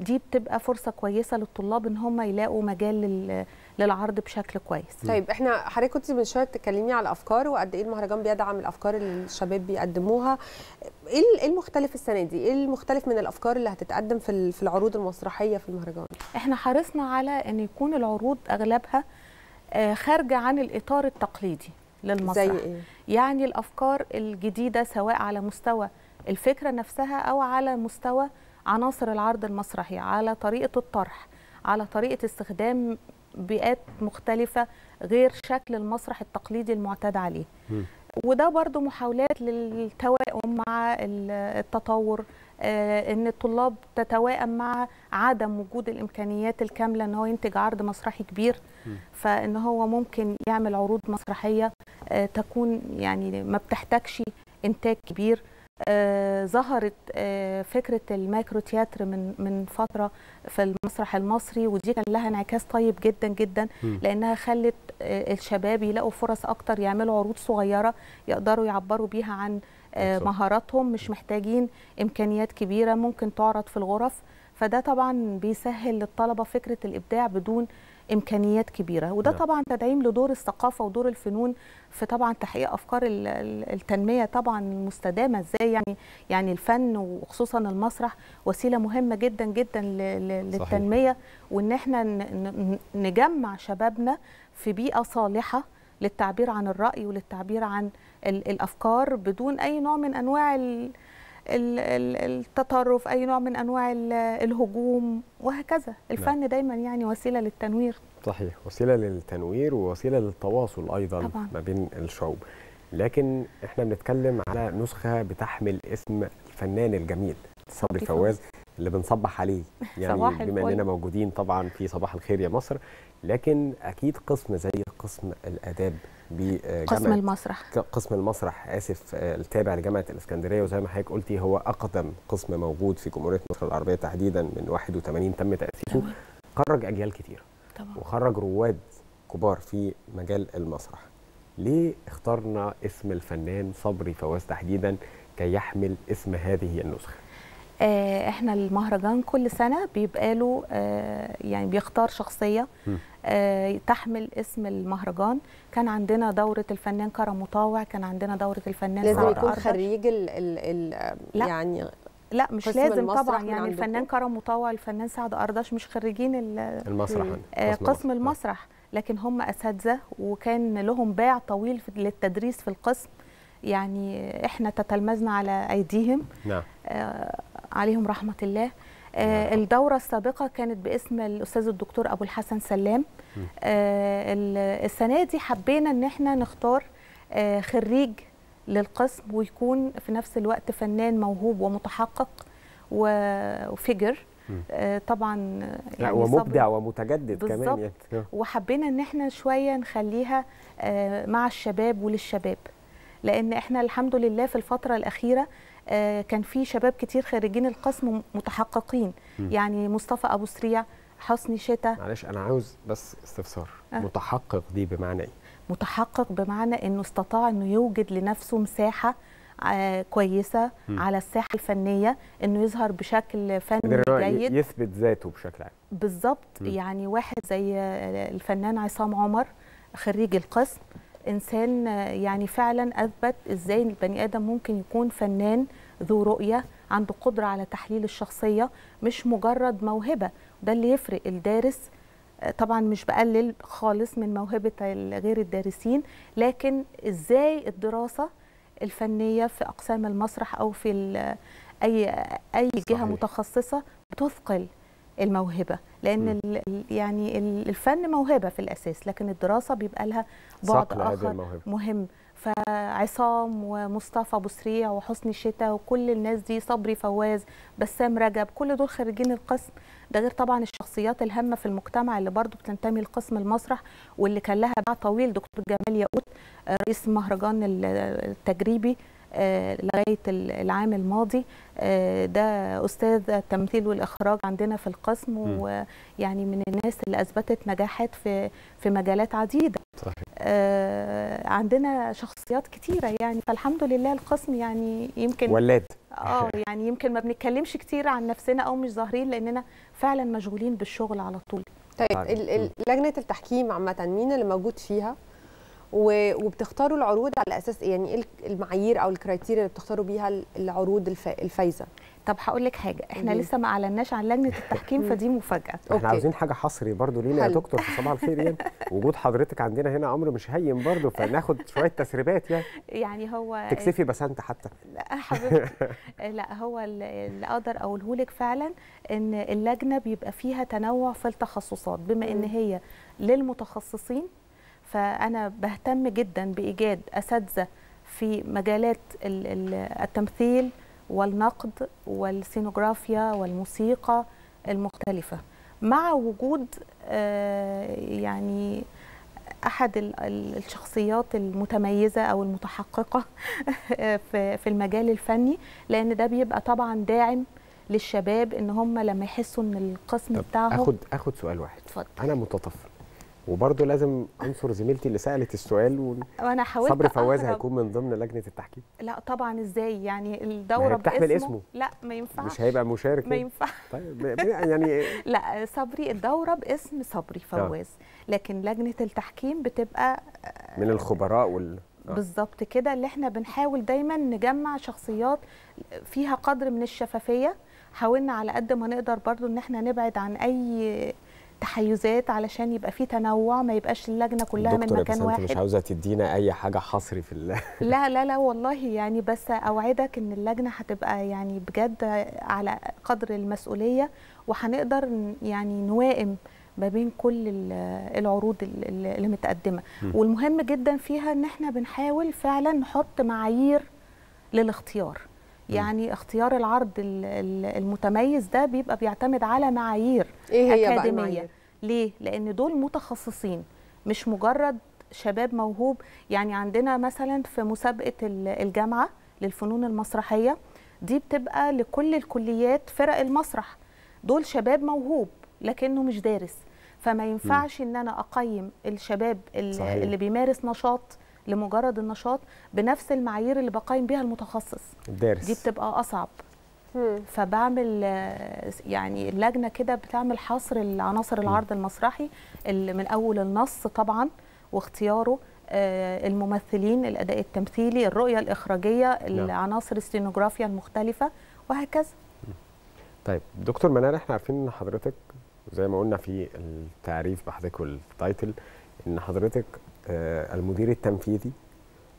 دي بتبقى فرصه كويسه للطلاب ان هم يلاقوا مجال للعرض بشكل كويس طيب احنا حضرتك كنت من شويه بتتكلمي على الافكار وقد ايه المهرجان بيدعم الافكار اللي الشباب بيقدموها ايه, إيه المختلف السنه دي ايه المختلف من الافكار اللي هتتقدم في في العروض المسرحيه في المهرجان احنا حرصنا على ان يكون العروض اغلبها آه، خارجه عن الاطار التقليدي للمسرح زي إيه؟ يعني الافكار الجديده سواء على مستوى الفكره نفسها او على مستوى عناصر العرض المسرحي على طريقه الطرح على طريقه استخدام بيئات مختلفه غير شكل المسرح التقليدي المعتاد عليه وده برضو محاولات للتوائم مع التطور آه، ان الطلاب تتوائم مع عدم وجود الامكانيات الكامله ان هو ينتج عرض مسرحي كبير فان هو ممكن يعمل عروض مسرحيه آه، تكون يعني ما بتحتاجش انتاج كبير آه، ظهرت آه، فكره المايكرو تياتر من من فتره في المسرح المصري ودي كان لها انعكاس طيب جدا جدا م. لانها خلت آه، الشباب يلاقوا فرص اكتر يعملوا عروض صغيره يقدروا يعبروا بيها عن مهاراتهم مش محتاجين امكانيات كبيره ممكن تعرض في الغرف فده طبعا بيسهل للطلبه فكره الابداع بدون امكانيات كبيره وده نعم. طبعا تدعيم لدور الثقافه ودور الفنون في طبعا تحقيق افكار التنميه طبعا المستدامه ازاي يعني يعني الفن وخصوصا المسرح وسيله مهمه جدا جدا للتنميه صحيح. وان احنا نجمع شبابنا في بيئه صالحه للتعبير عن الراي وللتعبير عن الافكار بدون اي نوع من انواع التطرف اي نوع من انواع الهجوم وهكذا نعم. الفن نعم. دايما يعني وسيله للتنوير صحيح وسيله للتنوير ووسيله للتواصل ايضا طبعا. ما بين الشعوب لكن احنا بنتكلم على نسخه بتحمل اسم الفنان الجميل صبري فواز اللي بنصبح عليه يعني بما اننا موجودين طبعا في صباح الخير يا مصر لكن اكيد قسم زي قسم الاداب آه، قسم المسرح قسم المسرح اسف آه، التابع لجامعه الاسكندريه وزي ما حضرتك قلتي هو اقدم قسم موجود في جمهوريه مصر العربيه تحديدا من 81 تم تاسيسه خرج اجيال كتير طبعا. وخرج رواد كبار في مجال المسرح ليه اخترنا اسم الفنان صبري فواز تحديدا كي يحمل اسم هذه النسخه آه، احنا المهرجان كل سنه بيبقى له آه، يعني بيختار شخصيه آه، تحمل اسم المهرجان كان عندنا دوره الفنان كرم مطاوع كان عندنا دوره الفنان لازم يكون خريج ال ال ال لا. يعني لا مش لازم طبعا يعني الفنان كرم مطاوع الفنان سعد أرضش مش خريجين المسرح قسم المسرح لكن هم اساتذه وكان لهم باع طويل للتدريس في القسم يعني احنا تتلمذنا على ايديهم نعم آه عليهم رحمه الله آه الدورة السابقة كانت باسم الأستاذ الدكتور أبو الحسن سلام آه السنة دي حبينا أن احنا نختار آه خريج للقسم ويكون في نفس الوقت فنان موهوب ومتحقق وفجر آه، طبعا يعني ومبدع ومتجدد كمان يعني. آه. وحبينا ان احنا شويه نخليها آه، مع الشباب وللشباب لان احنا الحمد لله في الفتره الاخيره آه، كان في شباب كتير خارجين القسم متحققين يعني مصطفى ابو سريع حسني شتا معلش انا عاوز بس استفسار أه. متحقق دي بمعنى ايه متحقق بمعنى انه استطاع انه يوجد لنفسه مساحه آه، كويسه م. على الساحه الفنيه انه يظهر بشكل فني جيد يثبت ذاته بشكل عام بالظبط يعني واحد زي آه، الفنان عصام عمر خريج القسم انسان يعني فعلا اثبت ازاي البني ادم ممكن يكون فنان ذو رؤيه عنده قدره على تحليل الشخصيه مش مجرد موهبه ده اللي يفرق الدارس طبعا مش بقلل خالص من موهبه غير الدارسين لكن ازاي الدراسه الفنيه في اقسام المسرح او في اي اي جهه صحيح. متخصصه بتثقل الموهبه لان ال يعني الفن موهبه في الاساس لكن الدراسه بيبقى لها بعد اخر مهم فعصام ومصطفى بسريع وحسني شتا وكل الناس دي صبري فواز بسام رجب كل دول خريجين القسم ده غير طبعا الشخصيات الهامه في المجتمع اللي برضو بتنتمي لقسم المسرح واللي كان لها باع طويل دكتور جمال ياقوت آه، رئيس مهرجان التجريبي لغايه العام الماضي آه، ده استاذ التمثيل والاخراج عندنا في القسم ويعني من الناس اللي اثبتت نجاحات في في مجالات عديده صحيح. آه، عندنا شخصيات كتيره يعني فالحمد لله القسم يعني يمكن ولاد اه يعني يمكن ما بنتكلمش كتير عن نفسنا او مش ظاهرين لاننا فعلا مشغولين بالشغل على طول طيب, طيب. لجنه التحكيم عامه مين اللي موجود فيها وبتختاروا العروض على اساس يعني ايه المعايير او الكرايتيريا اللي بتختاروا بيها العروض الفايزه طب هقول لك حاجه احنا مم. لسه ما اعلناش عن لجنه التحكيم فدي مفاجاه احنا أوكي. عاوزين حاجه حصري برضو لينا يا دكتور في صباح الخير يعني وجود حضرتك عندنا هنا امر مش هين برضو فناخد شويه تسريبات يعني يعني هو تكسفي بسنت حتى لا حبيبتي لا هو اللي اقدر اقوله لك فعلا ان اللجنه بيبقى فيها تنوع في التخصصات بما ان هي للمتخصصين فأنا بهتم جدا بإيجاد أساتذة في مجالات التمثيل والنقد والسينوغرافيا والموسيقى المختلفة مع وجود آه، يعني أحد الشخصيات المتميزة أو المتحققة في المجال الفني لأن ده بيبقى طبعا داعم للشباب ان هم لما يحسوا ان القسم بتاعهم اخد اخد سؤال واحد اتفضل انا متطفل وبرضه لازم انصر زميلتي اللي سالت السؤال و... وانا حاولت صبري فواز هيكون من ضمن لجنه التحكيم لا طبعا ازاي يعني الدوره بتحمل اسمه لا ما ينفعش مش هيبقى مشارك ما ينفعش طيب يعني لا صبري الدوره باسم صبري آه. فواز لكن لجنه التحكيم بتبقى آه، من الخبراء وال آه. بالظبط كده اللي احنا بنحاول دايما نجمع شخصيات فيها قدر من الشفافيه حاولنا على قد ما نقدر برضو ان احنا نبعد عن اي تحيزات علشان يبقى في تنوع ما يبقاش اللجنه كلها من مكان واحد مش عاوزه تدينا اي حاجه حصري في ال... لا لا لا والله يعني بس اوعدك ان اللجنه هتبقى يعني بجد على قدر المسؤوليه وهنقدر يعني نوائم ما بين كل العروض اللي متقدمه م. والمهم جدا فيها ان احنا بنحاول فعلا نحط معايير للاختيار يعني اختيار العرض المتميز ده بيبقى بيعتمد على معايير إيه هي أكاديمية معايير؟ ليه؟ لأن دول متخصصين مش مجرد شباب موهوب يعني عندنا مثلا في مسابقة الجامعة للفنون المسرحية دي بتبقى لكل الكليات فرق المسرح دول شباب موهوب لكنه مش دارس فما ينفعش ان انا اقيم الشباب اللي, صحيح. اللي بيمارس نشاط لمجرد النشاط بنفس المعايير اللي بقيم بيها المتخصص الدارس دي بتبقى اصعب فبعمل آه، يعني اللجنه كده بتعمل حصر العناصر العرض المسرحي اللي من اول النص طبعا واختياره آه، الممثلين الاداء التمثيلي الرؤيه الاخراجيه نعم. العناصر السينوجرافيا المختلفه وهكذا طيب دكتور منال احنا عارفين ان حضرتك زي ما قلنا في التعريف بحضرتك والتايتل ان حضرتك آه، المدير التنفيذي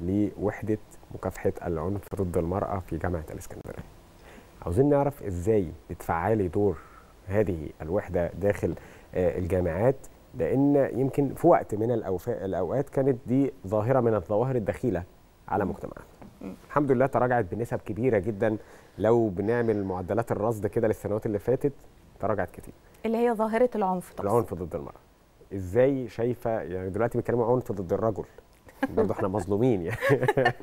لوحدة مكافحة العنف ضد المرأة في جامعة الإسكندرية عاوزين نعرف إزاي بتفعلي دور هذه الوحدة داخل آه، الجامعات لأن يمكن في وقت من الأوقات كانت دي ظاهرة من الظواهر الدخيلة على مجتمعنا الحمد لله تراجعت بنسب كبيرة جدا لو بنعمل معدلات الرصد كده للسنوات اللي فاتت تراجعت كتير اللي هي ظاهرة العنف طبعا. العنف ضد المرأة ازاي شايفه يعني دلوقتي بيتكلموا عنف ضد الرجل برضه احنا مظلومين يعني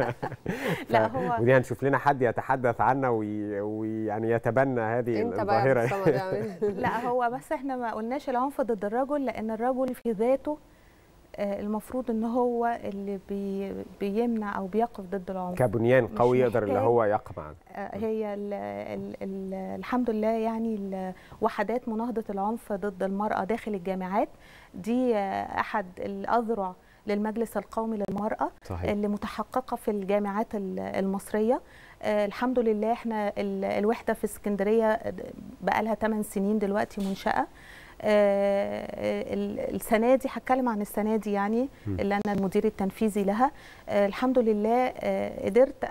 لا هو ودي هنشوف لنا حد يتحدث عنها ويعني وي... يتبنى هذه الظاهره لا هو بس احنا ما قلناش العنف ضد الرجل لان الرجل في ذاته آه، المفروض ان هو اللي بي بيمنع او بيقف ضد العنف كبنيان قوي يقدر اللي هو يقف عنه آه، هي الـ الـ الحمد لله يعني وحدات مناهضه العنف ضد المراه داخل الجامعات دي احد الاذرع للمجلس القومي للمرأة صحيح. اللي متحققة في الجامعات المصرية آه، الحمد لله احنا الوحدة في اسكندرية بقى لها 8 سنين دلوقتي منشأة آه، السنه دي هتكلم عن السنه دي يعني اللي انا المدير التنفيذي لها آه، الحمد لله آه، قدرت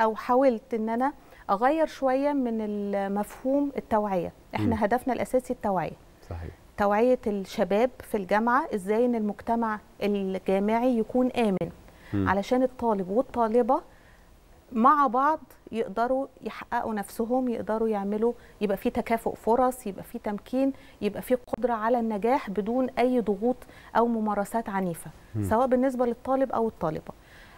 او حاولت ان انا اغير شويه من المفهوم التوعيه احنا م. هدفنا الاساسي التوعيه صحيح توعيه الشباب في الجامعه ازاي ان المجتمع الجامعي يكون امن م. علشان الطالب والطالبه مع بعض يقدروا يحققوا نفسهم يقدروا يعملوا يبقى في تكافؤ فرص يبقى في تمكين يبقى في قدرة على النجاح بدون أي ضغوط أو ممارسات عنيفة م. سواء بالنسبة للطالب أو الطالبة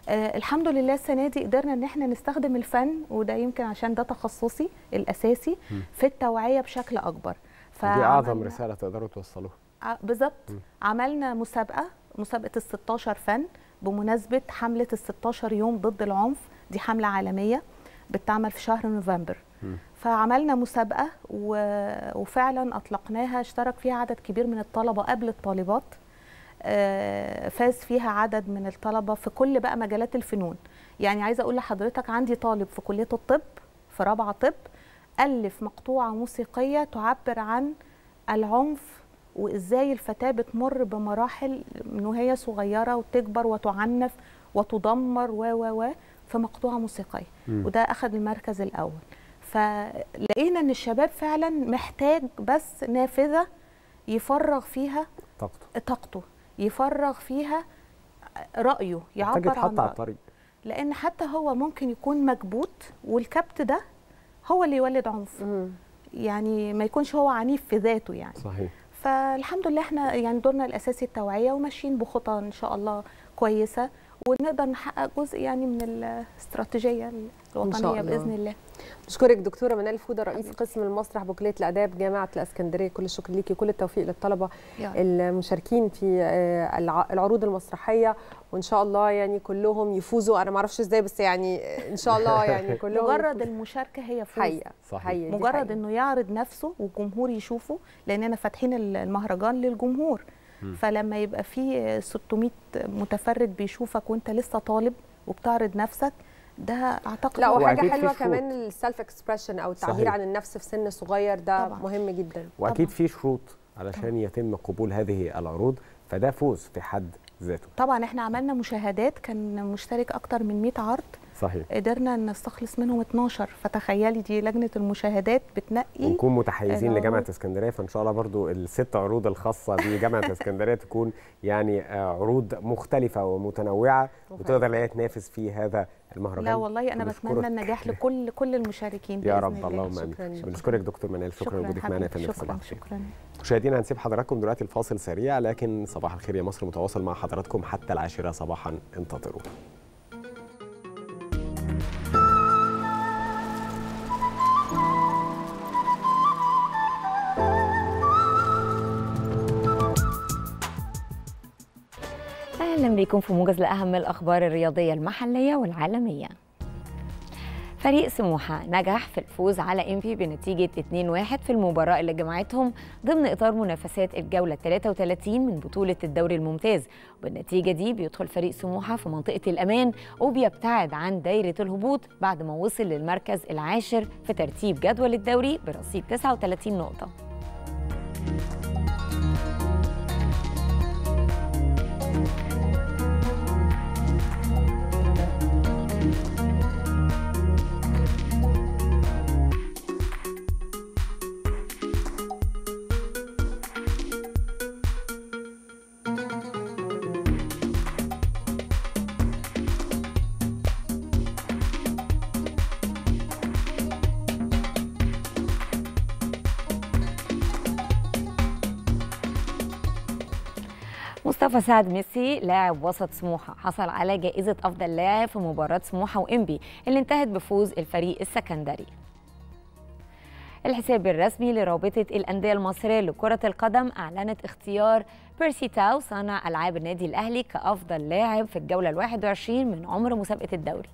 آه الحمد لله السنه دي قدرنا ان احنا نستخدم الفن وده يمكن عشان ده تخصصي الاساسي م. في التوعيه بشكل اكبر دي اعظم رساله تقدروا توصلوها آه، بالظبط عملنا مسابقه مسابقه ال 16 فن بمناسبه حمله ال 16 يوم ضد العنف دي حمله عالميه بتعمل في شهر نوفمبر فعملنا مسابقه وفعلا اطلقناها اشترك فيها عدد كبير من الطلبه قبل الطالبات آه، فاز فيها عدد من الطلبه في كل بقى مجالات الفنون يعني عايزه اقول لحضرتك عندي طالب في كليه الطب في رابعه طب الف مقطوعه موسيقيه تعبر عن العنف وازاي الفتاه بتمر بمراحل من وهي صغيره وتكبر وتعنف وتدمر و و و في مقطوعه موسيقيه وده اخذ المركز الاول فلقينا ان الشباب فعلا محتاج بس نافذه يفرغ فيها طاقته طاقته يفرغ فيها رايه يعبر عن رأيه. على الطريق لان حتى هو ممكن يكون مكبوت والكبت ده هو اللي يولد عنف مم. يعني ما يكونش هو عنيف في ذاته يعني صحيح فالحمد لله احنا يعني دورنا الاساسي التوعيه وماشيين بخطى ان شاء الله كويسه ونقدر نحقق جزء يعني من الاستراتيجيه الوطنيه الله. باذن الله بشكرك دكتوره منال فوده رئيس قسم المسرح بكليه الاداب جامعه الاسكندريه كل الشكر ليكي وكل التوفيق للطلبه يعني. المشاركين في آه، العروض المسرحيه وان شاء الله يعني كلهم يفوزوا انا ما اعرفش ازاي بس يعني ان شاء الله يعني كلهم مجرد المشاركه هي فوز حقيقه صحيح مجرد انه يعرض نفسه والجمهور يشوفه لاننا فاتحين المهرجان للجمهور فلما يبقى في 600 متفرج بيشوفك وانت لسه طالب وبتعرض نفسك ده اعتقد لا وحاجه حلوه كمان السلف اكسبريشن او التعبير صحيح. عن النفس في سن صغير ده طبعا. مهم جدا واكيد في شروط علشان طبعا. يتم قبول هذه العروض فده فوز في حد ذاته طبعا احنا عملنا مشاهدات كان مشترك اكتر من 100 عرض صحيح قدرنا نستخلص منهم 12 فتخيلي دي لجنه المشاهدات بتنقي ونكون متحيزين لجامعه اسكندريه فان شاء الله برضو الست عروض الخاصه بجامعه اسكندريه تكون يعني آه، عروض مختلفه ومتنوعه وتقدر ان هي تنافس في هذا المهرجان لا والله انا بتمنى النجاح لكل كل المشاركين يا رب اللهم امين بنشكرك دكتور منال شكرا لوجودك معنا في شكرا شكرا مشاهدينا هنسيب حضراتكم دلوقتي الفاصل سريع لكن صباح الخير يا مصر متواصل مع حضراتكم حتى العاشره صباحا انتظروا اهلا بكم في موجز لاهم الاخبار الرياضيه المحليه والعالميه فريق سموحة نجح في الفوز على انفي بنتيجة 2-1 في المباراة اللي جمعتهم ضمن إطار منافسات الجولة 33 من بطولة الدوري الممتاز وبالنتيجه دي بيدخل فريق سموحة في منطقة الأمان وبيبتعد عن دايرة الهبوط بعد ما وصل للمركز العاشر في ترتيب جدول الدوري برصيد 39 نقطة مصطفى سعد ميسي لاعب وسط سموحه حصل على جائزه افضل لاعب في مباراه سموحه وانبي اللي انتهت بفوز الفريق السكندري الحساب الرسمي لرابطة الأندية المصرية لكرة القدم أعلنت اختيار بيرسي تاو صانع ألعاب النادي الأهلي كأفضل لاعب في الجولة ال 21 من عمر مسابقة الدوري.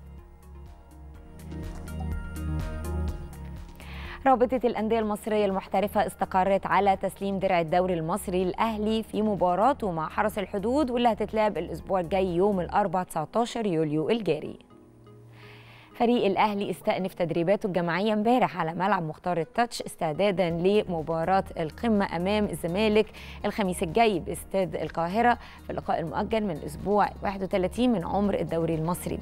رابطة الأندية المصرية المحترفة استقرت على تسليم درع الدوري المصري الأهلي في مباراته مع حرس الحدود واللي هتتلعب الأسبوع الجاي يوم الأربعاء 19 يوليو الجاري فريق الأهلي استأنف تدريباته الجماعية امبارح على ملعب مختار التاتش استعدادا لمباراة القمة أمام الزمالك الخميس الجاي باستاد القاهرة في اللقاء المؤجل من الأسبوع 31 من عمر الدوري المصري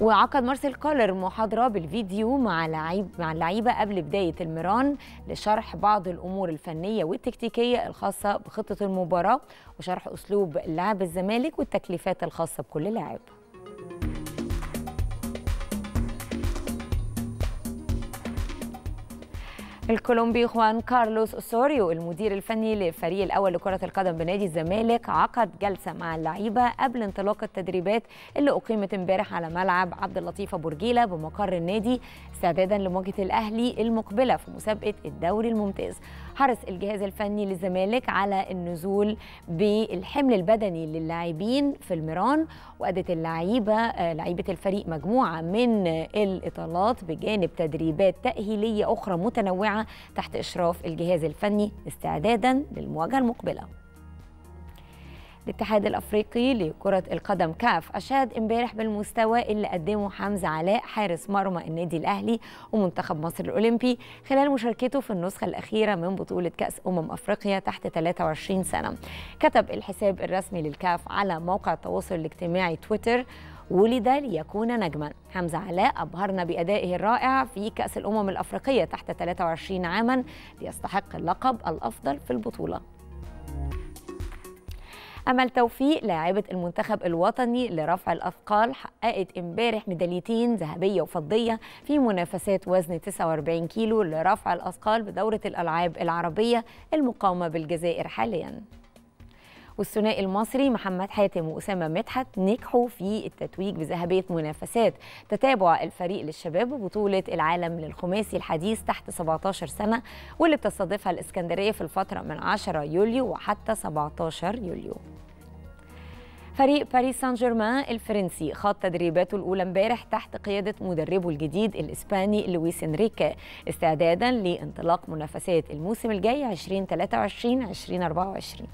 وعقد مارسيل كولر محاضرة بالفيديو مع لعيب مع اللعيبة قبل بداية المران لشرح بعض الأمور الفنية والتكتيكية الخاصة بخطة المباراة وشرح أسلوب لعب الزمالك والتكليفات الخاصة بكل لاعب. الكولومبي خوان كارلوس أوسوريو المدير الفني للفريق الأول لكرة القدم بنادي الزمالك عقد جلسة مع اللعيبة قبل انطلاق التدريبات اللي أقيمت امبارح على ملعب عبد اللطيف أبو بمقر النادي استعدادا لمواجهة الأهلي المقبلة في مسابقة الدوري الممتاز حرص الجهاز الفني للزمالك على النزول بالحمل البدني للاعبين في المران وأدت اللعيبة آه، لعيبة الفريق مجموعة من الإطالات بجانب تدريبات تأهيلية أخرى متنوعة تحت إشراف الجهاز الفني استعدادا للمواجهة المقبلة الاتحاد الافريقي لكره القدم كاف اشاد امبارح بالمستوى اللي قدمه حمزه علاء حارس مرمى النادي الاهلي ومنتخب مصر الاولمبي خلال مشاركته في النسخه الاخيره من بطوله كاس امم افريقيا تحت 23 سنه كتب الحساب الرسمي للكاف على موقع التواصل الاجتماعي تويتر ولد ليكون نجما حمزة علاء أبهرنا بأدائه الرائع في كأس الأمم الأفريقية تحت 23 عاما ليستحق اللقب الأفضل في البطولة أمل توفيق لاعبة المنتخب الوطني لرفع الأثقال حققت امبارح ميداليتين ذهبية وفضية في منافسات وزن 49 كيلو لرفع الأثقال بدورة الألعاب العربية المقامة بالجزائر حالياً والثنائي المصري محمد حاتم وأسامة مدحت نجحوا في التتويج بذهبية منافسات تتابع الفريق للشباب بطولة العالم للخماسي الحديث تحت 17 سنة واللي بتستضيفها الإسكندرية في الفترة من 10 يوليو وحتى 17 يوليو فريق باريس سان جيرمان الفرنسي خاض تدريباته الاولى امبارح تحت قياده مدربه الجديد الاسباني لويس انريكا استعدادا لانطلاق منافسات الموسم الجاي 2023 2024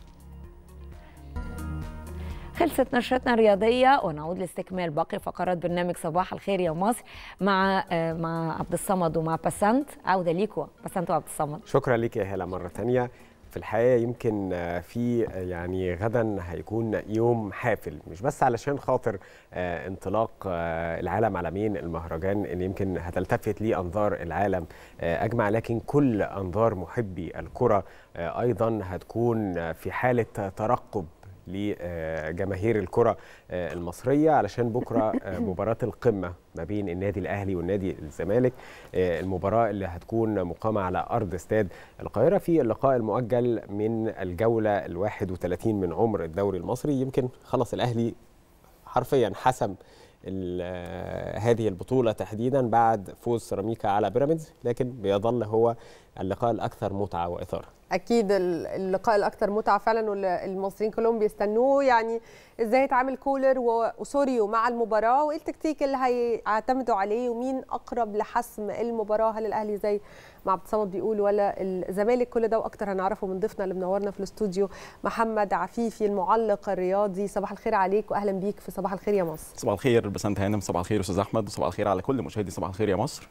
خلصت نشرتنا الرياضيه ونعود لاستكمال باقي فقرات برنامج صباح الخير يا مصر مع آه، مع عبد الصمد ومع باسنت عوده ليكوا باسنت وعبد الصمد شكرا ليك يا هلا مره ثانيه في الحقيقه يمكن آه، في آه، يعني غدا هيكون يوم حافل مش بس علشان خاطر انطلاق العالم مين المهرجان اللي يمكن هتلتفت ليه انظار العالم اجمع لكن كل انظار محبي الكره ايضا هتكون في حاله ترقب لجماهير الكرة آه، المصرية علشان بكرة آه، مباراة القمة ما بين النادي الأهلي والنادي الزمالك آه، المباراة اللي هتكون مقامة على أرض استاد القاهرة في اللقاء المؤجل من الجولة الواحد وثلاثين من عمر الدوري المصري يمكن خلص الأهلي حرفيا حسم هذه البطولة تحديدا بعد فوز سيراميكا على بيراميدز لكن بيظل هو اللقاء الأكثر متعة وإثارة اكيد اللقاء الاكثر متعه فعلا والمصريين كلهم بيستنوه يعني ازاي يتعامل كولر وسوريو مع المباراه وايه التكتيك اللي هيعتمدوا عليه ومين اقرب لحسم المباراه هل الاهلي زي ما عبد الصمد بيقول ولا الزمالك كل ده واكثر هنعرفه من ضيفنا اللي منورنا في الاستوديو محمد عفيفي المعلق الرياضي صباح الخير عليك واهلا بيك في صباح الخير يا مصر صباح الخير بسنت هانم صباح الخير استاذ احمد وصباح الخير على كل مشاهدي صباح الخير يا مصر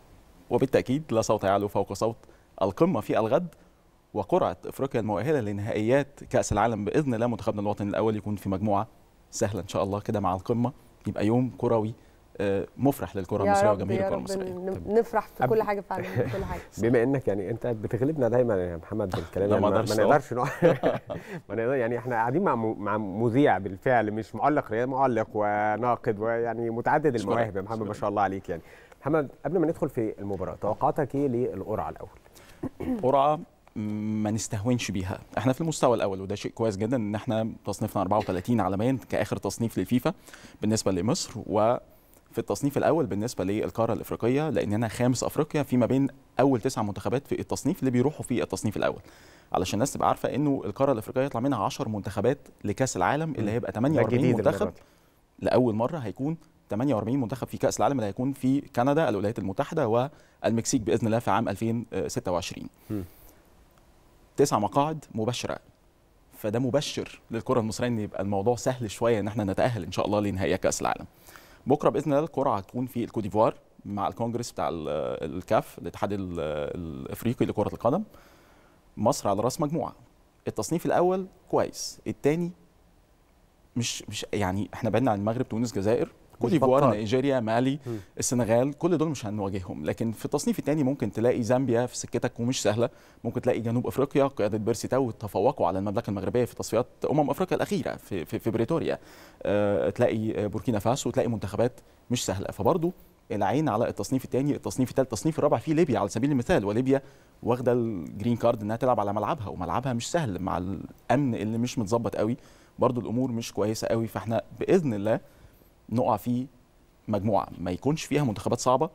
وبالتاكيد لا صوت يعلو فوق صوت القمه في الغد وقرعه افريقيا المؤهله لنهائيات كاس العالم باذن الله منتخبنا الوطني الاول يكون في مجموعه سهله ان شاء الله كده مع القمه يبقى يوم كروي آه، مفرح للكره المصريه وجماهير الكره المصريه نفرح في كل حاجه فعلا في كل حاجه بما انك يعني انت بتغلبنا دايما يا محمد بالكلام يعني ما نقدرش ما يعني احنا قاعدين مع مع مذيع بالفعل مش معلق معلق وناقد ويعني متعدد المواهب يا محمد ما شاء الله عليك يعني محمد قبل ما ندخل في المباراه توقعاتك ايه للقرعه الاول؟ قرعه ما نستهونش بيها احنا في المستوى الاول وده شيء كويس جدا ان احنا تصنيفنا 34 عالميا كاخر تصنيف للفيفا بالنسبه لمصر و في التصنيف الاول بالنسبه للقاره الافريقيه لاننا خامس افريقيا فيما بين اول تسع منتخبات في التصنيف اللي بيروحوا في التصنيف الاول علشان الناس تبقى عارفه انه القاره الافريقيه يطلع منها 10 منتخبات لكاس العالم اللي هيبقى 48 منتخب لاول مره هيكون 48 منتخب في كاس العالم اللي هيكون في كندا الولايات المتحده والمكسيك باذن الله في عام 2026 م. تسع مقاعد مباشره فده مبشر للكره المصريه ان يبقى الموضوع سهل شويه ان احنا نتاهل ان شاء الله لنهائي كاس العالم بكره باذن الله الكره هتكون في الكوت ديفوار مع الكونجرس بتاع الكاف الاتحاد الافريقي لكره القدم مصر على راس مجموعه التصنيف الاول كويس الثاني مش مش يعني احنا بعدنا عن المغرب تونس جزائر كوت ديفوار نيجيريا مالي م. السنغال كل دول مش هنواجههم لكن في التصنيف الثاني ممكن تلاقي زامبيا في سكتك ومش سهله ممكن تلاقي جنوب افريقيا قياده بيرسي تاو تفوقوا على المملكه المغربيه في تصفيات امم افريقيا الاخيره في في, في بريتوريا أه تلاقي بوركينا فاسو وتلاقي منتخبات مش سهله فبرضه العين على التصنيف الثاني التصنيف الثالث التصنيف الرابع فيه ليبيا على سبيل المثال وليبيا واخده الجرين كارد انها تلعب على ملعبها وملعبها مش سهل مع الامن اللي مش متظبط قوي برضو الامور مش كويسه قوي فاحنا باذن الله نقع في مجموعه ما يكونش فيها منتخبات صعبه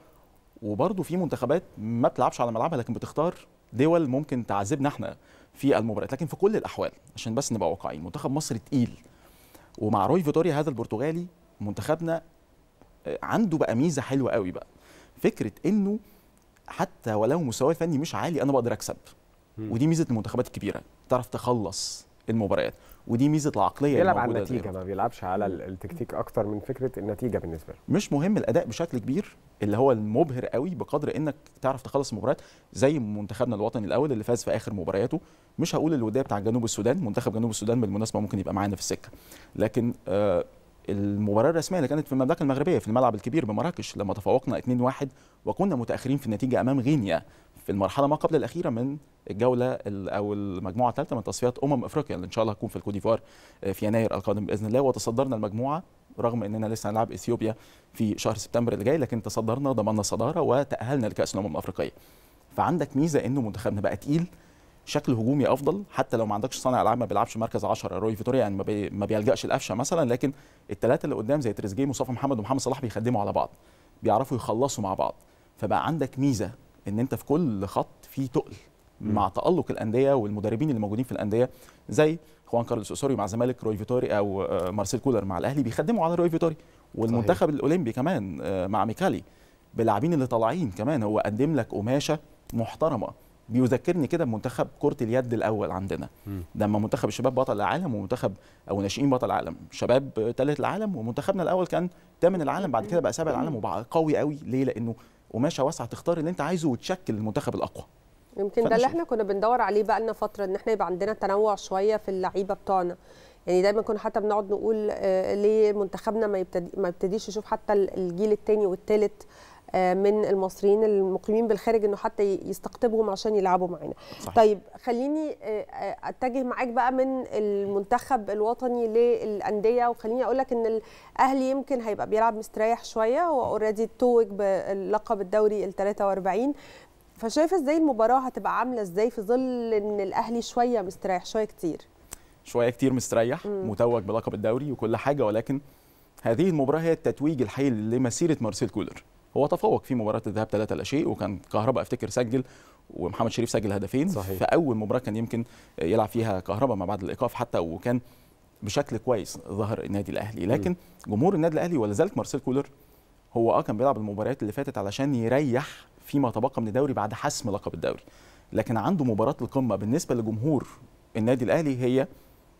وبرضه في منتخبات ما بتلعبش على ملعبها لكن بتختار دول ممكن تعذبنا احنا في المباريات لكن في كل الاحوال عشان بس نبقى واقعيين منتخب مصر تقيل ومع روي فيتوريا هذا البرتغالي منتخبنا آه، عنده بقى ميزه حلوه قوي بقى فكره انه حتى ولو مستواه الفني مش عالي انا بقدر اكسب ودي ميزه المنتخبات الكبيره تعرف تخلص المباريات ودي ميزه العقليه بيلعب على النتيجه ما بيلعبش على التكتيك اكتر من فكره النتيجه بالنسبه له مش مهم الاداء بشكل كبير اللي هو المبهر قوي بقدر انك تعرف تخلص المباريات زي منتخبنا الوطني الاول اللي فاز في اخر مبارياته مش هقول الوديه بتاع جنوب السودان منتخب جنوب السودان بالمناسبه ممكن يبقى معانا في السكه لكن آه المباراه الرسميه اللي كانت في المملكه المغربيه في الملعب الكبير بمراكش لما تفوقنا 2-1 وكنا متاخرين في النتيجه امام غينيا في المرحله ما قبل الاخيره من الجوله او المجموعه الثالثه من تصفيات امم افريقيا اللي ان شاء الله هتكون في الكوديفوار آه، في يناير القادم باذن الله وتصدرنا المجموعه رغم اننا لسه هنلعب اثيوبيا في شهر سبتمبر اللي جاي لكن تصدرنا ضمننا الصداره وتاهلنا لكاس الامم الافريقيه فعندك ميزه انه منتخبنا بقى تقيل شكل هجومي افضل حتى لو ما عندكش صانع العاب ما بيلعبش مركز 10 روي فيتوريا يعني ما, ما بيلجاش القفشه مثلا لكن الثلاثه اللي قدام زي تريزيجيه مصطفى محمد ومحمد صلاح بيخدموا على بعض بيعرفوا يخلصوا مع بعض فبقى عندك ميزه ان انت في كل خط في تقل مع تالق الانديه والمدربين اللي موجودين في الانديه زي خوان كارلوس اوسوريو مع الزمالك روي فيتوري او آه، مارسيل كولر مع الاهلي بيخدموا على روي فيتوري والمنتخب صحيح. الاولمبي كمان آه، مع ميكالي باللاعبين اللي طالعين كمان هو قدم لك قماشه محترمه بيذكرني كده بمنتخب كره اليد الاول عندنا لما منتخب الشباب بطل العالم ومنتخب او ناشئين بطل العالم شباب ثالث العالم ومنتخبنا الاول كان ثامن العالم بعد كده بقى سابع العالم وبقى قوي قوي ليه لانه قماشه واسعه تختار اللي انت عايزه وتشكل المنتخب الاقوى يمكن ده اللي احنا كنا بندور عليه بقى لنا فتره ان احنا يبقى عندنا تنوع شويه في اللعيبه بتوعنا يعني دايما كنا حتى بنقعد نقول آه، ليه منتخبنا ما يبتدي ما يبتديش يشوف حتى الجيل الثاني والثالث آه، من المصريين المقيمين بالخارج انه حتى يستقطبهم عشان يلعبوا معانا طيب خليني آه، آه، اتجه معاك بقى من المنتخب الوطني للانديه وخليني اقول لك ان الاهلي يمكن هيبقى بيلعب مستريح شويه واوريدي توج اتوج بلقب الدوري ال 43 فشايف ازاي المباراه هتبقى عامله ازاي في ظل ان الاهلي شويه مستريح شويه كتير شويه كتير مستريح مم. متوج بلقب الدوري وكل حاجه ولكن هذه المباراه هي التتويج الحقيقي لمسيره مارسيل كولر هو تفوق في مباراه الذهاب 3 لا شيء وكان كهربا افتكر سجل ومحمد شريف سجل هدفين صحيح. في اول مباراه كان يمكن يلعب فيها كهربا ما بعد الايقاف حتى وكان بشكل كويس ظهر النادي الاهلي لكن م. جمهور النادي الاهلي ولذلك مارسيل كولر هو اه كان بيلعب المباريات اللي فاتت علشان يريح فيما تبقى من الدوري بعد حسم لقب الدوري لكن عنده مباراه القمه بالنسبه لجمهور النادي الاهلي هي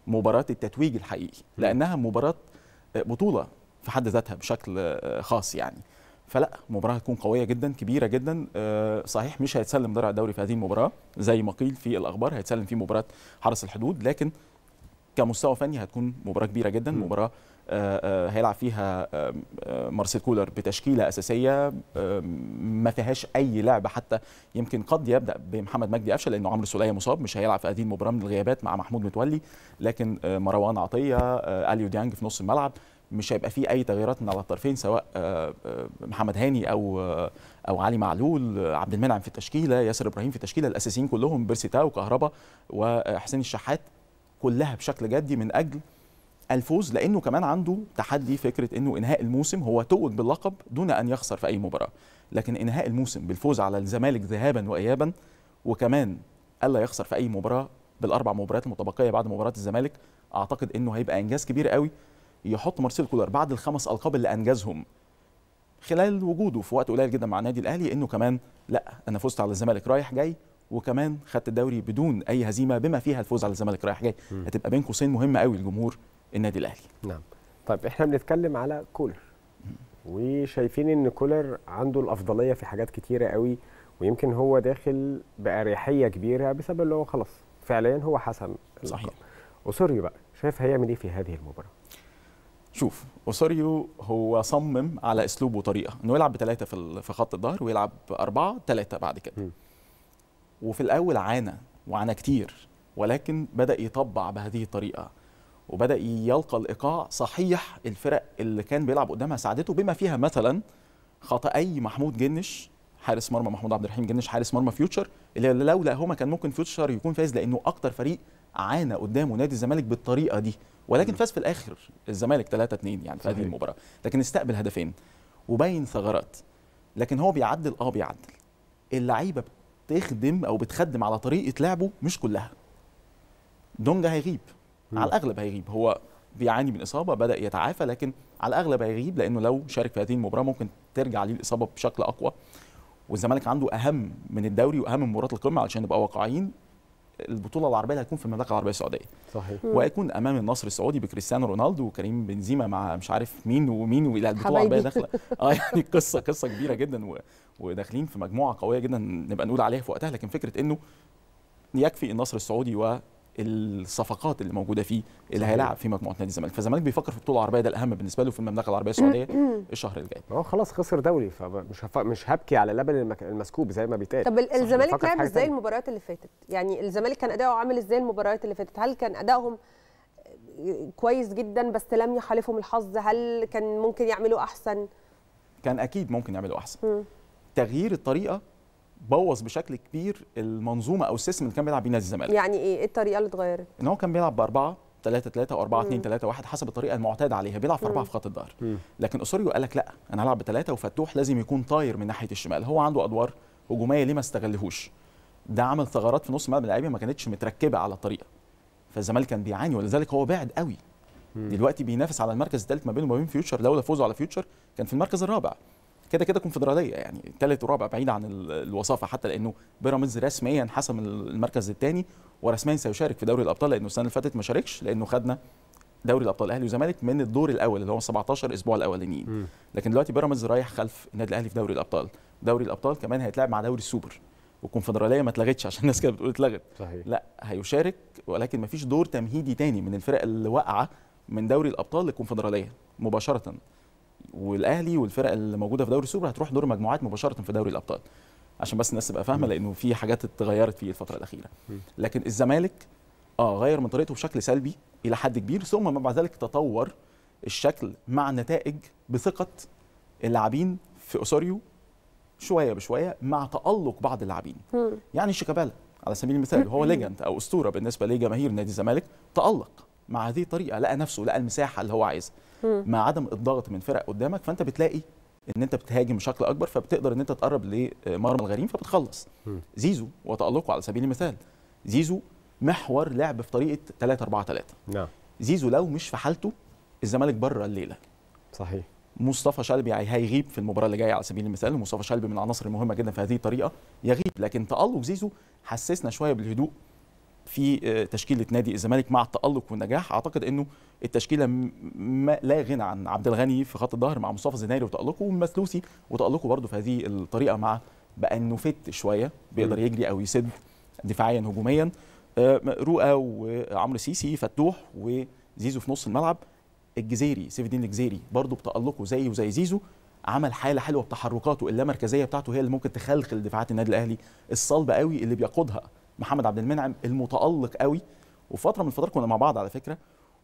مباراه التتويج الحقيقي لانها مباراه بطوله في حد ذاتها بشكل خاص يعني فلا مباراه هتكون قويه جدا كبيره جدا آه، صحيح مش هيتسلم درع الدوري في هذه المباراه زي ما قيل في الاخبار هيتسلم في مباراه حرس الحدود لكن كمستوى فني هتكون مباراه كبيره جدا مباراه آه، آه، هيلعب فيها مارسيل كولر بتشكيله اساسيه ما فيهاش اي لعب حتى يمكن قد يبدا بمحمد مجدي قفشه لانه عمرو سوليه مصاب مش هيلعب في هذه المباراه من الغيابات مع محمود متولي لكن مروان عطيه اليو ديانج في نص الملعب مش هيبقى فيه اي تغييرات من على الطرفين سواء آه، آه، محمد هاني او آه، او علي معلول عبد المنعم في التشكيله ياسر ابراهيم في التشكيله الاساسيين كلهم بيرسيتا وكهربا وحسين الشحات كلها بشكل جدي من اجل الفوز لانه كمان عنده تحدي فكره انه انهاء الموسم هو توج باللقب دون ان يخسر في اي مباراه لكن انهاء الموسم بالفوز على الزمالك ذهابا وايابا وكمان الا يخسر في اي مباراه بالاربع مباريات المتبقيه بعد مباراه الزمالك اعتقد انه هيبقى انجاز كبير قوي يحط مارسيل كولر بعد الخمس القاب اللي انجزهم خلال وجوده في وقت قليل جدا مع النادي الاهلي انه كمان لا انا فزت على الزمالك رايح جاي وكمان خدت الدوري بدون اي هزيمه بما فيها الفوز على الزمالك رايح جاي م. هتبقى بين قوسين مهمه قوي لجمهور النادي الاهلي نعم طيب احنا بنتكلم على كولر وشايفين ان كولر عنده الافضليه في حاجات كتيره قوي ويمكن هو داخل باريحيه كبيره بسبب اللي هو خلاص فعليا هو حسم صحيح وسوري بقى شايف هيعمل ايه في هذه المباراه شوف اوساريو هو صمم على اسلوب وطريقه انه يلعب بثلاثه في في خط الظهر ويلعب اربعه ثلاثه بعد كده م. وفي الاول عانى وعانى كتير ولكن بدا يطبع بهذه الطريقه وبدا يلقى الايقاع صحيح الفرق اللي كان بيلعب قدامها ساعدته بما فيها مثلا خطأي محمود جنش حارس مرمى محمود عبد الرحيم جنش حارس مرمى فيوتشر اللي لولا هما كان ممكن فيوتشر يكون فايز لانه اكتر فريق عانى قدامه نادي الزمالك بالطريقه دي ولكن فاز في الاخر الزمالك 3 2 يعني في هذه المباراه لكن استقبل هدفين وبين ثغرات لكن هو بيعدل اه بيعدل اللعيبه بتخدم او بتخدم على طريقه لعبه مش كلها دونجا هيغيب مم. على الاغلب هيغيب هو بيعاني من اصابه بدا يتعافى لكن على الاغلب هيغيب لانه لو شارك في هذه المباراه ممكن ترجع ليه الاصابه بشكل اقوى والزمالك عنده اهم من الدوري واهم من مباراه القمه علشان نبقى واقعيين البطوله العربيه اللي هتكون في المملكه العربيه السعوديه صحيح وهيكون امام النصر السعودي بكريستيانو رونالدو وكريم بنزيما مع مش عارف مين ومين ولا البطوله العربيه داخله اه يعني قصه قصه كبيره جدا وداخلين في مجموعه قويه جدا نبقى نقول عليها في وقتها لكن فكره انه يكفي النصر السعودي و الصفقات اللي موجوده فيه اللي هيلعب في مجموعه نادي الزمالك فالزمالك بيفكر في البطوله العربيه ده الاهم بالنسبه له في المملكه العربيه السعوديه الشهر الجاي هو خلاص خسر دوري فمش هف... مش هبكي على لبن المك... المسكوب زي ما بيتقال طب الزمالك لعب ازاي المباريات اللي فاتت يعني الزمالك كان اداؤه عامل ازاي المباريات اللي فاتت هل كان ادائهم كويس جدا بس لم يحالفهم الحظ هل كان ممكن يعملوا احسن كان اكيد ممكن يعملوا احسن تغيير الطريقه بوظ بشكل كبير المنظومه او السيستم اللي كان بيلعب بيه نادي الزمالك يعني ايه, إيه الطريقه اللي اتغيرت ان هو كان بيلعب باربعه 3 3 و 4 2 3 1 حسب الطريقه المعتاد عليها بيلعب في اربعه في خط الظهر لكن اسوريو قال لك لا انا هلعب بثلاثه وفتوح لازم يكون طاير من ناحيه الشمال هو عنده ادوار هجوميه ليه ما استغلهوش ده عمل ثغرات في نص ملعب اللعيبه ما كانتش متركبه على الطريقه فالزمالك كان بيعاني ولذلك هو بعد قوي دلوقتي بينافس على المركز الثالث ما بينه وما بين فيوتشر لولا فوزه على فيوتشر كان في المركز الرابع كده كده كونفدراليه يعني ثالث ورابع بعيد عن الوصافه حتى لانه بيراميدز رسميا حسم المركز الثاني ورسميا سيشارك في دوري الابطال لانه السنه اللي فاتت ما شاركش لانه خدنا دوري الابطال الاهلي والزمالك من الدور الاول اللي هو 17 اسبوع الاولانيين لكن دلوقتي بيراميدز رايح خلف النادي الاهلي في دوري الابطال دوري الابطال كمان هيتلعب مع دوري السوبر والكونفدراليه ما اتلغتش عشان الناس كانت بتقول اتلغت صحيح لا هيشارك ولكن ما فيش دور تمهيدي تاني من الفرق اللي واقعه من دوري الابطال للكونفدراليه مباشره والاهلي والفرق اللي موجوده في دوري السوبر هتروح دور مجموعات مباشره في دوري الابطال عشان بس الناس تبقى فاهمه لانه في حاجات اتغيرت فيه الفتره الاخيره لكن الزمالك اه غير من طريقته بشكل سلبي الى حد كبير ثم بعد ذلك تطور الشكل مع نتائج بثقه اللاعبين في اوسوريو شويه بشويه مع تالق بعض اللاعبين يعني شيكابالا على سبيل المثال هو ليجند او اسطوره بالنسبه لجماهير نادي الزمالك تالق مع هذه الطريقه لقى نفسه لقى المساحه اللي هو عايزها مع عدم الضغط من فرق قدامك فانت بتلاقي ان انت بتهاجم بشكل اكبر فبتقدر ان انت تقرب لمرمى الغريم فبتخلص زيزو وتالقه على سبيل المثال زيزو محور لعب في طريقه 3 4 3 نعم زيزو لو مش في حالته الزمالك بره الليله صحيح مصطفى شلبي هيغيب في المباراه اللي جايه على سبيل المثال مصطفى شلبي من العناصر المهمه جدا في هذه الطريقه يغيب لكن تالق زيزو حسسنا شويه بالهدوء في آه، تشكيله نادي الزمالك مع التالق والنجاح اعتقد انه التشكيله ما لا غنى عن عبد الغني في خط الظهر مع مصطفى زناري وتالقه ومسلوسي وتالقه برده في هذه الطريقه مع بقى انه فت شويه بيقدر يجري او يسد دفاعيا هجوميا آه، رؤى وعمرو سيسي فتوح وزيزو في نص الملعب الجزيري سيف الدين الجزيري برضه بتالقه زيه وزي زيزو عمل حاله حلوه بتحركاته اللامركزيه بتاعته هي اللي ممكن تخلخل دفاعات النادي الاهلي الصلبه قوي اللي بيقودها محمد عبد المنعم المتالق قوي وفتره من الفترات كنا مع بعض على فكره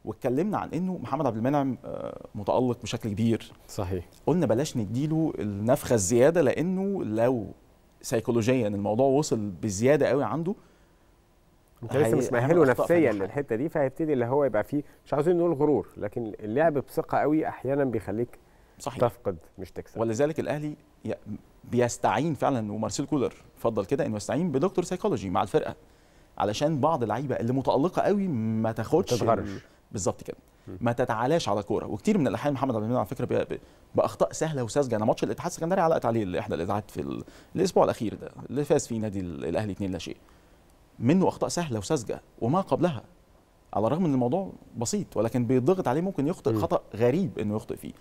واتكلمنا عن انه محمد عبد المنعم آه، متالق بشكل كبير صحيح قلنا بلاش نديله النفخه الزياده لانه لو سيكولوجيا الموضوع وصل بزياده قوي عنده انت لسه مش مأهله نفسيا للحته دي فهيبتدي اللي هو يبقى فيه مش عاوزين نقول غرور لكن اللعب بثقه قوي احيانا بيخليك صحيح تفقد مش تكسب ولذلك الاهلي بيستعين فعلا ومارسيل كولر فضل كده انه يستعين بدكتور سيكولوجي مع الفرقه علشان بعض اللعيبه اللي متالقه قوي ما تاخدش بالظبط كده ما تتعالاش على كوره وكتير من الاحيان محمد عبد المنعم على فكره باخطاء سهله وساذجه انا ماتش الاتحاد السكندري علقت عليه احدى الاذاعات في الاسبوع الاخير ده اللي فاز فيه نادي الاهلي 2 لا شيء منه اخطاء سهله وساذجه وما قبلها على الرغم ان الموضوع بسيط ولكن بيضغط عليه ممكن يخطئ خطا غريب انه يخطئ فيه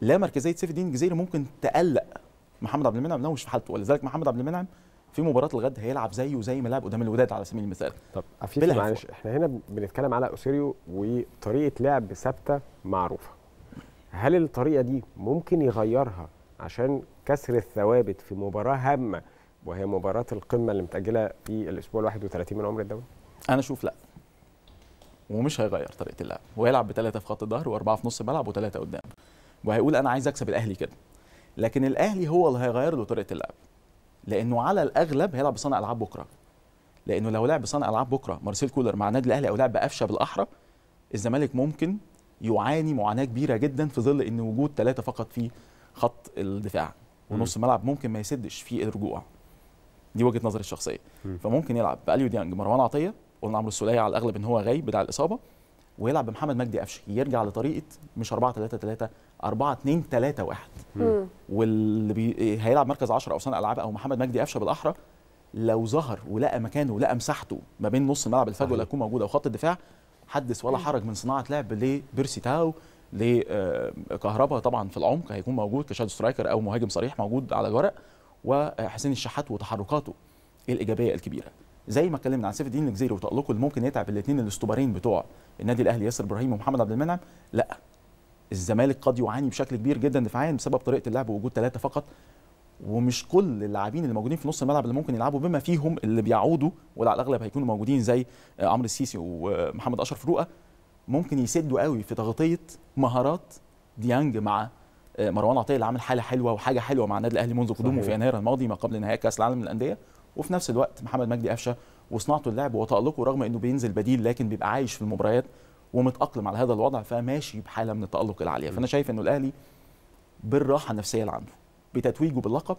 لا مركزيه سيف الدين الجزيري ممكن تقلق محمد عبد المنعم لو مش في حالته ولذلك محمد عبد المنعم في مباراه الغد هيلعب زيه زي ما لعب قدام الوداد على سبيل المثال طب عفيف معلش احنا هنا بنتكلم على اوسيريو وطريقه لعب ثابته معروفه هل الطريقه دي ممكن يغيرها عشان كسر الثوابت في مباراه هامه وهي مباراه القمه اللي متاجله في الاسبوع ال 31 من عمر الدوري انا اشوف لا ومش هيغير طريقه اللعب وهيلعب بثلاثه في خط الظهر واربعه في نص الملعب وثلاثه قدام وهيقول انا عايز اكسب الاهلي كده لكن الاهلي هو اللي هيغير له طريقه اللعب لانه على الاغلب هيلعب بصانع العاب بكره لانه لو لعب بصانع العاب بكره مارسيل كولر مع النادي الاهلي او لعب بقفشه بالاحرى الزمالك ممكن يعاني معاناه كبيره جدا في ظل ان وجود ثلاثه فقط في خط الدفاع ونص الملعب ممكن ما يسدش في الرجوع دي وجهه نظري الشخصيه فممكن يلعب باليو ديانج مروان عطيه قلنا عمرو السوليه على الاغلب ان هو غايب بتاع الاصابه ويلعب بمحمد مجدي قفشه يرجع لطريقه مش 4 3 3 4 2 3 1 واللي بي... إيه، هيلعب مركز 10 او صانع العاب او محمد مجدي قفشه بالاحرى لو ظهر ولقى مكانه ولقى مساحته ما بين نص الملعب الفجوه اللي هتكون موجوده وخط الدفاع حدث ولا حرج من صناعه لعب لبيرسي تاو لكهربا آه، طبعا في العمق هيكون موجود كشاد سترايكر او مهاجم صريح موجود على الورق وحسين الشحات وتحركاته الايجابيه الكبيره زي ما اتكلمنا عن سيف الدين الجزيري وتالقه اللي ممكن يتعب الاثنين الاستوبارين بتوع النادي الاهلي ياسر ابراهيم ومحمد عبد المنعم لا الزمالك قد يعاني بشكل كبير جدا دفاعيا بسبب طريقه اللعب ووجود ثلاثه فقط ومش كل اللاعبين اللي موجودين في نص الملعب اللي ممكن يلعبوا بما فيهم اللي بيعودوا ولا على الاغلب هيكونوا موجودين زي آه، عمرو السيسي ومحمد اشرف فروقه ممكن يسدوا قوي في تغطيه مهارات ديانج مع آه، مروان عطيه اللي عامل حاله حلوه وحاجه حلوه مع النادي الاهلي منذ قدومه في يناير الماضي ما قبل نهائي كاس العالم للانديه وفي نفس الوقت محمد مجدي قفشه وصناعته اللعب وتألقه رغم انه بينزل بديل لكن بيبقى عايش في المباريات ومتأقلم على هذا الوضع فماشي بحاله من التألق العاليه فانا شايف انه الاهلي بالراحه النفسيه اللي عنده بتتويجه باللقب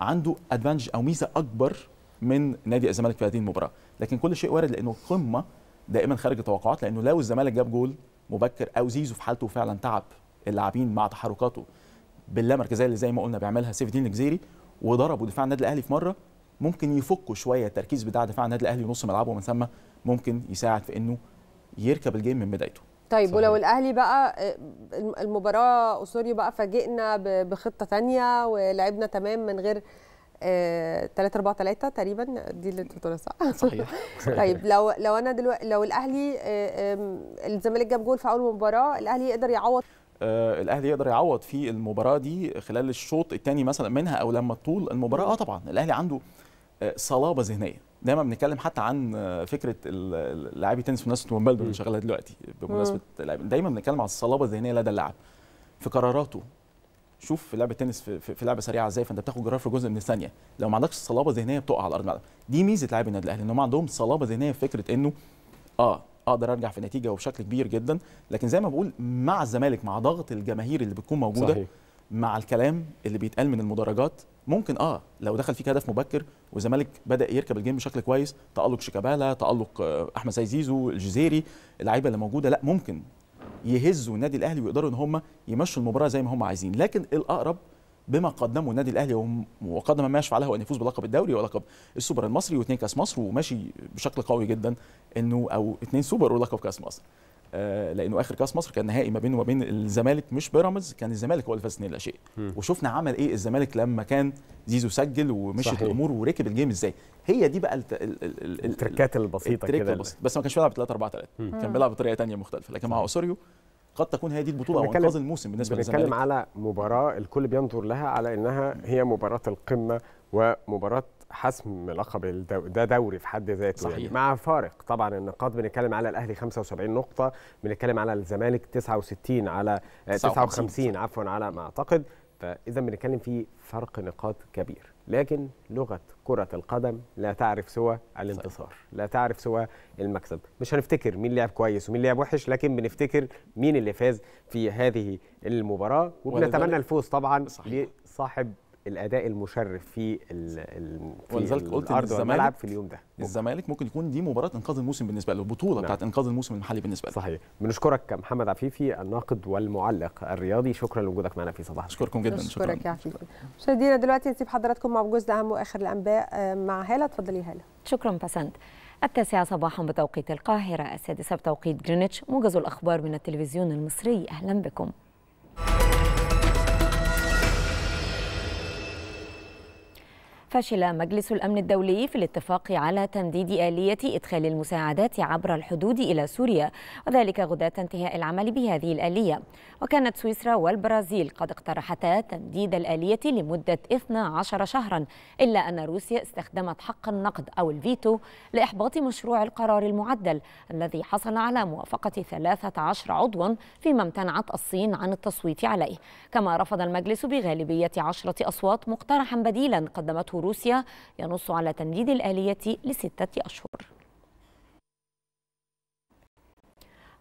عنده ادفانتج او ميزه اكبر من نادي الزمالك في هذه المباراه لكن كل شيء وارد لانه القمه دائما خارج التوقعات لانه لو الزمالك جاب جول مبكر او زيزو في حالته فعلا تعب اللاعبين مع تحركاته باللامركزيه اللي زي ما قلنا بيعملها سيف الدين الجزيري وضربوا دفاع النادي الاهلي في مره ممكن يفكوا شويه التركيز بتاع دفاع النادي الاهلي ونص ملعبه ومن ثم ممكن يساعد في انه يركب الجيم من بدايته طيب صحيح. ولو الاهلي بقى آه، المباراه اسوري بقى فاجئنا بخطه ثانيه ولعبنا تمام من غير 3 4 3 تقريبا دي اللي انت بتقولها صح؟ صحيح طيب لو لو انا دلوقتي لو الاهلي آه، الزمالك جاب جول في اول مباراه الاهلي يقدر يعوض آه الاهلي يقدر يعوض في المباراه دي خلال الشوط الثاني مثلا منها او لما طول المباراه اه طبعا الاهلي عنده آه، صلابه ذهنيه دايما بنتكلم حتى عن آه، فكره لاعبي التنس وناس ومبالدو اللي شغاله دلوقتي بمناسبه اللاعب دايما بنتكلم عن الصلابه الذهنيه لدى اللاعب في قراراته شوف في لعبه التنس في, لعبه سريعه ازاي فانت بتاخد قرار في جزء من الثانيه لو ما عندكش صلابه ذهنيه بتقع على الارض الملعب دي ميزه لاعبي النادي الاهلي ان هم عندهم صلابه ذهنيه في فكره انه اه اقدر ارجع في نتيجه وبشكل كبير جدا لكن زي ما بقول مع الزمالك مع ضغط الجماهير اللي بتكون موجوده صحيح. مع الكلام اللي بيتقال من المدرجات ممكن اه لو دخل فيك هدف مبكر والزمالك بدا يركب الجيم بشكل كويس تالق شيكابالا تالق آه، احمد سيد زيزو الجزيري اللعيبه اللي موجوده لا ممكن يهزوا النادي الاهلي ويقدروا ان هم يمشوا المباراه زي ما هم عايزين لكن الاقرب بما قدمه النادي الاهلي وقدم ما يشفع له ان يفوز بلقب الدوري ولقب السوبر المصري واثنين كاس مصر وماشي بشكل قوي جدا انه او اثنين سوبر ولقب كاس مصر آه، لانه اخر كاس مصر كان نهائي ما بينه وما بين الزمالك مش بيراميدز كان الزمالك هو اللي فاز لا شيء وشفنا عمل ايه الزمالك لما كان زيزو سجل ومشيت الامور وركب الجيم ازاي هي دي بقى الت... ال... ال... التركات البسيطه كده البسيط. بس ما كانش بيلعب 3 4 3 كان بيلعب بطريقه ثانيه مختلفه لكن مع اوسوريو قد تكون هي دي البطوله او انقاذ الموسم بالنسبه للزمالك بنتكلم على مباراه الكل بينظر لها على انها هي مباراه القمه ومباراه حسم لقب الدو... ده دوري في حد ذاته يعني. صحيح. يعني مع فارق طبعا النقاط بنتكلم على الاهلي 75 نقطه بنتكلم على الزمالك 69 على 59 عفوا على ما اعتقد فاذا بنتكلم في فرق نقاط كبير لكن لغه كره القدم لا تعرف سوى الانتصار لا تعرف سوى المكسب مش هنفتكر مين لعب كويس ومين لعب وحش لكن بنفتكر مين اللي فاز في هذه المباراه وبنتمنى الفوز طبعا صحيح. لصاحب الاداء المشرف في ال في ولذلك قلت الارض والملعب في اليوم ده الزمالك ممكن يكون دي مباراه انقاذ الموسم بالنسبه له البطوله نعم. بتاعت انقاذ الموسم المحلي بالنسبه له صحيح بنشكرك محمد عفيفي الناقد والمعلق الرياضي شكرا لوجودك معنا في صباح اشكركم جدا شكرا يا عفيفي مشاهدينا دلوقتي نسيب حضراتكم مع بجوز اهم واخر الانباء آه، مع هاله اتفضلي هاله شكرا بسنت التاسعة صباحا بتوقيت القاهرة السادسة بتوقيت جرينتش موجز الأخبار من التلفزيون المصري أهلا بكم فشل مجلس الأمن الدولي في الاتفاق على تمديد آلية إدخال المساعدات عبر الحدود إلى سوريا وذلك غداة انتهاء العمل بهذه الآلية وكانت سويسرا والبرازيل قد اقترحتا تمديد الآلية لمدة 12 شهرا إلا أن روسيا استخدمت حق النقد أو الفيتو لإحباط مشروع القرار المعدل الذي حصل على موافقة 13 عضوا فيما امتنعت الصين عن التصويت عليه كما رفض المجلس بغالبية 10 أصوات مقترحا بديلا قدمته روسيا ينص على تمديد الآلية لستة أشهر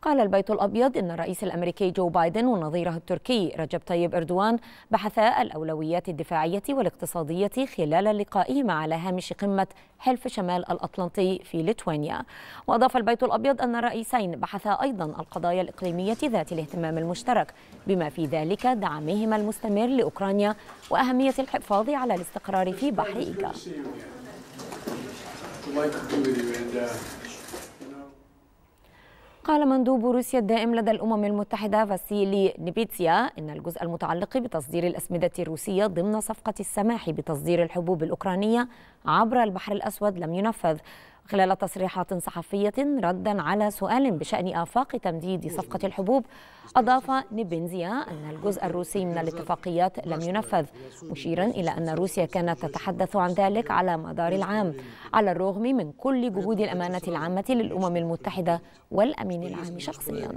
قال البيت الأبيض إن الرئيس الأمريكي جو بايدن ونظيره التركي رجب طيب إردوان بحثا الأولويات الدفاعية والاقتصادية خلال لقائهما على هامش قمة حلف شمال الأطلنطي في ليتوانيا وأضاف البيت الأبيض أن الرئيسين بحثا أيضا القضايا الإقليمية ذات الاهتمام المشترك بما في ذلك دعمهما المستمر لأوكرانيا وأهمية الحفاظ على الاستقرار في بحر إيجا. قال مندوب روسيا الدائم لدى الأمم المتحدة فاسيلي نيبيتسيا إن الجزء المتعلق بتصدير الأسمدة الروسية ضمن صفقة السماح بتصدير الحبوب الأوكرانية عبر البحر الأسود لم ينفذ خلال تصريحات صحفية ردا على سؤال بشأن آفاق تمديد صفقة الحبوب أضاف نيبنزيا أن الجزء الروسي من الاتفاقيات لم ينفذ مشيرا إلى أن روسيا كانت تتحدث عن ذلك على مدار العام على الرغم من كل جهود الأمانة العامة للأمم المتحدة والأمين العام شخصيا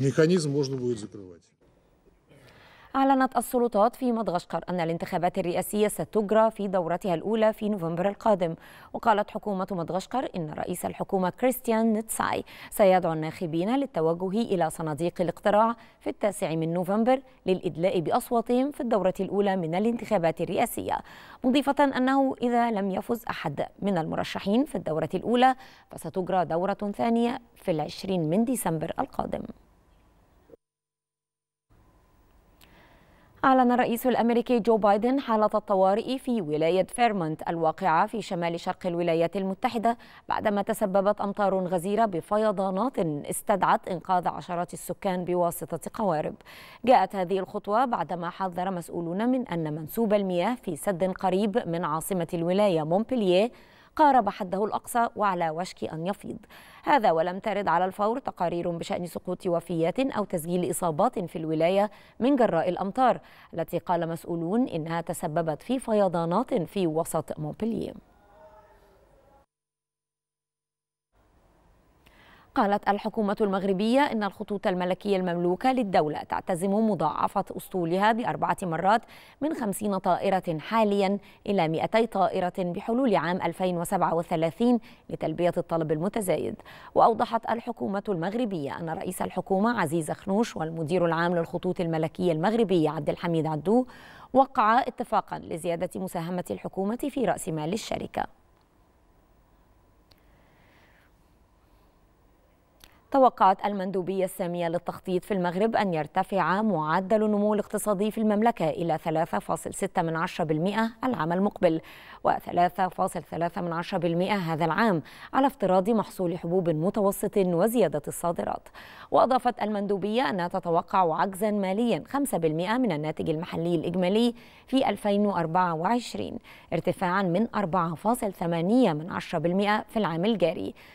ميكانيزم можно будет закрывать. أعلنت السلطات في مدغشقر أن الانتخابات الرئاسية ستجرى في دورتها الأولى في نوفمبر القادم وقالت حكومة مدغشقر إن رئيس الحكومة كريستيان نتساي سيدعو الناخبين للتوجه إلى صناديق الاقتراع في التاسع من نوفمبر للإدلاء بأصواتهم في الدورة الأولى من الانتخابات الرئاسية مضيفة أنه إذا لم يفز أحد من المرشحين في الدورة الأولى فستجرى دورة ثانية في العشرين من ديسمبر القادم أعلن الرئيس الأمريكي جو بايدن حالة الطوارئ في ولاية فيرمونت الواقعة في شمال شرق الولايات المتحدة بعدما تسببت أمطار غزيرة بفيضانات استدعت إنقاذ عشرات السكان بواسطة قوارب جاءت هذه الخطوة بعدما حذر مسؤولون من أن منسوب المياه في سد قريب من عاصمة الولاية مونبلييه قارب حده الأقصى وعلى وشك أن يفيض هذا ولم ترد على الفور تقارير بشأن سقوط وفيات أو تسجيل إصابات في الولاية من جراء الأمطار التي قال مسؤولون إنها تسببت في فيضانات في وسط مونبلييه قالت الحكومة المغربية إن الخطوط الملكية المملوكة للدولة تعتزم مضاعفة أسطولها بأربعة مرات من 50 طائرة حاليا إلى 200 طائرة بحلول عام 2037 لتلبية الطلب المتزايد وأوضحت الحكومة المغربية أن رئيس الحكومة عزيز خنوش والمدير العام للخطوط الملكية المغربية عبد الحميد عدو وقعا اتفاقا لزيادة مساهمة الحكومة في رأس مال الشركة توقعت المندوبية السامية للتخطيط في المغرب أن يرتفع معدل النمو الاقتصادي في المملكة إلى 3.6% العام المقبل و3.3% هذا العام على افتراض محصول حبوب متوسط وزيادة الصادرات وأضافت المندوبية أنها تتوقع عجزا ماليا 5% من الناتج المحلي الإجمالي في 2024 ارتفاعا من 4.8% في العام الجاري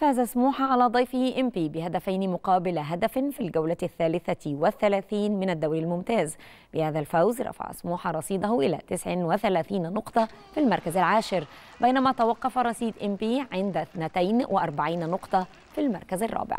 فاز سموحة على ضيفه إمبي بهدفين مقابل هدف في الجولة الثالثة والثلاثين من الدوري الممتاز بهذا الفوز رفع سموحة رصيده إلى 39 نقطة في المركز العاشر بينما توقف رصيد إمبي عند 42 نقطة في المركز الرابع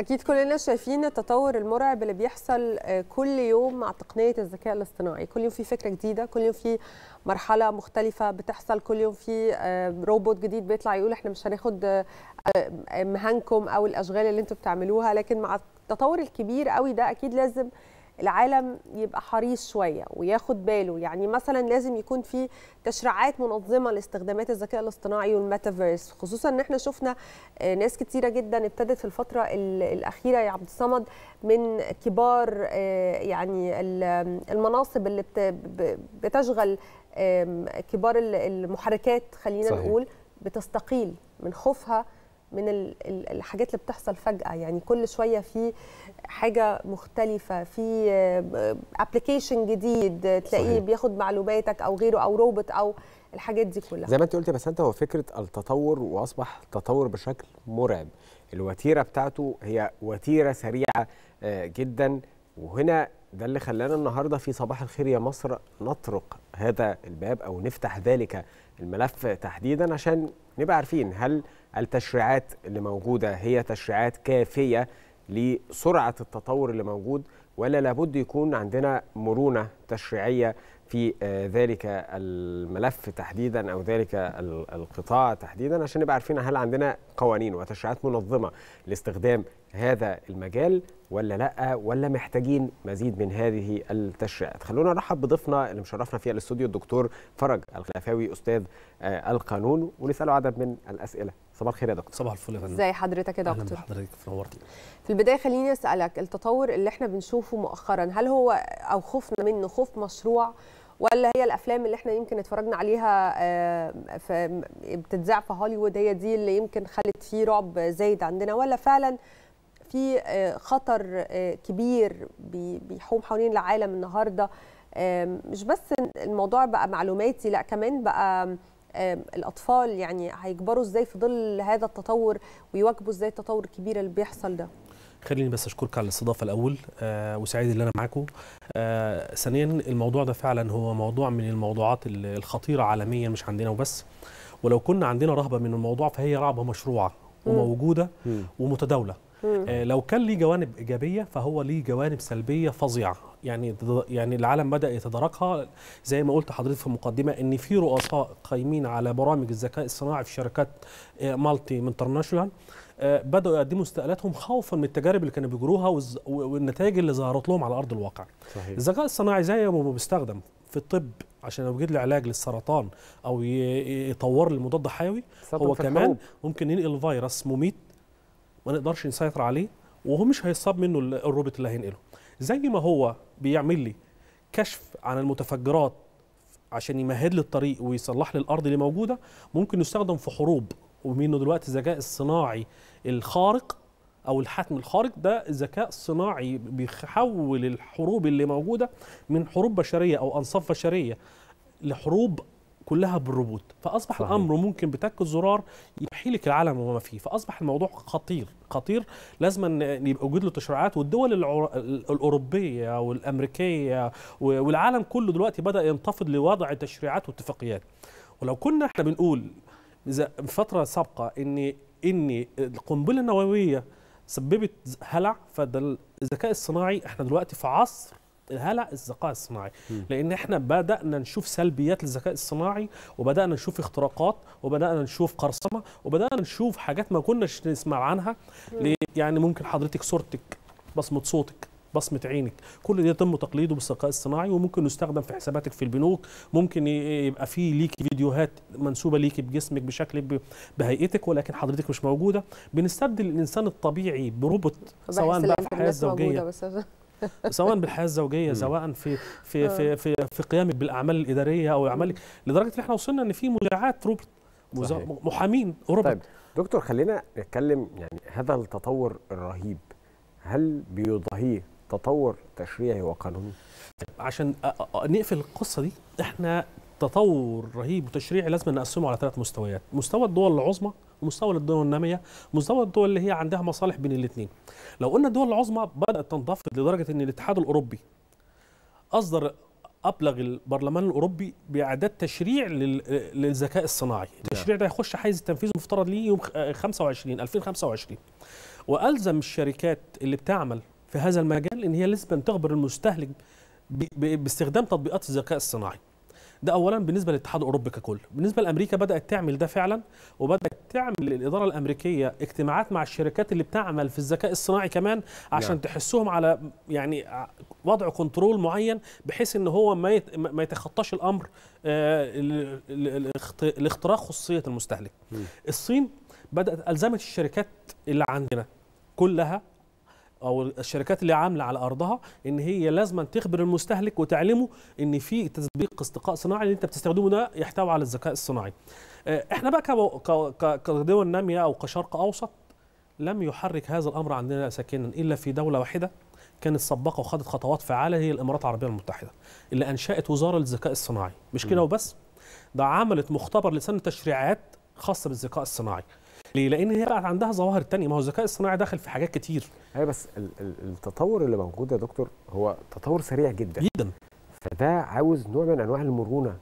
اكيد كلنا شايفين التطور المرعب اللي بيحصل آه، كل يوم مع تقنيه الذكاء الاصطناعي كل يوم في فكره جديده كل يوم في مرحله مختلفه بتحصل كل يوم في آه، روبوت جديد بيطلع يقول احنا مش هناخد آه، مهنكم او الاشغال اللي انتم بتعملوها لكن مع التطور الكبير قوي ده اكيد لازم العالم يبقى حريص شويه وياخد باله يعني مثلا لازم يكون في تشريعات منظمه لاستخدامات الذكاء الاصطناعي والميتافيرس خصوصا ان احنا شفنا آه، ناس كتيره جدا ابتدت في الفتره الاخيره يا عبد الصمد من كبار آه، يعني المناصب اللي بتشغل كبار المحركات خلينا صحيح. نقول بتستقيل من خوفها من الحاجات اللي بتحصل فجاه يعني كل شويه في حاجه مختلفه في ابلكيشن آه، جديد تلاقيه صحيح. بياخد معلوماتك او غيره او روبوت او الحاجات دي كلها زي ما انت قلت يا انت هو فكره التطور واصبح تطور بشكل مرعب الوتيره بتاعته هي وتيره سريعه آه، جدا وهنا ده اللي خلانا النهارده في صباح الخير يا مصر نطرق هذا الباب او نفتح ذلك الملف تحديدا عشان نبقى عارفين هل التشريعات اللي موجوده هي تشريعات كافيه لسرعه التطور اللي موجود ولا لابد يكون عندنا مرونه تشريعيه في آه، ذلك الملف تحديدا او ذلك القطاع تحديدا عشان نبقى عارفين هل عندنا قوانين وتشريعات منظمه لاستخدام هذا المجال ولا لا ولا محتاجين مزيد من هذه التشريعات خلونا نرحب بضيفنا اللي مشرفنا في الاستوديو الدكتور فرج الخلفاوي استاذ آه، القانون ونساله عدد من الاسئله صباح الخير يا دكتور صباح الفل يا فندم ازي حضرتك يا دكتور اهلا بحضرتك تنورتي في البدايه خليني اسالك التطور اللي احنا بنشوفه مؤخرا هل هو او خوفنا منه خوف مشروع ولا هي الافلام اللي احنا يمكن اتفرجنا عليها آه، في بتتذاع في هوليوود هي دي اللي يمكن خلت فيه رعب زايد عندنا ولا فعلا في آه، خطر آه، كبير بيحوم حوالين العالم النهارده مش بس الموضوع بقى معلوماتي لا كمان بقى الاطفال يعني هيكبروا ازاي في ظل هذا التطور ويواكبوا ازاي التطور الكبير اللي بيحصل ده خليني بس اشكرك على الاستضافه الاول آه وسعيد ان انا معاكم آه ثانيا الموضوع ده فعلا هو موضوع من الموضوعات الخطيره عالميا مش عندنا وبس ولو كنا عندنا رهبه من الموضوع فهي رهبه مشروعه وموجوده ومتداوله آه لو كان ليه جوانب ايجابيه فهو ليه جوانب سلبيه فظيعه يعني يعني العالم بدا يتداركها زي ما قلت حضرتك في المقدمه ان في رؤساء قايمين على برامج الذكاء الصناعي في شركات آه، مالتي انترناشونال آه، بداوا يقدموا استقالاتهم خوفا من التجارب اللي كانوا بيجروها والنتائج اللي ظهرت لهم على ارض الواقع. صحيح. الذكاء الصناعي زي ما بيستخدم في الطب عشان لو يوجد له علاج للسرطان او يطور لي مضاد حيوي هو كمان الحروب. ممكن ينقل فيروس مميت ما نقدرش نسيطر عليه وهو مش هيصاب منه الروبوت اللي هينقله. زي ما هو بيعمل لي كشف عن المتفجرات عشان يمهد لي الطريق ويصلح لي الارض اللي موجوده ممكن يستخدم في حروب ومنه دلوقتي الذكاء الصناعي الخارق او الحتم الخارق ده ذكاء صناعي بيحول الحروب اللي موجوده من حروب بشريه او انصاف بشريه لحروب كلها بالروبوت فاصبح صحيح. الامر ممكن بتك الزرار يحيي لك العالم وما فيه فاصبح الموضوع خطير خطير لازم يبقى وجود له تشريعات والدول الاوروبيه والامريكيه والعالم كله دلوقتي بدا ينتفض لوضع تشريعات واتفاقيات ولو كنا احنا بنقول فتره سابقه ان ان القنبله النوويه سببت هلع فده الذكاء الصناعي احنا دلوقتي في عصر هلا الذكاء الصناعي م. لان احنا بدانا نشوف سلبيات الذكاء الصناعي وبدانا نشوف اختراقات وبدانا نشوف قرصمه وبدانا نشوف حاجات ما كناش نسمع عنها يعني ممكن حضرتك صورتك بصمه صوتك بصمه عينك كل ده يتم تقليده بالذكاء الصناعي وممكن يستخدم في حساباتك في البنوك ممكن يبقى في ليكي فيديوهات منسوبه ليكي بجسمك بشكل بهيئتك ولكن حضرتك مش موجوده بنستبدل الانسان الطبيعي بروبوت سواء بقى في الحياه الزوجيه سواء بالحياه الزوجيه سواء في في آه. في في, في قيامك بالاعمال الاداريه او اعمالك لدرجه ان احنا وصلنا ان في مذيعات روبرت محامين اوروبا طيب دكتور خلينا نتكلم يعني هذا التطور الرهيب هل بيضاهيه تطور تشريعي وقانوني؟ عشان نقفل القصه دي احنا تطور رهيب وتشريعي لازم نقسمه على ثلاث مستويات مستوى الدول العظمى ومستوى الدول الناميه ومستوى الدول اللي هي عندها مصالح بين الاثنين لو قلنا الدول العظمى بدات تنخفض لدرجه ان الاتحاد الاوروبي اصدر ابلغ البرلمان الاوروبي باعداد تشريع للذكاء الصناعي نعم. التشريع ده يخش حيز التنفيذ المفترض ليه يوم 25 2025 آه، والزم الشركات اللي بتعمل في هذا المجال ان هي لازم تخبر المستهلك باستخدام تطبيقات الذكاء الصناعي ده اولا بالنسبه للاتحاد الاوروبي ككل بالنسبه لامريكا بدات تعمل ده فعلا وبدات تعمل الاداره الامريكيه اجتماعات مع الشركات اللي بتعمل في الذكاء الصناعي كمان عشان نعم. تحسهم على يعني وضع كنترول معين بحيث ان هو ما ما يتخطاش الامر آه، لاختراق خصوصيه المستهلك م. الصين بدات الزمت الشركات اللي عندنا كلها او الشركات اللي عامله على ارضها ان هي لازم تخبر المستهلك وتعلمه ان في تطبيق استقاء صناعي اللي انت بتستخدمه ده يحتوي على الذكاء الصناعي آه، احنا بقى كدول ناميه او كشرق اوسط لم يحرك هذا الامر عندنا ساكنا الا في دوله واحده كانت سباقه وخدت خطوات فعاله هي الامارات العربيه المتحده اللي انشات وزاره للذكاء الصناعي مش كده وبس ده عملت مختبر لسن تشريعات خاصه بالذكاء الصناعي ليه؟ لان هي بقى عندها ظواهر تانية ما هو الذكاء الصناعي داخل في حاجات كتير ايوه بس التطور اللي موجود يا دكتور هو تطور سريع جدا جدا فده عاوز نوع من انواع المرونه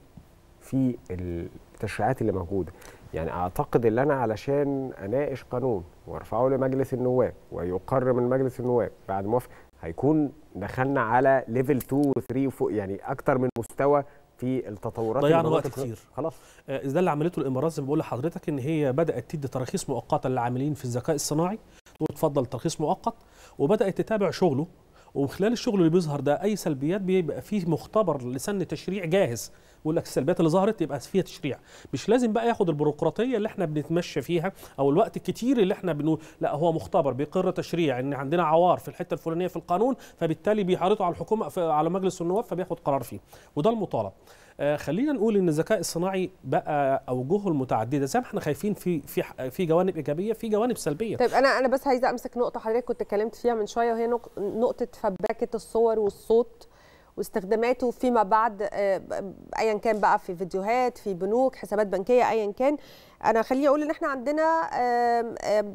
في التشريعات اللي موجوده يعني اعتقد ان انا علشان اناقش قانون وارفعه لمجلس النواب ويقر من مجلس النواب بعد موافقه هيكون دخلنا على ليفل 2 و3 وفوق يعني اكتر من مستوى في التطورات ضيعنا وقت كتير خلاص ده آه، اللي عملته الامارات زي ما بقول لحضرتك ان هي بدات تدي تراخيص مؤقته للعاملين في الذكاء الصناعي وتفضل ترخيص مؤقت وبدات تتابع شغله وخلال الشغل اللي بيظهر ده اي سلبيات بيبقى فيه مختبر لسن تشريع جاهز يقول لك السلبيات اللي ظهرت يبقى فيها تشريع مش لازم بقى ياخد البيروقراطيه اللي احنا بنتمشى فيها او الوقت الكتير اللي احنا بنقول لا هو مختبر بيقر تشريع ان عندنا عوار في الحته الفلانيه في القانون فبالتالي بيعرضه على الحكومه على مجلس النواب فبياخد قرار فيه وده المطالب آه، خلينا نقول ان الذكاء الصناعي بقى اوجهه المتعدده زي ما احنا خايفين في في في جوانب ايجابيه في جوانب سلبيه طيب انا انا بس عايزه امسك نقطه حضرتك كنت اتكلمت فيها من شويه وهي نقطه فباكه الصور والصوت واستخداماته فيما بعد آه، ايا كان بقى في فيديوهات في بنوك حسابات بنكيه ايا كان انا خليني اقول ان احنا عندنا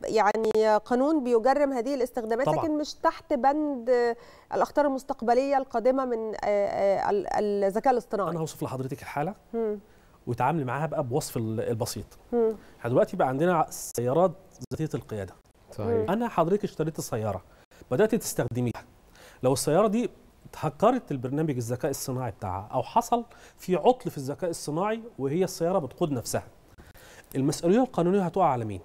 يعني قانون بيجرم هذه الاستخدامات طبعا. لكن مش تحت بند الاخطار المستقبليه القادمه من آه، آه، الذكاء الاصطناعي انا هوصف لحضرتك الحاله م. معاها بقى بوصف البسيط احنا دلوقتي بقى عندنا سيارات ذاتيه القياده صحيح. انا حضرتك اشتريت السياره بدات تستخدميها لو السياره دي اتهكرت البرنامج الذكاء الصناعي بتاعها او حصل في عطل في الذكاء الصناعي وهي السياره بتقود نفسها المسؤوليه القانونيه هتقع على مين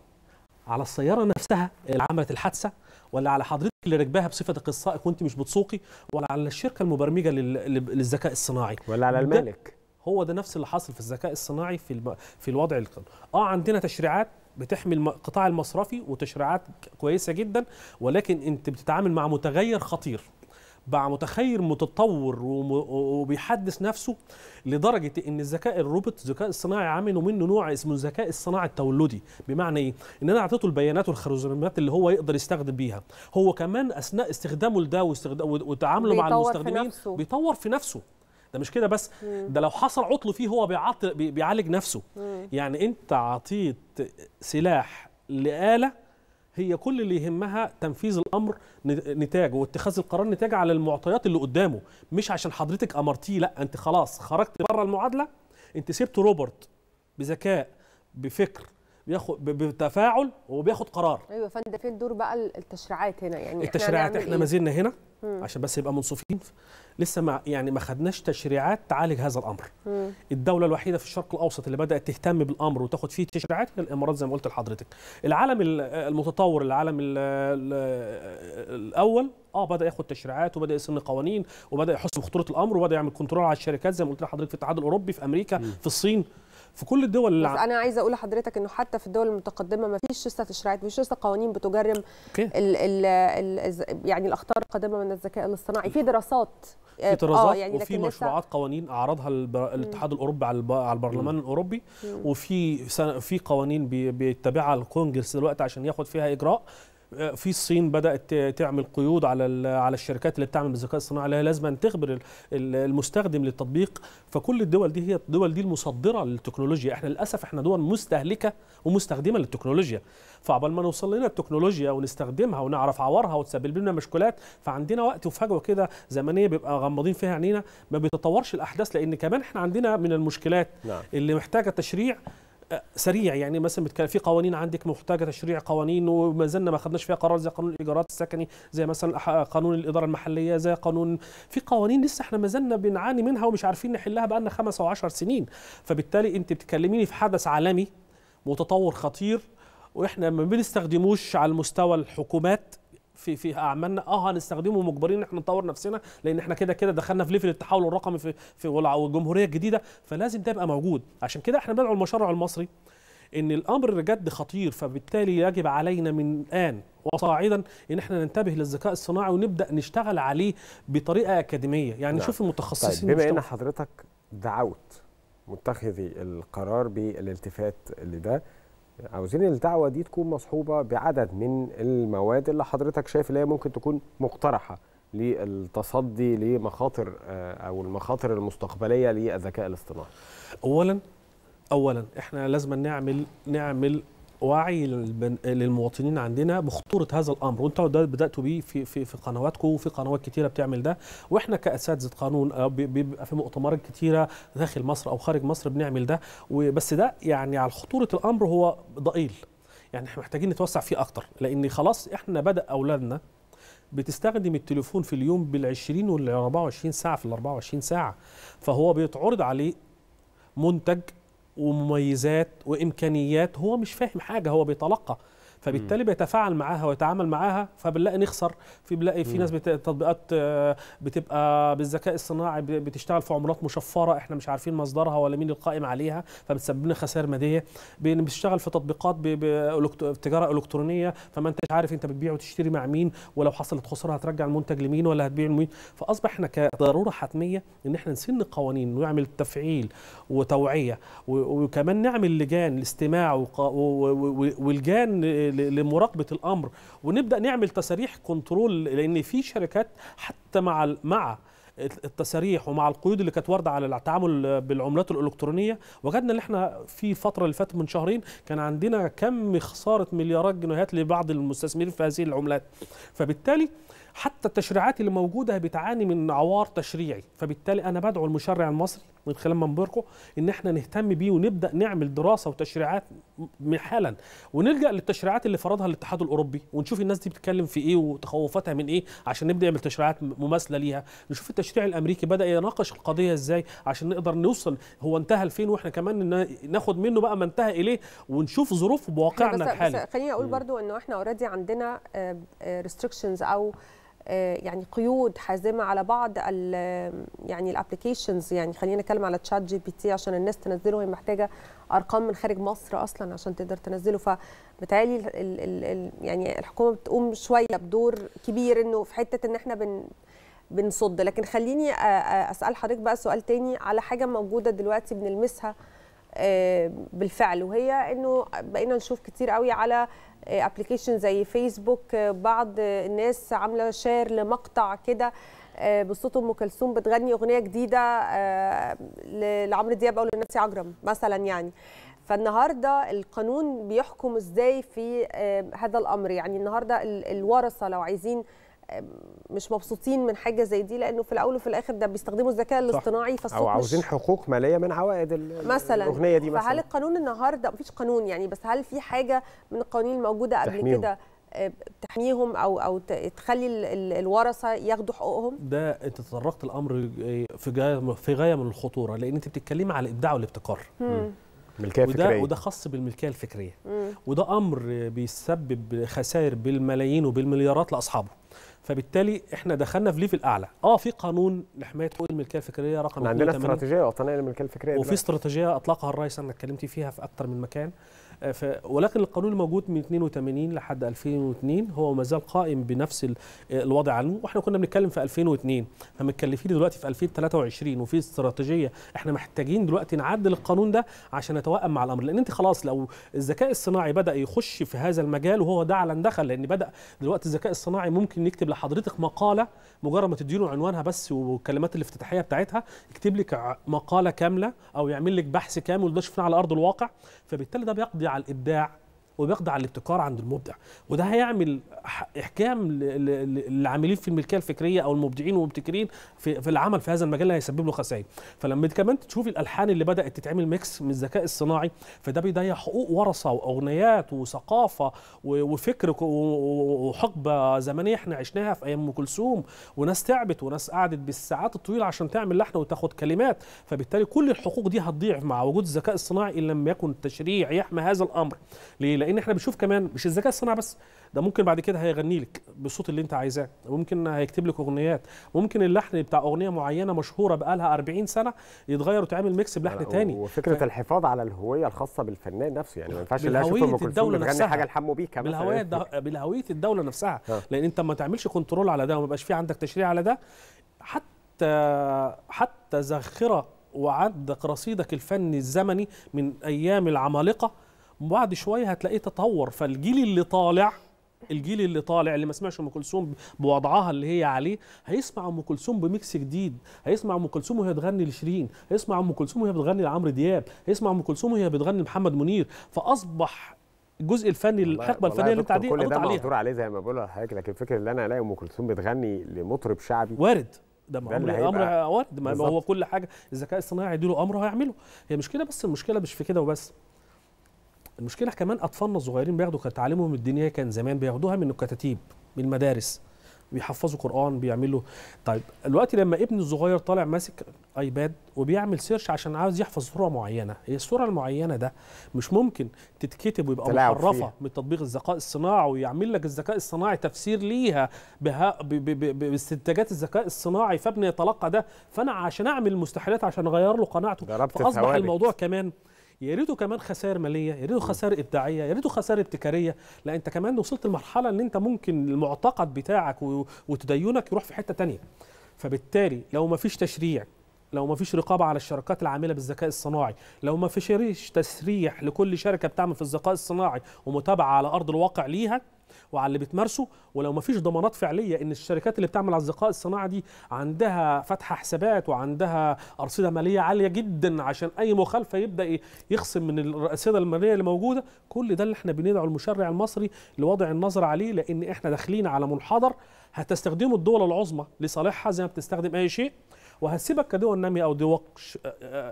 على السياره نفسها اللي عملت الحادثه ولا على حضرتك اللي راكباها بصفتك السائق وانت مش بتسوقي ولا على الشركه المبرمجه للذكاء الصناعي ولا على المالك هو ده نفس اللي حاصل في الذكاء الصناعي في الم... في الوضع القانوني اه عندنا تشريعات بتحمي القطاع المصرفي وتشريعات كويسه جدا ولكن انت بتتعامل مع متغير خطير بقى متخيل متطور وبيحدث نفسه لدرجه ان الذكاء الروبوت الذكاء الصناعي عاملوا منه نوع اسمه الذكاء الصناعي التولدي بمعنى ايه ان انا اعطيته البيانات والخوارزميات اللي هو يقدر يستخدم بيها هو كمان اثناء استخدامه لده وتعامله مع المستخدمين في بيطور في نفسه ده مش كده بس ده لو حصل عطل فيه هو بيعالج نفسه يعني انت عطيت سلاح لآلة هي كل اللي يهمها تنفيذ الامر نتاج واتخاذ القرار نتاج على المعطيات اللي قدامه مش عشان حضرتك امرتيه لا انت خلاص خرجت بره المعادله انت سبت روبرت بذكاء بفكر بياخد بتفاعل وبياخد قرار ايوه فانت فين دور بقى التشريعات هنا يعني التشريعات احنا, احنا إيه؟ ما زلنا هنا عشان بس يبقى منصفين لسه ما يعني ما خدناش تشريعات تعالج هذا الامر م. الدوله الوحيده في الشرق الاوسط اللي بدات تهتم بالامر وتاخد فيه تشريعات هي الامارات زي ما قلت لحضرتك العالم المتطور العالم الاول اه بدا ياخد تشريعات وبدا يسن قوانين وبدا يحس بخطوره الامر وبدا يعمل كنترول على الشركات زي ما قلت لحضرتك في الاتحاد الاوروبي في امريكا م. في الصين في كل الدول اللي بس انا عايزه اقول لحضرتك انه حتى في الدول المتقدمه ما فيش لسه تشريعات فيش لسه قوانين بتجرم okay. ال ال ال يعني الاخطار القادمه من الذكاء الاصطناعي في دراسات في آه، طرازات آه يعني وفي مشروعات قوانين اعرضها الاتحاد الاوروبي على البرلمان مم. الاوروبي مم. وفي في قوانين بيتبعها الكونجرس دلوقتي عشان ياخد فيها اجراء في الصين بدات تعمل قيود على على الشركات اللي بتعمل بالذكاء الصناعي لها لازم أن تخبر المستخدم للتطبيق فكل الدول دي هي الدول دي المصدره للتكنولوجيا احنا للاسف احنا دول مستهلكه ومستخدمه للتكنولوجيا فعبال ما نوصل لنا التكنولوجيا ونستخدمها ونعرف عوارها وتسبب لنا مشكلات فعندنا وقت وفجوه كده زمنيه بيبقى غمضين فيها عينينا ما بتتطورش الاحداث لان كمان احنا عندنا من المشكلات نعم. اللي محتاجه تشريع سريع يعني مثلا بتكلم في قوانين عندك محتاجه تشريع قوانين وما زلنا ما خدناش فيها قرار زي قانون الايجارات السكني زي مثلا قانون الاداره المحليه زي قانون في قوانين لسه احنا ما زلنا بنعاني منها ومش عارفين نحلها بقى لنا خمس او عشر سنين فبالتالي انت بتكلميني في حدث عالمي متطور خطير واحنا ما بنستخدموش على المستوى الحكومات في في اعمالنا اه هنستخدمه مجبرين ان احنا نطور نفسنا لان احنا كده كده دخلنا في ليفل التحول الرقمي في في والجمهوريه الجديده فلازم ده يبقى موجود عشان كده احنا بندعو المشروع المصري ان الامر بجد خطير فبالتالي يجب علينا من الان وصاعدا ان احنا ننتبه للذكاء الصناعي ونبدا نشتغل عليه بطريقه اكاديميه يعني نعم. نشوف المتخصصين طيب بما ان حضرتك دعوت متخذي القرار بالالتفات لده عاوزين الدعوه دي تكون مصحوبه بعدد من المواد اللي حضرتك شايف اللي هي ممكن تكون مقترحه للتصدي لمخاطر آه، او المخاطر المستقبليه للذكاء الاصطناعي. اولا اولا احنا لازم نعمل نعمل وعي للمواطنين عندنا بخطوره هذا الامر وانتوا ده بداتوا بيه في في في قنواتكم وفي قنوات كتيره بتعمل ده واحنا كاساتذه قانون آه، بيبقى في مؤتمرات كتيره داخل مصر او خارج مصر بنعمل ده وبس ده يعني على خطوره الامر هو ضئيل يعني احنا محتاجين نتوسع فيه اكتر لان خلاص احنا بدا اولادنا بتستخدم التليفون في اليوم بال20 وال24 ساعه في ال24 ساعه فهو بيتعرض عليه منتج ومميزات وامكانيات هو مش فاهم حاجه هو بيتلقى فبالتالي بيتفاعل معاها ويتعامل معاها فبنلاقي نخسر في بنلاقي في ناس تطبيقات آه، بتبقى بالذكاء الصناعي بتشتغل في عملات مشفره احنا مش عارفين مصدرها ولا مين القائم عليها فبتسبب لنا خسائر ماديه بنشتغل في تطبيقات بتجاره الكترونيه فما انتش عارف انت بتبيع وتشتري مع مين ولو حصلت خساره هترجع المنتج لمين ولا هتبيع لمين فاصبح احنا كضروره حتميه ان احنا نسن قوانين ونعمل تفعيل وتوعيه وكمان نعمل لجان الاستماع والجان آه، لمراقبه الامر ونبدا نعمل تساريح كنترول لان في شركات حتى مع مع التساريح ومع القيود اللي كانت وارده على التعامل بالعملات الالكترونيه وجدنا ان احنا في الفتره اللي فاتت من شهرين كان عندنا كم خساره مليارات جنيهات لبعض المستثمرين في هذه العملات فبالتالي حتى التشريعات اللي موجوده بتعاني من عوار تشريعي فبالتالي انا بدعو المشرع المصري من خلال منبركم ان احنا نهتم بيه ونبدا نعمل دراسه وتشريعات حالا ونلجا للتشريعات اللي فرضها الاتحاد الاوروبي ونشوف الناس دي بتتكلم في ايه وتخوفاتها من ايه عشان نبدا نعمل تشريعات مماثله ليها نشوف التشريع الامريكي بدا يناقش القضيه ازاي عشان نقدر نوصل هو انتهى لفين واحنا كمان ناخد منه بقى ما انتهى اليه ونشوف ظروفه بواقعنا الحالي خليني اقول برضو انه احنا اوريدي عندنا ريستريكشنز آه، آه، او آه، يعني قيود حازمه على بعض ال يعني الابلكيشنز يعني خلينا نتكلم على تشات جي بي تي عشان الناس تنزله هي محتاجه ارقام من خارج مصر اصلا عشان تقدر تنزله فبتهيألي يعني الحكومه بتقوم شويه بدور كبير انه في حته ان احنا بن بنصد لكن خليني آه، آه، اسال حضرتك بقى سؤال تاني على حاجه موجوده دلوقتي بنلمسها بالفعل وهي انه بقينا نشوف كتير قوي على ابلكيشن زي فيسبوك بعض الناس عامله شير لمقطع كده بصوت ام كلثوم بتغني اغنيه جديده آه، لعمرو دياب او لنانسي عجرم مثلا يعني فالنهارده القانون بيحكم ازاي في آه، هذا الامر يعني النهارده الورثه لو عايزين مش مبسوطين من حاجه زي دي لانه في الاول وفي الاخر ده بيستخدموا الذكاء الاصطناعي فالصوت او عاوزين حقوق ماليه من عوائد مثلا الاغنيه دي مثلا فهل القانون النهارده مفيش قانون يعني بس هل في حاجه من القوانين الموجوده قبل كده آه، تحميهم او او تخلي الورثه ياخدوا حقوقهم ده انت تطرقت الامر آه، في غايه في غايه من الخطوره لان انت بتتكلمي على الابداع والابتكار ملكيه وده فكريه وده خاص بالملكيه الفكريه مم. وده امر بيسبب خسائر بالملايين وبالمليارات لاصحابه فبالتالي احنا دخلنا في ليفل اعلى اه في قانون لحمايه حقوق الملكيه الفكريه رقم عندنا استراتيجيه وطنيه للملكيه الفكريه وفي استراتيجيه اطلقها الرئيس انا اتكلمت فيها في اكتر من مكان آه، ولكن القانون الموجود من 82 لحد 2002 هو ما زال قائم بنفس آه، الوضع عنه واحنا كنا بنتكلم في 2002 فمتكلفين دلوقتي في 2023 وفي استراتيجيه احنا محتاجين دلوقتي نعدل القانون ده عشان نتوائم مع الامر لان انت خلاص لو الذكاء الصناعي بدا يخش في هذا المجال وهو ده على دخل لان بدا دلوقتي الذكاء الصناعي ممكن يكتب لحضرتك مقاله مجرد ما تديله عنوانها بس والكلمات الافتتاحيه بتاعتها يكتب لك مقاله كامله او يعمل لك بحث كامل ده شفناه على ارض الواقع فبالتالي ده بيقضي على الابداع وبيقضي على الابتكار عند المبدع وده هيعمل احكام للعاملين في الملكيه الفكريه او المبدعين والمبتكرين في, في العمل في هذا المجال اللي هيسبب له خسائر فلما كمان تشوف الالحان اللي بدات تتعمل ميكس من الذكاء الصناعي فده بيضيع حقوق ورثه واغنيات وثقافه وفكر وحقبه زمنيه احنا عشناها في ايام ام كلثوم وناس تعبت وناس قعدت بالساعات الطويله عشان تعمل لحن وتاخد كلمات فبالتالي كل الحقوق دي هتضيع مع وجود الذكاء الصناعي ان لم يكن التشريع يحمي هذا الامر ليه لان احنا بنشوف كمان مش الذكاء الصناعي بس ده ممكن بعد كده هيغني لك بالصوت اللي انت عايزاه ممكن هيكتب لك اغنيات ممكن اللحن بتاع اغنيه معينه مشهوره بقالها 40 سنه يتغير وتعمل ميكس بلحن تاني وفكره ف... الحفاظ على الهويه الخاصه بالفنان نفسه يعني ما ينفعش لا اشوف ام كلثوم بتغني حاجه الحموا بالهويه ده... بالهويه الدوله نفسها ها. لان انت ما تعملش كنترول على ده وما يبقاش في عندك تشريع على ده حتى حتى ذاخره وعندك رصيدك الفني الزمني من ايام العمالقه بعد شويه هتلاقيه تطور فالجيل اللي طالع الجيل اللي طالع اللي ما سمعش ام كلثوم بوضعها اللي هي عليه هيسمع ام كلثوم بميكس جديد هيسمع ام كلثوم وهي بتغني لشيرين هيسمع ام كلثوم وهي بتغني لعمرو دياب هيسمع ام كلثوم وهي بتغني لمحمد منير فاصبح الجزء الفني الحقبه الفنيه اللي انت عليها كل ده مقدور عليه زي ما بقول لحضرتك لكن فكره ان انا الاقي ام كلثوم بتغني لمطرب شعبي وارد ده ما هو امر وارد ما هو كل حاجه الذكاء الصناعي يديله امره هيعمله هي مش كده بس المشكله مش في كده وبس المشكله كمان اطفالنا الصغيرين بياخدوا تعليمهم الدينيه كان زمان بياخدوها من الكتاتيب من المدارس بيحفظوا قران بيعملوا طيب دلوقتي لما ابني الصغير طالع ماسك ايباد وبيعمل سيرش عشان عاوز يحفظ صوره معينه هي الصوره المعينه ده مش ممكن تتكتب ويبقى محرفه من تطبيق الذكاء الصناعي ويعمل لك الذكاء الصناعي تفسير ليها بها باستنتاجات الذكاء الصناعي فابني يتلقى ده فانا عشان اعمل مستحيلات عشان اغير له قناعته فاصبح الموضوع كمان يا ريته كمان خسائر ماليه يا ريته خسائر ابداعيه يا ريته خسائر ابتكاريه لا انت كمان وصلت لمرحله ان انت ممكن المعتقد بتاعك وتدينك يروح في حته تانية فبالتالي لو ما فيش تشريع لو ما فيش رقابة على الشركات العاملة بالذكاء الصناعي لو ما فيش تسريح لكل شركة بتعمل في الذكاء الصناعي ومتابعة على أرض الواقع ليها وعلى اللي بتمارسه ولو ما فيش ضمانات فعليه ان الشركات اللي بتعمل على الذكاء الصناعي دي عندها فاتحه حسابات وعندها ارصده ماليه عاليه جدا عشان اي مخالفه يبدا يخصم من الارصده الماليه اللي موجوده كل ده اللي احنا بندعو المشرع المصري لوضع النظر عليه لان احنا داخلين على منحدر هتستخدمه الدول العظمى لصالحها زي ما بتستخدم اي شيء وهتسيبك كدول ناميه او دول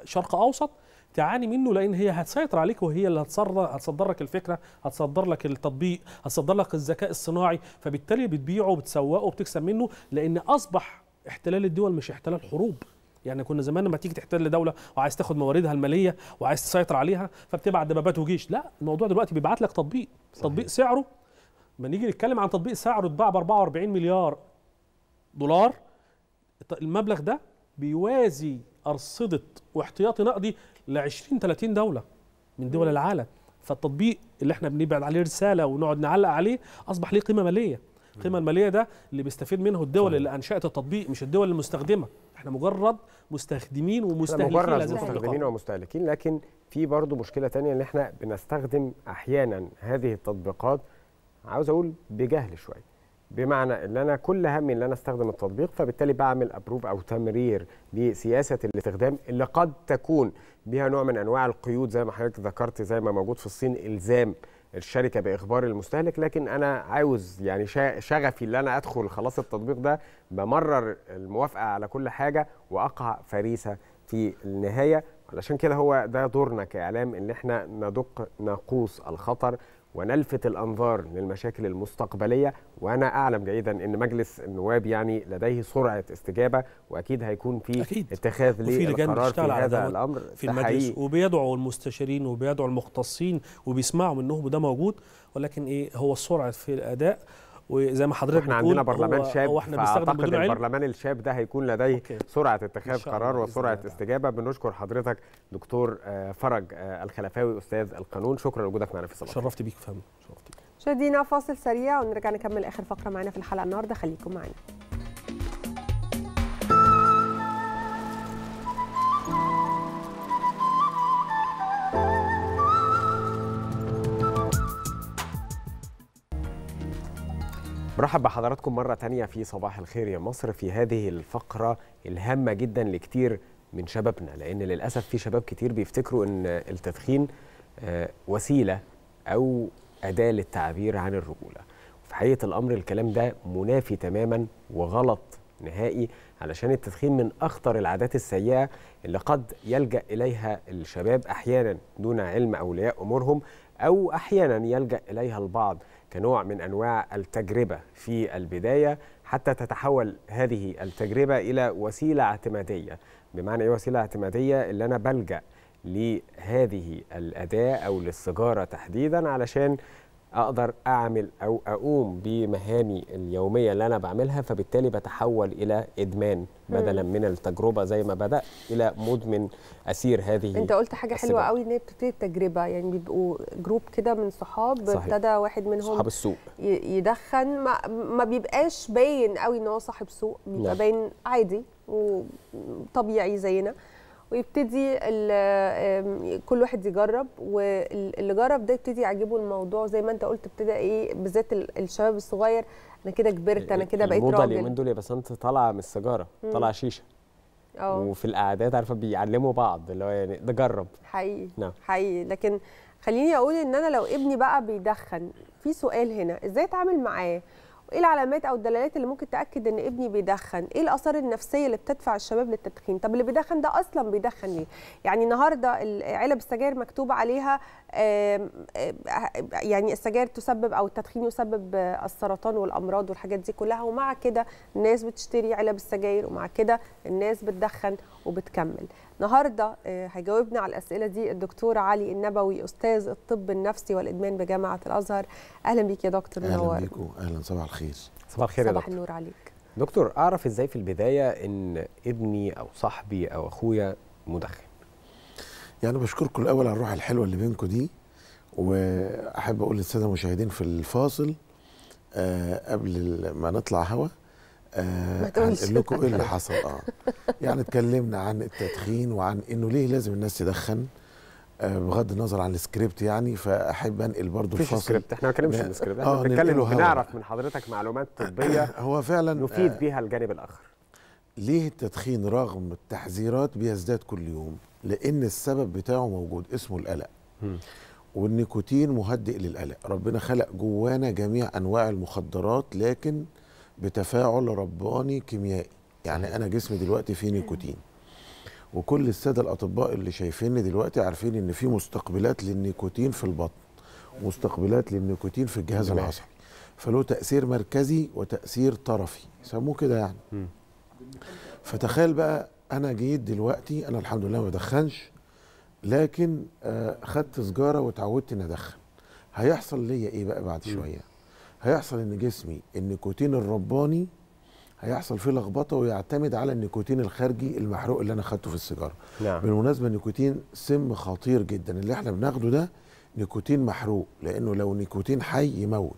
شرق اوسط تعاني منه لان هي هتسيطر عليك وهي اللي هتصدر هتصدر لك الفكره هتصدر لك التطبيق هتصدر لك الذكاء الصناعي فبالتالي بتبيعه وبتسوقه وبتكسب منه لان اصبح احتلال الدول مش احتلال حروب يعني كنا زمان لما تيجي تحتل دوله وعايز تاخد مواردها الماليه وعايز تسيطر عليها فبتبعت دبابات وجيش لا الموضوع دلوقتي بيبعت لك تطبيق صحيح. تطبيق سعره ما نيجي نتكلم عن تطبيق سعره اتباع ب 44 مليار دولار المبلغ ده بيوازي ارصده واحتياطي نقدي ل 20 30 دوله من دول العالم فالتطبيق اللي احنا بنبعد عليه رساله ونقعد نعلق عليه اصبح ليه قيمه ماليه القيمه الماليه ده اللي بيستفيد منه الدول اللي انشات التطبيق مش الدول المستخدمه احنا مجرد مستخدمين ومستهلكين مجرد مستخدمين ومستهلكين لكن في برضه مشكله ثانيه ان احنا بنستخدم احيانا هذه التطبيقات عاوز اقول بجهل شويه بمعنى ان انا كل همي ان انا استخدم التطبيق فبالتالي بعمل ابروف او تمرير لسياسه الاستخدام اللي قد تكون بها نوع من انواع القيود زي ما حضرتك ذكرت زي ما موجود في الصين الزام الشركه باخبار المستهلك لكن انا عاوز يعني شغفي ان انا ادخل خلاص التطبيق ده بمرر الموافقه على كل حاجه واقع فريسه في النهايه علشان كده هو ده دورنا كاعلام ان احنا ندق ناقوس الخطر ونلفت الانظار للمشاكل المستقبليه وانا اعلم جيدا ان مجلس النواب يعني لديه سرعه استجابه واكيد هيكون في أكيد. اتخاذ للقرار في هذا الامر في المجلس حقيقي. وبيدعو المستشارين وبيدعو المختصين وبيسمعوا منهم وده موجود ولكن ايه هو سرعه في الاداء وزي ما حضرتك احنا عندنا برلمان شاب واحنا بنستخدم بدون علم البرلمان الشاب ده هيكون لديه أوكي. سرعه اتخاذ قرار وسرعه استجابه بنشكر حضرتك دكتور آه، فرج آه، الخلفاوي استاذ القانون شكرا لوجودك معنا في صباح شرفت بيك فهمي شرفت بيك. شدينا فاصل سريع ونرجع نكمل اخر فقره معانا في الحلقه النهارده خليكم معانا مرحب بحضراتكم مرة تانية في صباح الخير يا مصر في هذه الفقرة الهامة جدا لكتير من شبابنا لأن للأسف في شباب كتير بيفتكروا أن التدخين آه، وسيلة أو أداة للتعبير عن الرجولة في حقيقة الأمر الكلام ده منافي تماما وغلط نهائي علشان التدخين من أخطر العادات السيئة اللي قد يلجأ إليها الشباب أحيانا دون علم أولياء أمورهم أو أحيانا يلجأ إليها البعض كنوع من انواع التجربه في البدايه حتى تتحول هذه التجربه الى وسيله اعتماديه بمعنى ايه وسيله اعتماديه اللي انا بلجا لهذه الاداه او للسيجاره تحديدا علشان اقدر اعمل او اقوم بمهامي اليوميه اللي انا بعملها فبالتالي بتحول الى ادمان بدلا من التجربه زي ما بدا الى مدمن اسير هذه انت قلت حاجه السبب. حلوه قوي ان هي بتبتدي التجربه يعني بيبقوا جروب كده من صحاب ابتدى واحد منهم صحاب السوق يدخن ما, ما بيبقاش باين قوي ان هو صاحب سوق بيبقى نعم. باين عادي وطبيعي زينا ويبتدي كل واحد يجرب واللي جرب ده يبتدي يعجبه الموضوع زي ما انت قلت ابتدى ايه بالذات الشباب الصغير انا كده كبرت انا كده بقيت راجل اليومين دول يا بسنت طالعه من السيجاره طالعه شيشه أوه. وفي القعدات عارفه بيعلموا بعض اللي هو يعني ده جرب حقيقي نعم حقيقي لكن خليني اقول ان انا لو ابني بقى بيدخن في سؤال هنا ازاي اتعامل معاه وايه العلامات او الدلالات اللي ممكن تاكد ان ابني بيدخن ايه الاثار النفسيه اللي بتدفع الشباب للتدخين طب اللي بيدخن ده اصلا بيدخن ليه يعني النهارده علب السجاير مكتوب عليها يعني السجاير تسبب او التدخين يسبب السرطان والامراض والحاجات دي كلها ومع كده الناس بتشتري علب السجاير ومع كده الناس بتدخن وبتكمل النهارده آه، هيجاوبنا على الاسئله دي الدكتور علي النبوي استاذ الطب النفسي والادمان بجامعه الازهر اهلا بيك يا دكتور منور اهلا بيكوا اهلا صباح الخير صباح الخير يا دكتور صباح النور عليك دكتور اعرف ازاي في البدايه ان ابني او صاحبي او اخويا مدخن يعني بشكركم الاول على الروح الحلوه اللي بينكم دي واحب اقول للساده المشاهدين في الفاصل آه قبل ما نطلع هوا آه هنقول لكم ايه اللي حصل اه يعني اتكلمنا عن التدخين وعن انه ليه لازم الناس تدخن آه بغض النظر عن السكريبت يعني فاحب انقل برضه الفاصل سكريبت احنا ما بنتكلمش عن السكريبت احنا آه، بنتكلم بنعرف من حضرتك معلومات آه، طبيه هو فعلا نفيد آه، بيها الجانب الاخر ليه التدخين رغم التحذيرات بيزداد كل يوم لان السبب بتاعه موجود اسمه القلق والنيكوتين مهدئ للقلق ربنا خلق جوانا جميع انواع المخدرات لكن بتفاعل رباني كيميائي يعني انا جسمي دلوقتي فيه نيكوتين وكل الساده الاطباء اللي شايفيني دلوقتي عارفين ان في مستقبلات للنيكوتين في البطن مستقبلات للنيكوتين في الجهاز العصبي فله تاثير مركزي وتاثير طرفي سموه كده يعني فتخيل بقى انا جيت دلوقتي انا الحمد لله ما بدخنش لكن آه، خدت سجاره واتعودت ان ادخن هيحصل ليا ايه بقى بعد شويه هيحصل ان جسمي النيكوتين الرباني هيحصل فيه لخبطه ويعتمد على النيكوتين الخارجي المحروق اللي انا خدته في السيجاره نعم. بالمناسبه النيكوتين سم خطير جدا اللي احنا بناخده ده نيكوتين محروق لانه لو نيكوتين حي يموت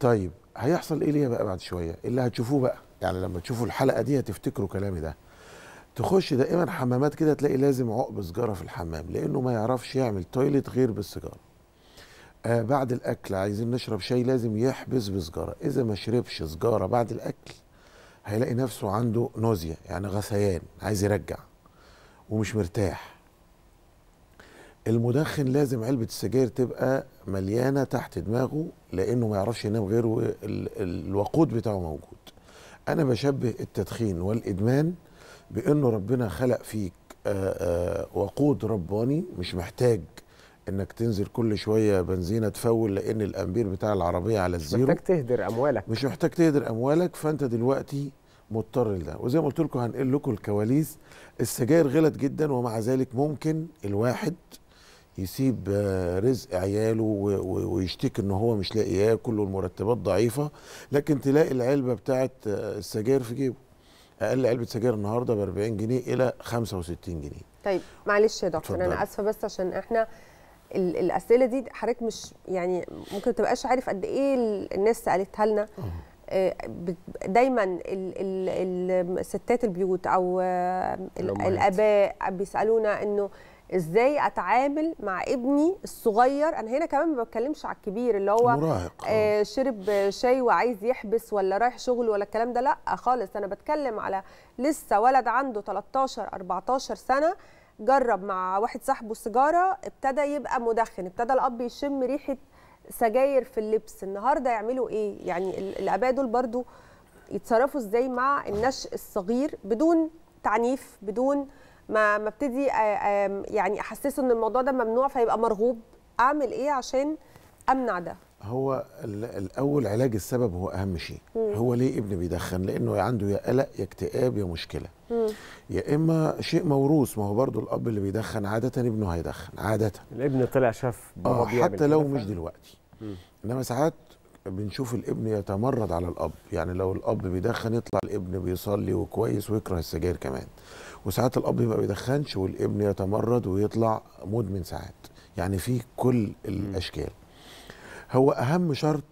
طيب هيحصل ايه ليا بقى بعد شويه اللي هتشوفوه بقى يعني لما تشوفوا الحلقه دي هتفتكروا كلامي ده تخش دائما حمامات كده تلاقي لازم عقب سجاره في الحمام لانه ما يعرفش يعمل تويلت غير بالسيجاره آه بعد الاكل عايزين نشرب شاي لازم يحبس بسجاره اذا ما شربش سجاره بعد الاكل هيلاقي نفسه عنده نوزيا يعني غثيان عايز يرجع ومش مرتاح المدخن لازم علبة السجاير تبقى مليانة تحت دماغه لأنه ما يعرفش ينام غير الوقود بتاعه موجود أنا بشبه التدخين والإدمان بانه ربنا خلق فيك آه، آه، وقود رباني مش محتاج انك تنزل كل شويه بنزينه تفول لان الامبير بتاع العربيه على الزيرو مش محتاج تهدر اموالك مش محتاج تهدر اموالك فانت دلوقتي مضطر لده وزي ما قلت لكم هنقل لكم الكواليس السجاير غلط جدا ومع ذلك ممكن الواحد يسيب آه، رزق عياله ويشتكي ان هو مش لاقي ياكل والمرتبات ضعيفه لكن تلاقي العلبه بتاعت السجاير في جيبه اقل علبه سجاير النهارده ب 40 جنيه الى 65 جنيه طيب معلش يا دكتور انا اسفه بس عشان احنا الاسئله دي حضرتك مش يعني ممكن تبقاش عارف قد ايه الناس سالتها لنا آه، دايما الستات البيوت او الاباء بيسالونا انه ازاي اتعامل مع ابني الصغير انا هنا كمان ما بتكلمش على الكبير اللي هو مراهق آه. آه شرب شاي وعايز يحبس ولا رايح شغل ولا الكلام ده لا خالص انا بتكلم على لسه ولد عنده 13 14 سنه جرب مع واحد صاحبه سيجاره ابتدى يبقى مدخن ابتدى الاب يشم ريحه سجاير في اللبس النهارده يعملوا ايه يعني الاباء دول برده يتصرفوا ازاي مع النشء الصغير بدون تعنيف بدون ما ما ابتدي يعني احسسه ان الموضوع ده ممنوع فيبقى مرغوب اعمل ايه عشان امنع ده هو الاول علاج السبب هو اهم شيء مم. هو ليه ابني بيدخن لانه عنده يا قلق يا اكتئاب يا مشكله مم. يا اما شيء موروث ما هو برضو الاب اللي بيدخن عاده ابنه هيدخن عاده الابن طلع شاف بابا آه، حتى لو مش دلوقتي مم. انما ساعات بنشوف الابن يتمرد على الاب يعني لو الاب بيدخن يطلع الابن بيصلي وكويس ويكره السجاير كمان وساعات الاب ما بيدخنش والابن يتمرد ويطلع مدمن ساعات يعني في كل الاشكال هو اهم شرط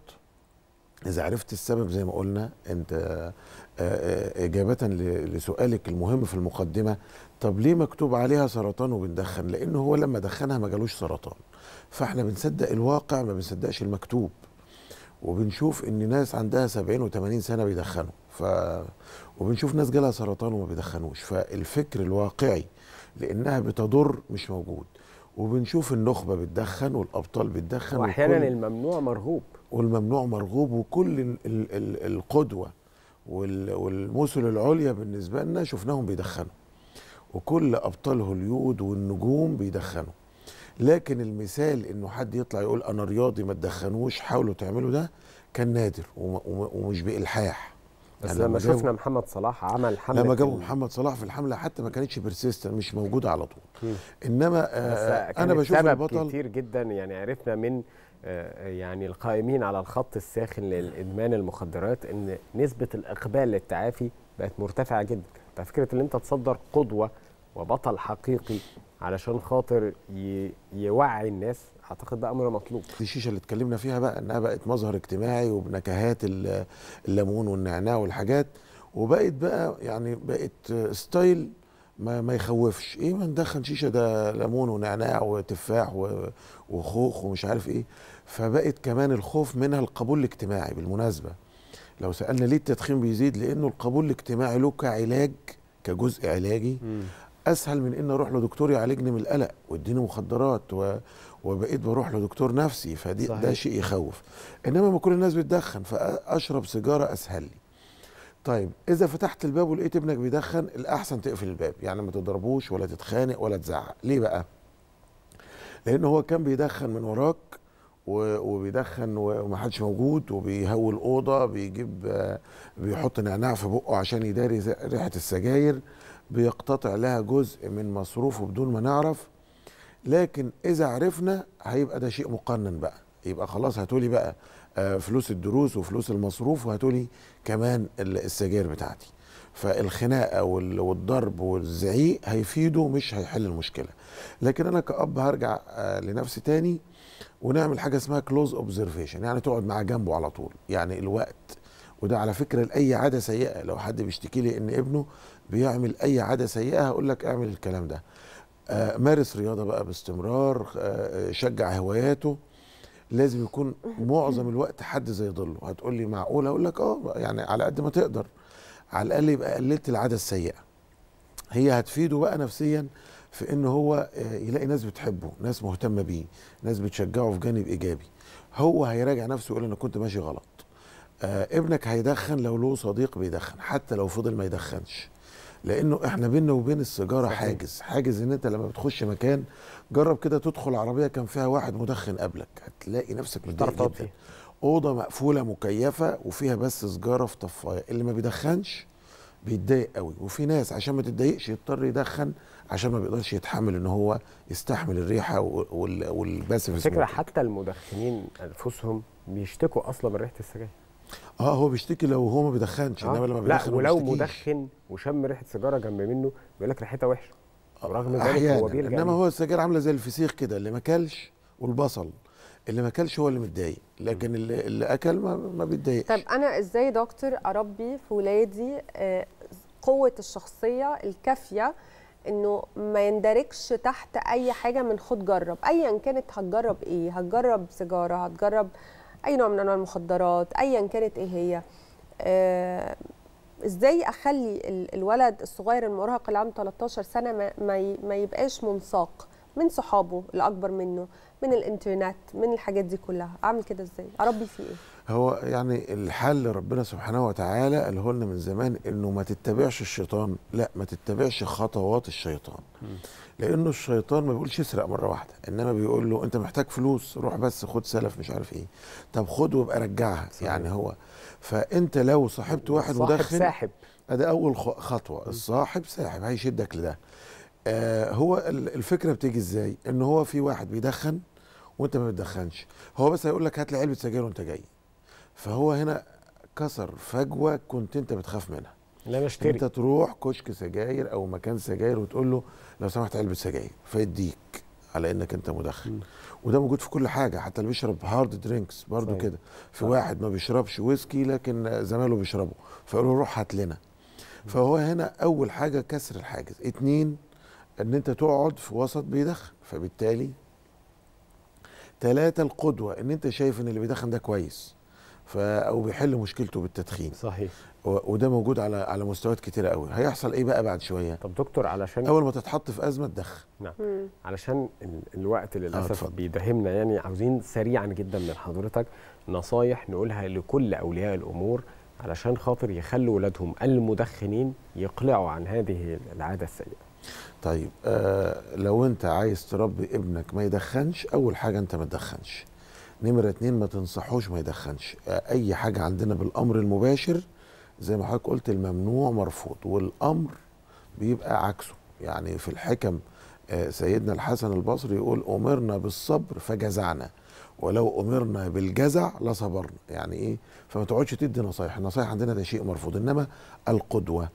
اذا عرفت السبب زي ما قلنا انت آه، آه، اجابه لسؤالك المهم في المقدمه طب ليه مكتوب عليها سرطان وبندخن لانه هو لما دخنها ما جالوش سرطان فاحنا بنصدق الواقع ما بنصدقش المكتوب وبنشوف ان ناس عندها 70 و80 سنه بيدخنوا ف وبنشوف ناس جالها سرطان وما بيدخنوش فالفكر الواقعي لانها بتضر مش موجود وبنشوف النخبه بتدخن والابطال بتدخن واحيانا الممنوع مرغوب والممنوع مرغوب وكل ال ال ال القدوه والمثل العليا بالنسبه لنا شفناهم بيدخنوا وكل ابطال هوليود والنجوم بيدخنوا لكن المثال انه حد يطلع يقول انا رياضي ما تدخنوش حاولوا تعملوا ده كان نادر ومش بالحاح بس يعني لما شفنا محمد صلاح عمل حمله لما جابوا محمد صلاح في الحمله حتى ما كانتش بيرسيستنت مش موجوده على طول انما آه انا بشوف البطل كتير جدا يعني عرفنا من آه، يعني القائمين على الخط الساخن للادمان المخدرات ان نسبه الاقبال للتعافي بقت مرتفعه جدا ففكره ان انت تصدر قدوه وبطل حقيقي علشان خاطر ي... يوعي الناس اعتقد ده امر مطلوب دي الشيشه اللي اتكلمنا فيها بقى انها بقت مظهر اجتماعي وبنكهات الليمون والنعناع والحاجات وبقت بقى يعني بقت ستايل ما, ما يخوفش ايه ما ندخن شيشه ده ليمون ونعناع وتفاح وخوخ ومش عارف ايه فبقت كمان الخوف منها القبول الاجتماعي بالمناسبه لو سالنا ليه التدخين بيزيد لانه القبول الاجتماعي له كعلاج كجزء علاجي اسهل من ان اروح لدكتور يعالجني من القلق واديني مخدرات و... وبقيت بروح لدكتور نفسي فدي صحيح. ده شيء يخوف انما ما كل الناس بتدخن فاشرب سيجاره اسهل لي طيب اذا فتحت الباب ولقيت ابنك بيدخن الاحسن تقفل الباب يعني ما تضربوش ولا تتخانق ولا تزعق ليه بقى لان هو كان بيدخن من وراك وبيدخن ومحدش موجود وبيهوي الاوضه بيجيب بيحط نعناع في بقه عشان يداري ريحه السجاير بيقتطع لها جزء من مصروفه بدون ما نعرف لكن اذا عرفنا هيبقى ده شيء مقنن بقى يبقى خلاص هاتولي بقى آه، فلوس الدروس وفلوس المصروف وهاتولي كمان السجاير بتاعتي فالخناقه والضرب والزعيق هيفيده مش هيحل المشكله لكن انا كاب هرجع آه، لنفسي تاني ونعمل حاجه اسمها كلوز اوبزرفيشن يعني تقعد معاه جنبه على طول يعني الوقت وده على فكره لاي عاده سيئه لو حد بيشتكي لي ان ابنه بيعمل اي عاده سيئه هقول لك اعمل الكلام ده آه، مارس رياضه بقى باستمرار آه، آه، شجع هواياته لازم يكون معظم الوقت حد زي ضله هتقول لي معقول اقول لك اه يعني على قد ما تقدر على الاقل يبقى قللت العاده السيئه هي هتفيده بقى نفسيا في ان هو يلاقي ناس بتحبه ناس مهتمه بيه ناس بتشجعه في جانب ايجابي هو هيراجع نفسه يقول انا كنت ماشي غلط ابنك هيدخن لو له صديق بيدخن حتى لو فضل ما يدخنش لانه احنا بيننا وبين السيجاره حاجز حاجز ان انت لما بتخش مكان جرب كده تدخل عربيه كان فيها واحد مدخن قبلك هتلاقي نفسك متضايق جدا اوضه مقفوله مكيفه وفيها بس سجاره في طفايه اللي ما بيدخنش بيتضايق قوي وفي ناس عشان ما تتضايقش يضطر يدخن عشان ما بيقدرش يتحمل ان هو يستحمل الريحه في فكره حتى المدخنين انفسهم بيشتكوا اصلا من ريحه السجاير اه هو بيشتكي لو هو ما بيدخنش آه. انما لما بيدخن لا ولو مدخن وشم ريحه سيجاره جنب منه بيقول لك ريحتها وحشه رغم آه، ذلك هو بيلجأ انما هو السجاير عامله زي الفسيخ كده اللي ما اكلش والبصل اللي ما اكلش هو اللي متضايق لكن اللي, اللي اكل ما, ما بيتضايقش طب انا ازاي دكتور اربي في ولادي آه، قوه الشخصيه الكافيه انه ما يندركش تحت اي حاجه من خد جرب ايا كانت هتجرب ايه هتجرب سيجاره هتجرب اي نوع من انواع المخدرات ايا كانت ايه هي آه ازاي اخلي الولد الصغير المراهق اللي عنده 13 سنه ما يبقاش منساق من صحابه الاكبر منه من الانترنت من الحاجات دي كلها اعمل كده ازاي اربي فيه ايه هو يعني الحل ربنا سبحانه وتعالى قاله لنا من زمان انه ما تتبعش الشيطان لا ما تتبعش خطوات الشيطان لانه الشيطان ما بيقولش اسرق مره واحده انما بيقول له انت محتاج فلوس روح بس خد سلف مش عارف ايه طب خد وابقى رجعها يعني هو فانت لو صاحبت واحد مدخن ساحب ده اول خطوه الصاحب ساحب هيشدك لده آه هو الفكره بتيجي ازاي ان هو في واحد بيدخن وانت ما بتدخنش هو بس هيقول لك هات لي علبه سجاير وانت جاي فهو هنا كسر فجوه كنت انت بتخاف منها لا اشتري انت تروح كشك سجاير او مكان سجاير وتقول له لو سمحت علبه سجاير فيديك على انك انت مدخن وده موجود في كل حاجه حتى اللي بيشرب هارد درينكس برضو كده في صحيح. واحد ما بيشربش ويسكي لكن زماله بيشربه فقالوا روح هات لنا فهو هنا اول حاجه كسر الحاجز اتنين ان انت تقعد في وسط بيدخن فبالتالي ثلاثة القدوة ان انت شايف ان اللي بيدخن ده كويس او بيحل مشكلته بالتدخين صحيح وده موجود على على مستويات كتيره قوي هيحصل ايه بقى بعد شويه طب دكتور علشان اول ما تتحط في ازمه تدخن نعم علشان علشان الوقت آه، للاسف آه بيداهمنا يعني عاوزين سريعا جدا من حضرتك نصايح نقولها لكل اولياء الامور علشان خاطر يخلوا ولادهم المدخنين يقلعوا عن هذه العاده السيئه طيب آه لو انت عايز تربي ابنك ما يدخنش اول حاجه انت ما تدخنش نمرة اتنين ما تنصحوش ما يدخنش أي حاجة عندنا بالأمر المباشر زي ما حضرتك قلت الممنوع مرفوض والأمر بيبقى عكسه يعني في الحكم آه، سيدنا الحسن البصري يقول أمرنا بالصبر فجزعنا ولو أمرنا بالجزع لصبرنا يعني إيه فما تقعدش تدي نصايح النصايح عندنا ده شيء مرفوض إنما القدوة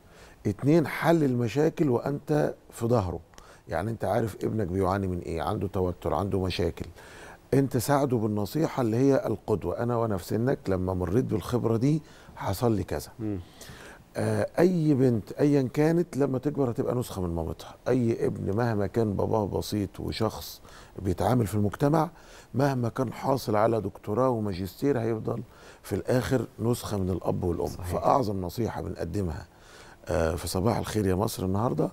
اتنين حل المشاكل وأنت في ظهره يعني أنت عارف ابنك بيعاني من إيه عنده توتر عنده مشاكل انت ساعده بالنصيحه اللي هي القدوه انا وانا في سنك لما مريت بالخبره دي حصل لي كذا آه اي بنت ايا كانت لما تكبر هتبقى نسخه من مامتها اي ابن مهما كان باباه بسيط وشخص بيتعامل في المجتمع مهما كان حاصل على دكتوراه وماجستير هيفضل في الاخر نسخه من الاب والام صحيح. فاعظم نصيحه بنقدمها آه في صباح الخير يا مصر النهارده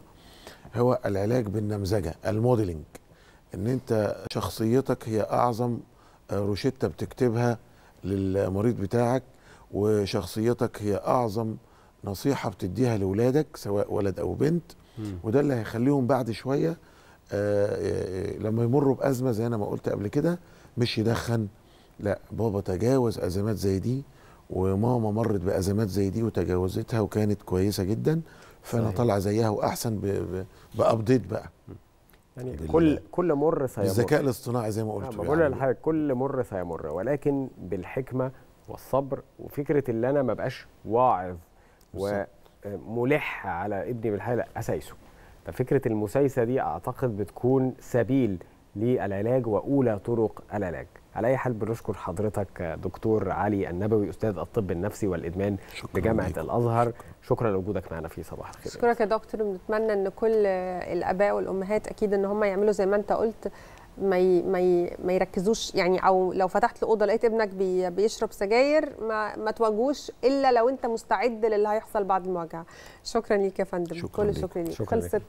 هو العلاج بالنمذجه الموديلنج ان انت شخصيتك هي اعظم آه، روشته بتكتبها للمريض بتاعك وشخصيتك هي اعظم نصيحه بتديها لاولادك سواء ولد او بنت وده اللي هيخليهم بعد شويه آه، آه، لما يمروا بازمه زي انا ما قلت قبل كده مش يدخن لا بابا تجاوز ازمات زي دي وماما مرت بازمات زي دي وتجاوزتها وكانت كويسه جدا فانا طالعه زيها واحسن بابديت بقى يعني كل كل مر سيمر الذكاء الاصطناعي زي ما قلت يعني. بقول يعني. لحضرتك كل مر سيمر ولكن بالحكمه والصبر وفكره ان انا ما بقاش واعظ وملح على ابني بالحاله اسايسه ففكره المسايسه دي اعتقد بتكون سبيل للعلاج واولى طرق العلاج على اي حال بنشكر حضرتك دكتور علي النبوي استاذ الطب النفسي والادمان بجامعه ليك. الازهر شكرا لوجودك معنا في صباح الخير شكرا يا دكتور بنتمنى ان كل الاباء والامهات اكيد ان هم يعملوا زي ما انت قلت ما ي... ما ي... ما يركزوش يعني او لو فتحت الاوضه لقيت ابنك بي... بيشرب سجاير ما ما تواجهوش الا لو انت مستعد للي هيحصل بعد المواجهه شكرا ليك يا فندم شكرا كل الشكر ليك, ليك. خلصت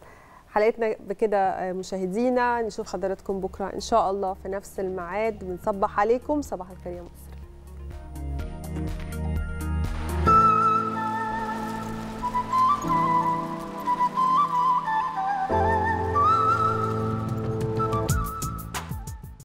حلقتنا بكده آه، مشاهدينا نشوف حضراتكم بكره ان شاء الله في نفس الميعاد بنصبح عليكم صباح الخير يا مصر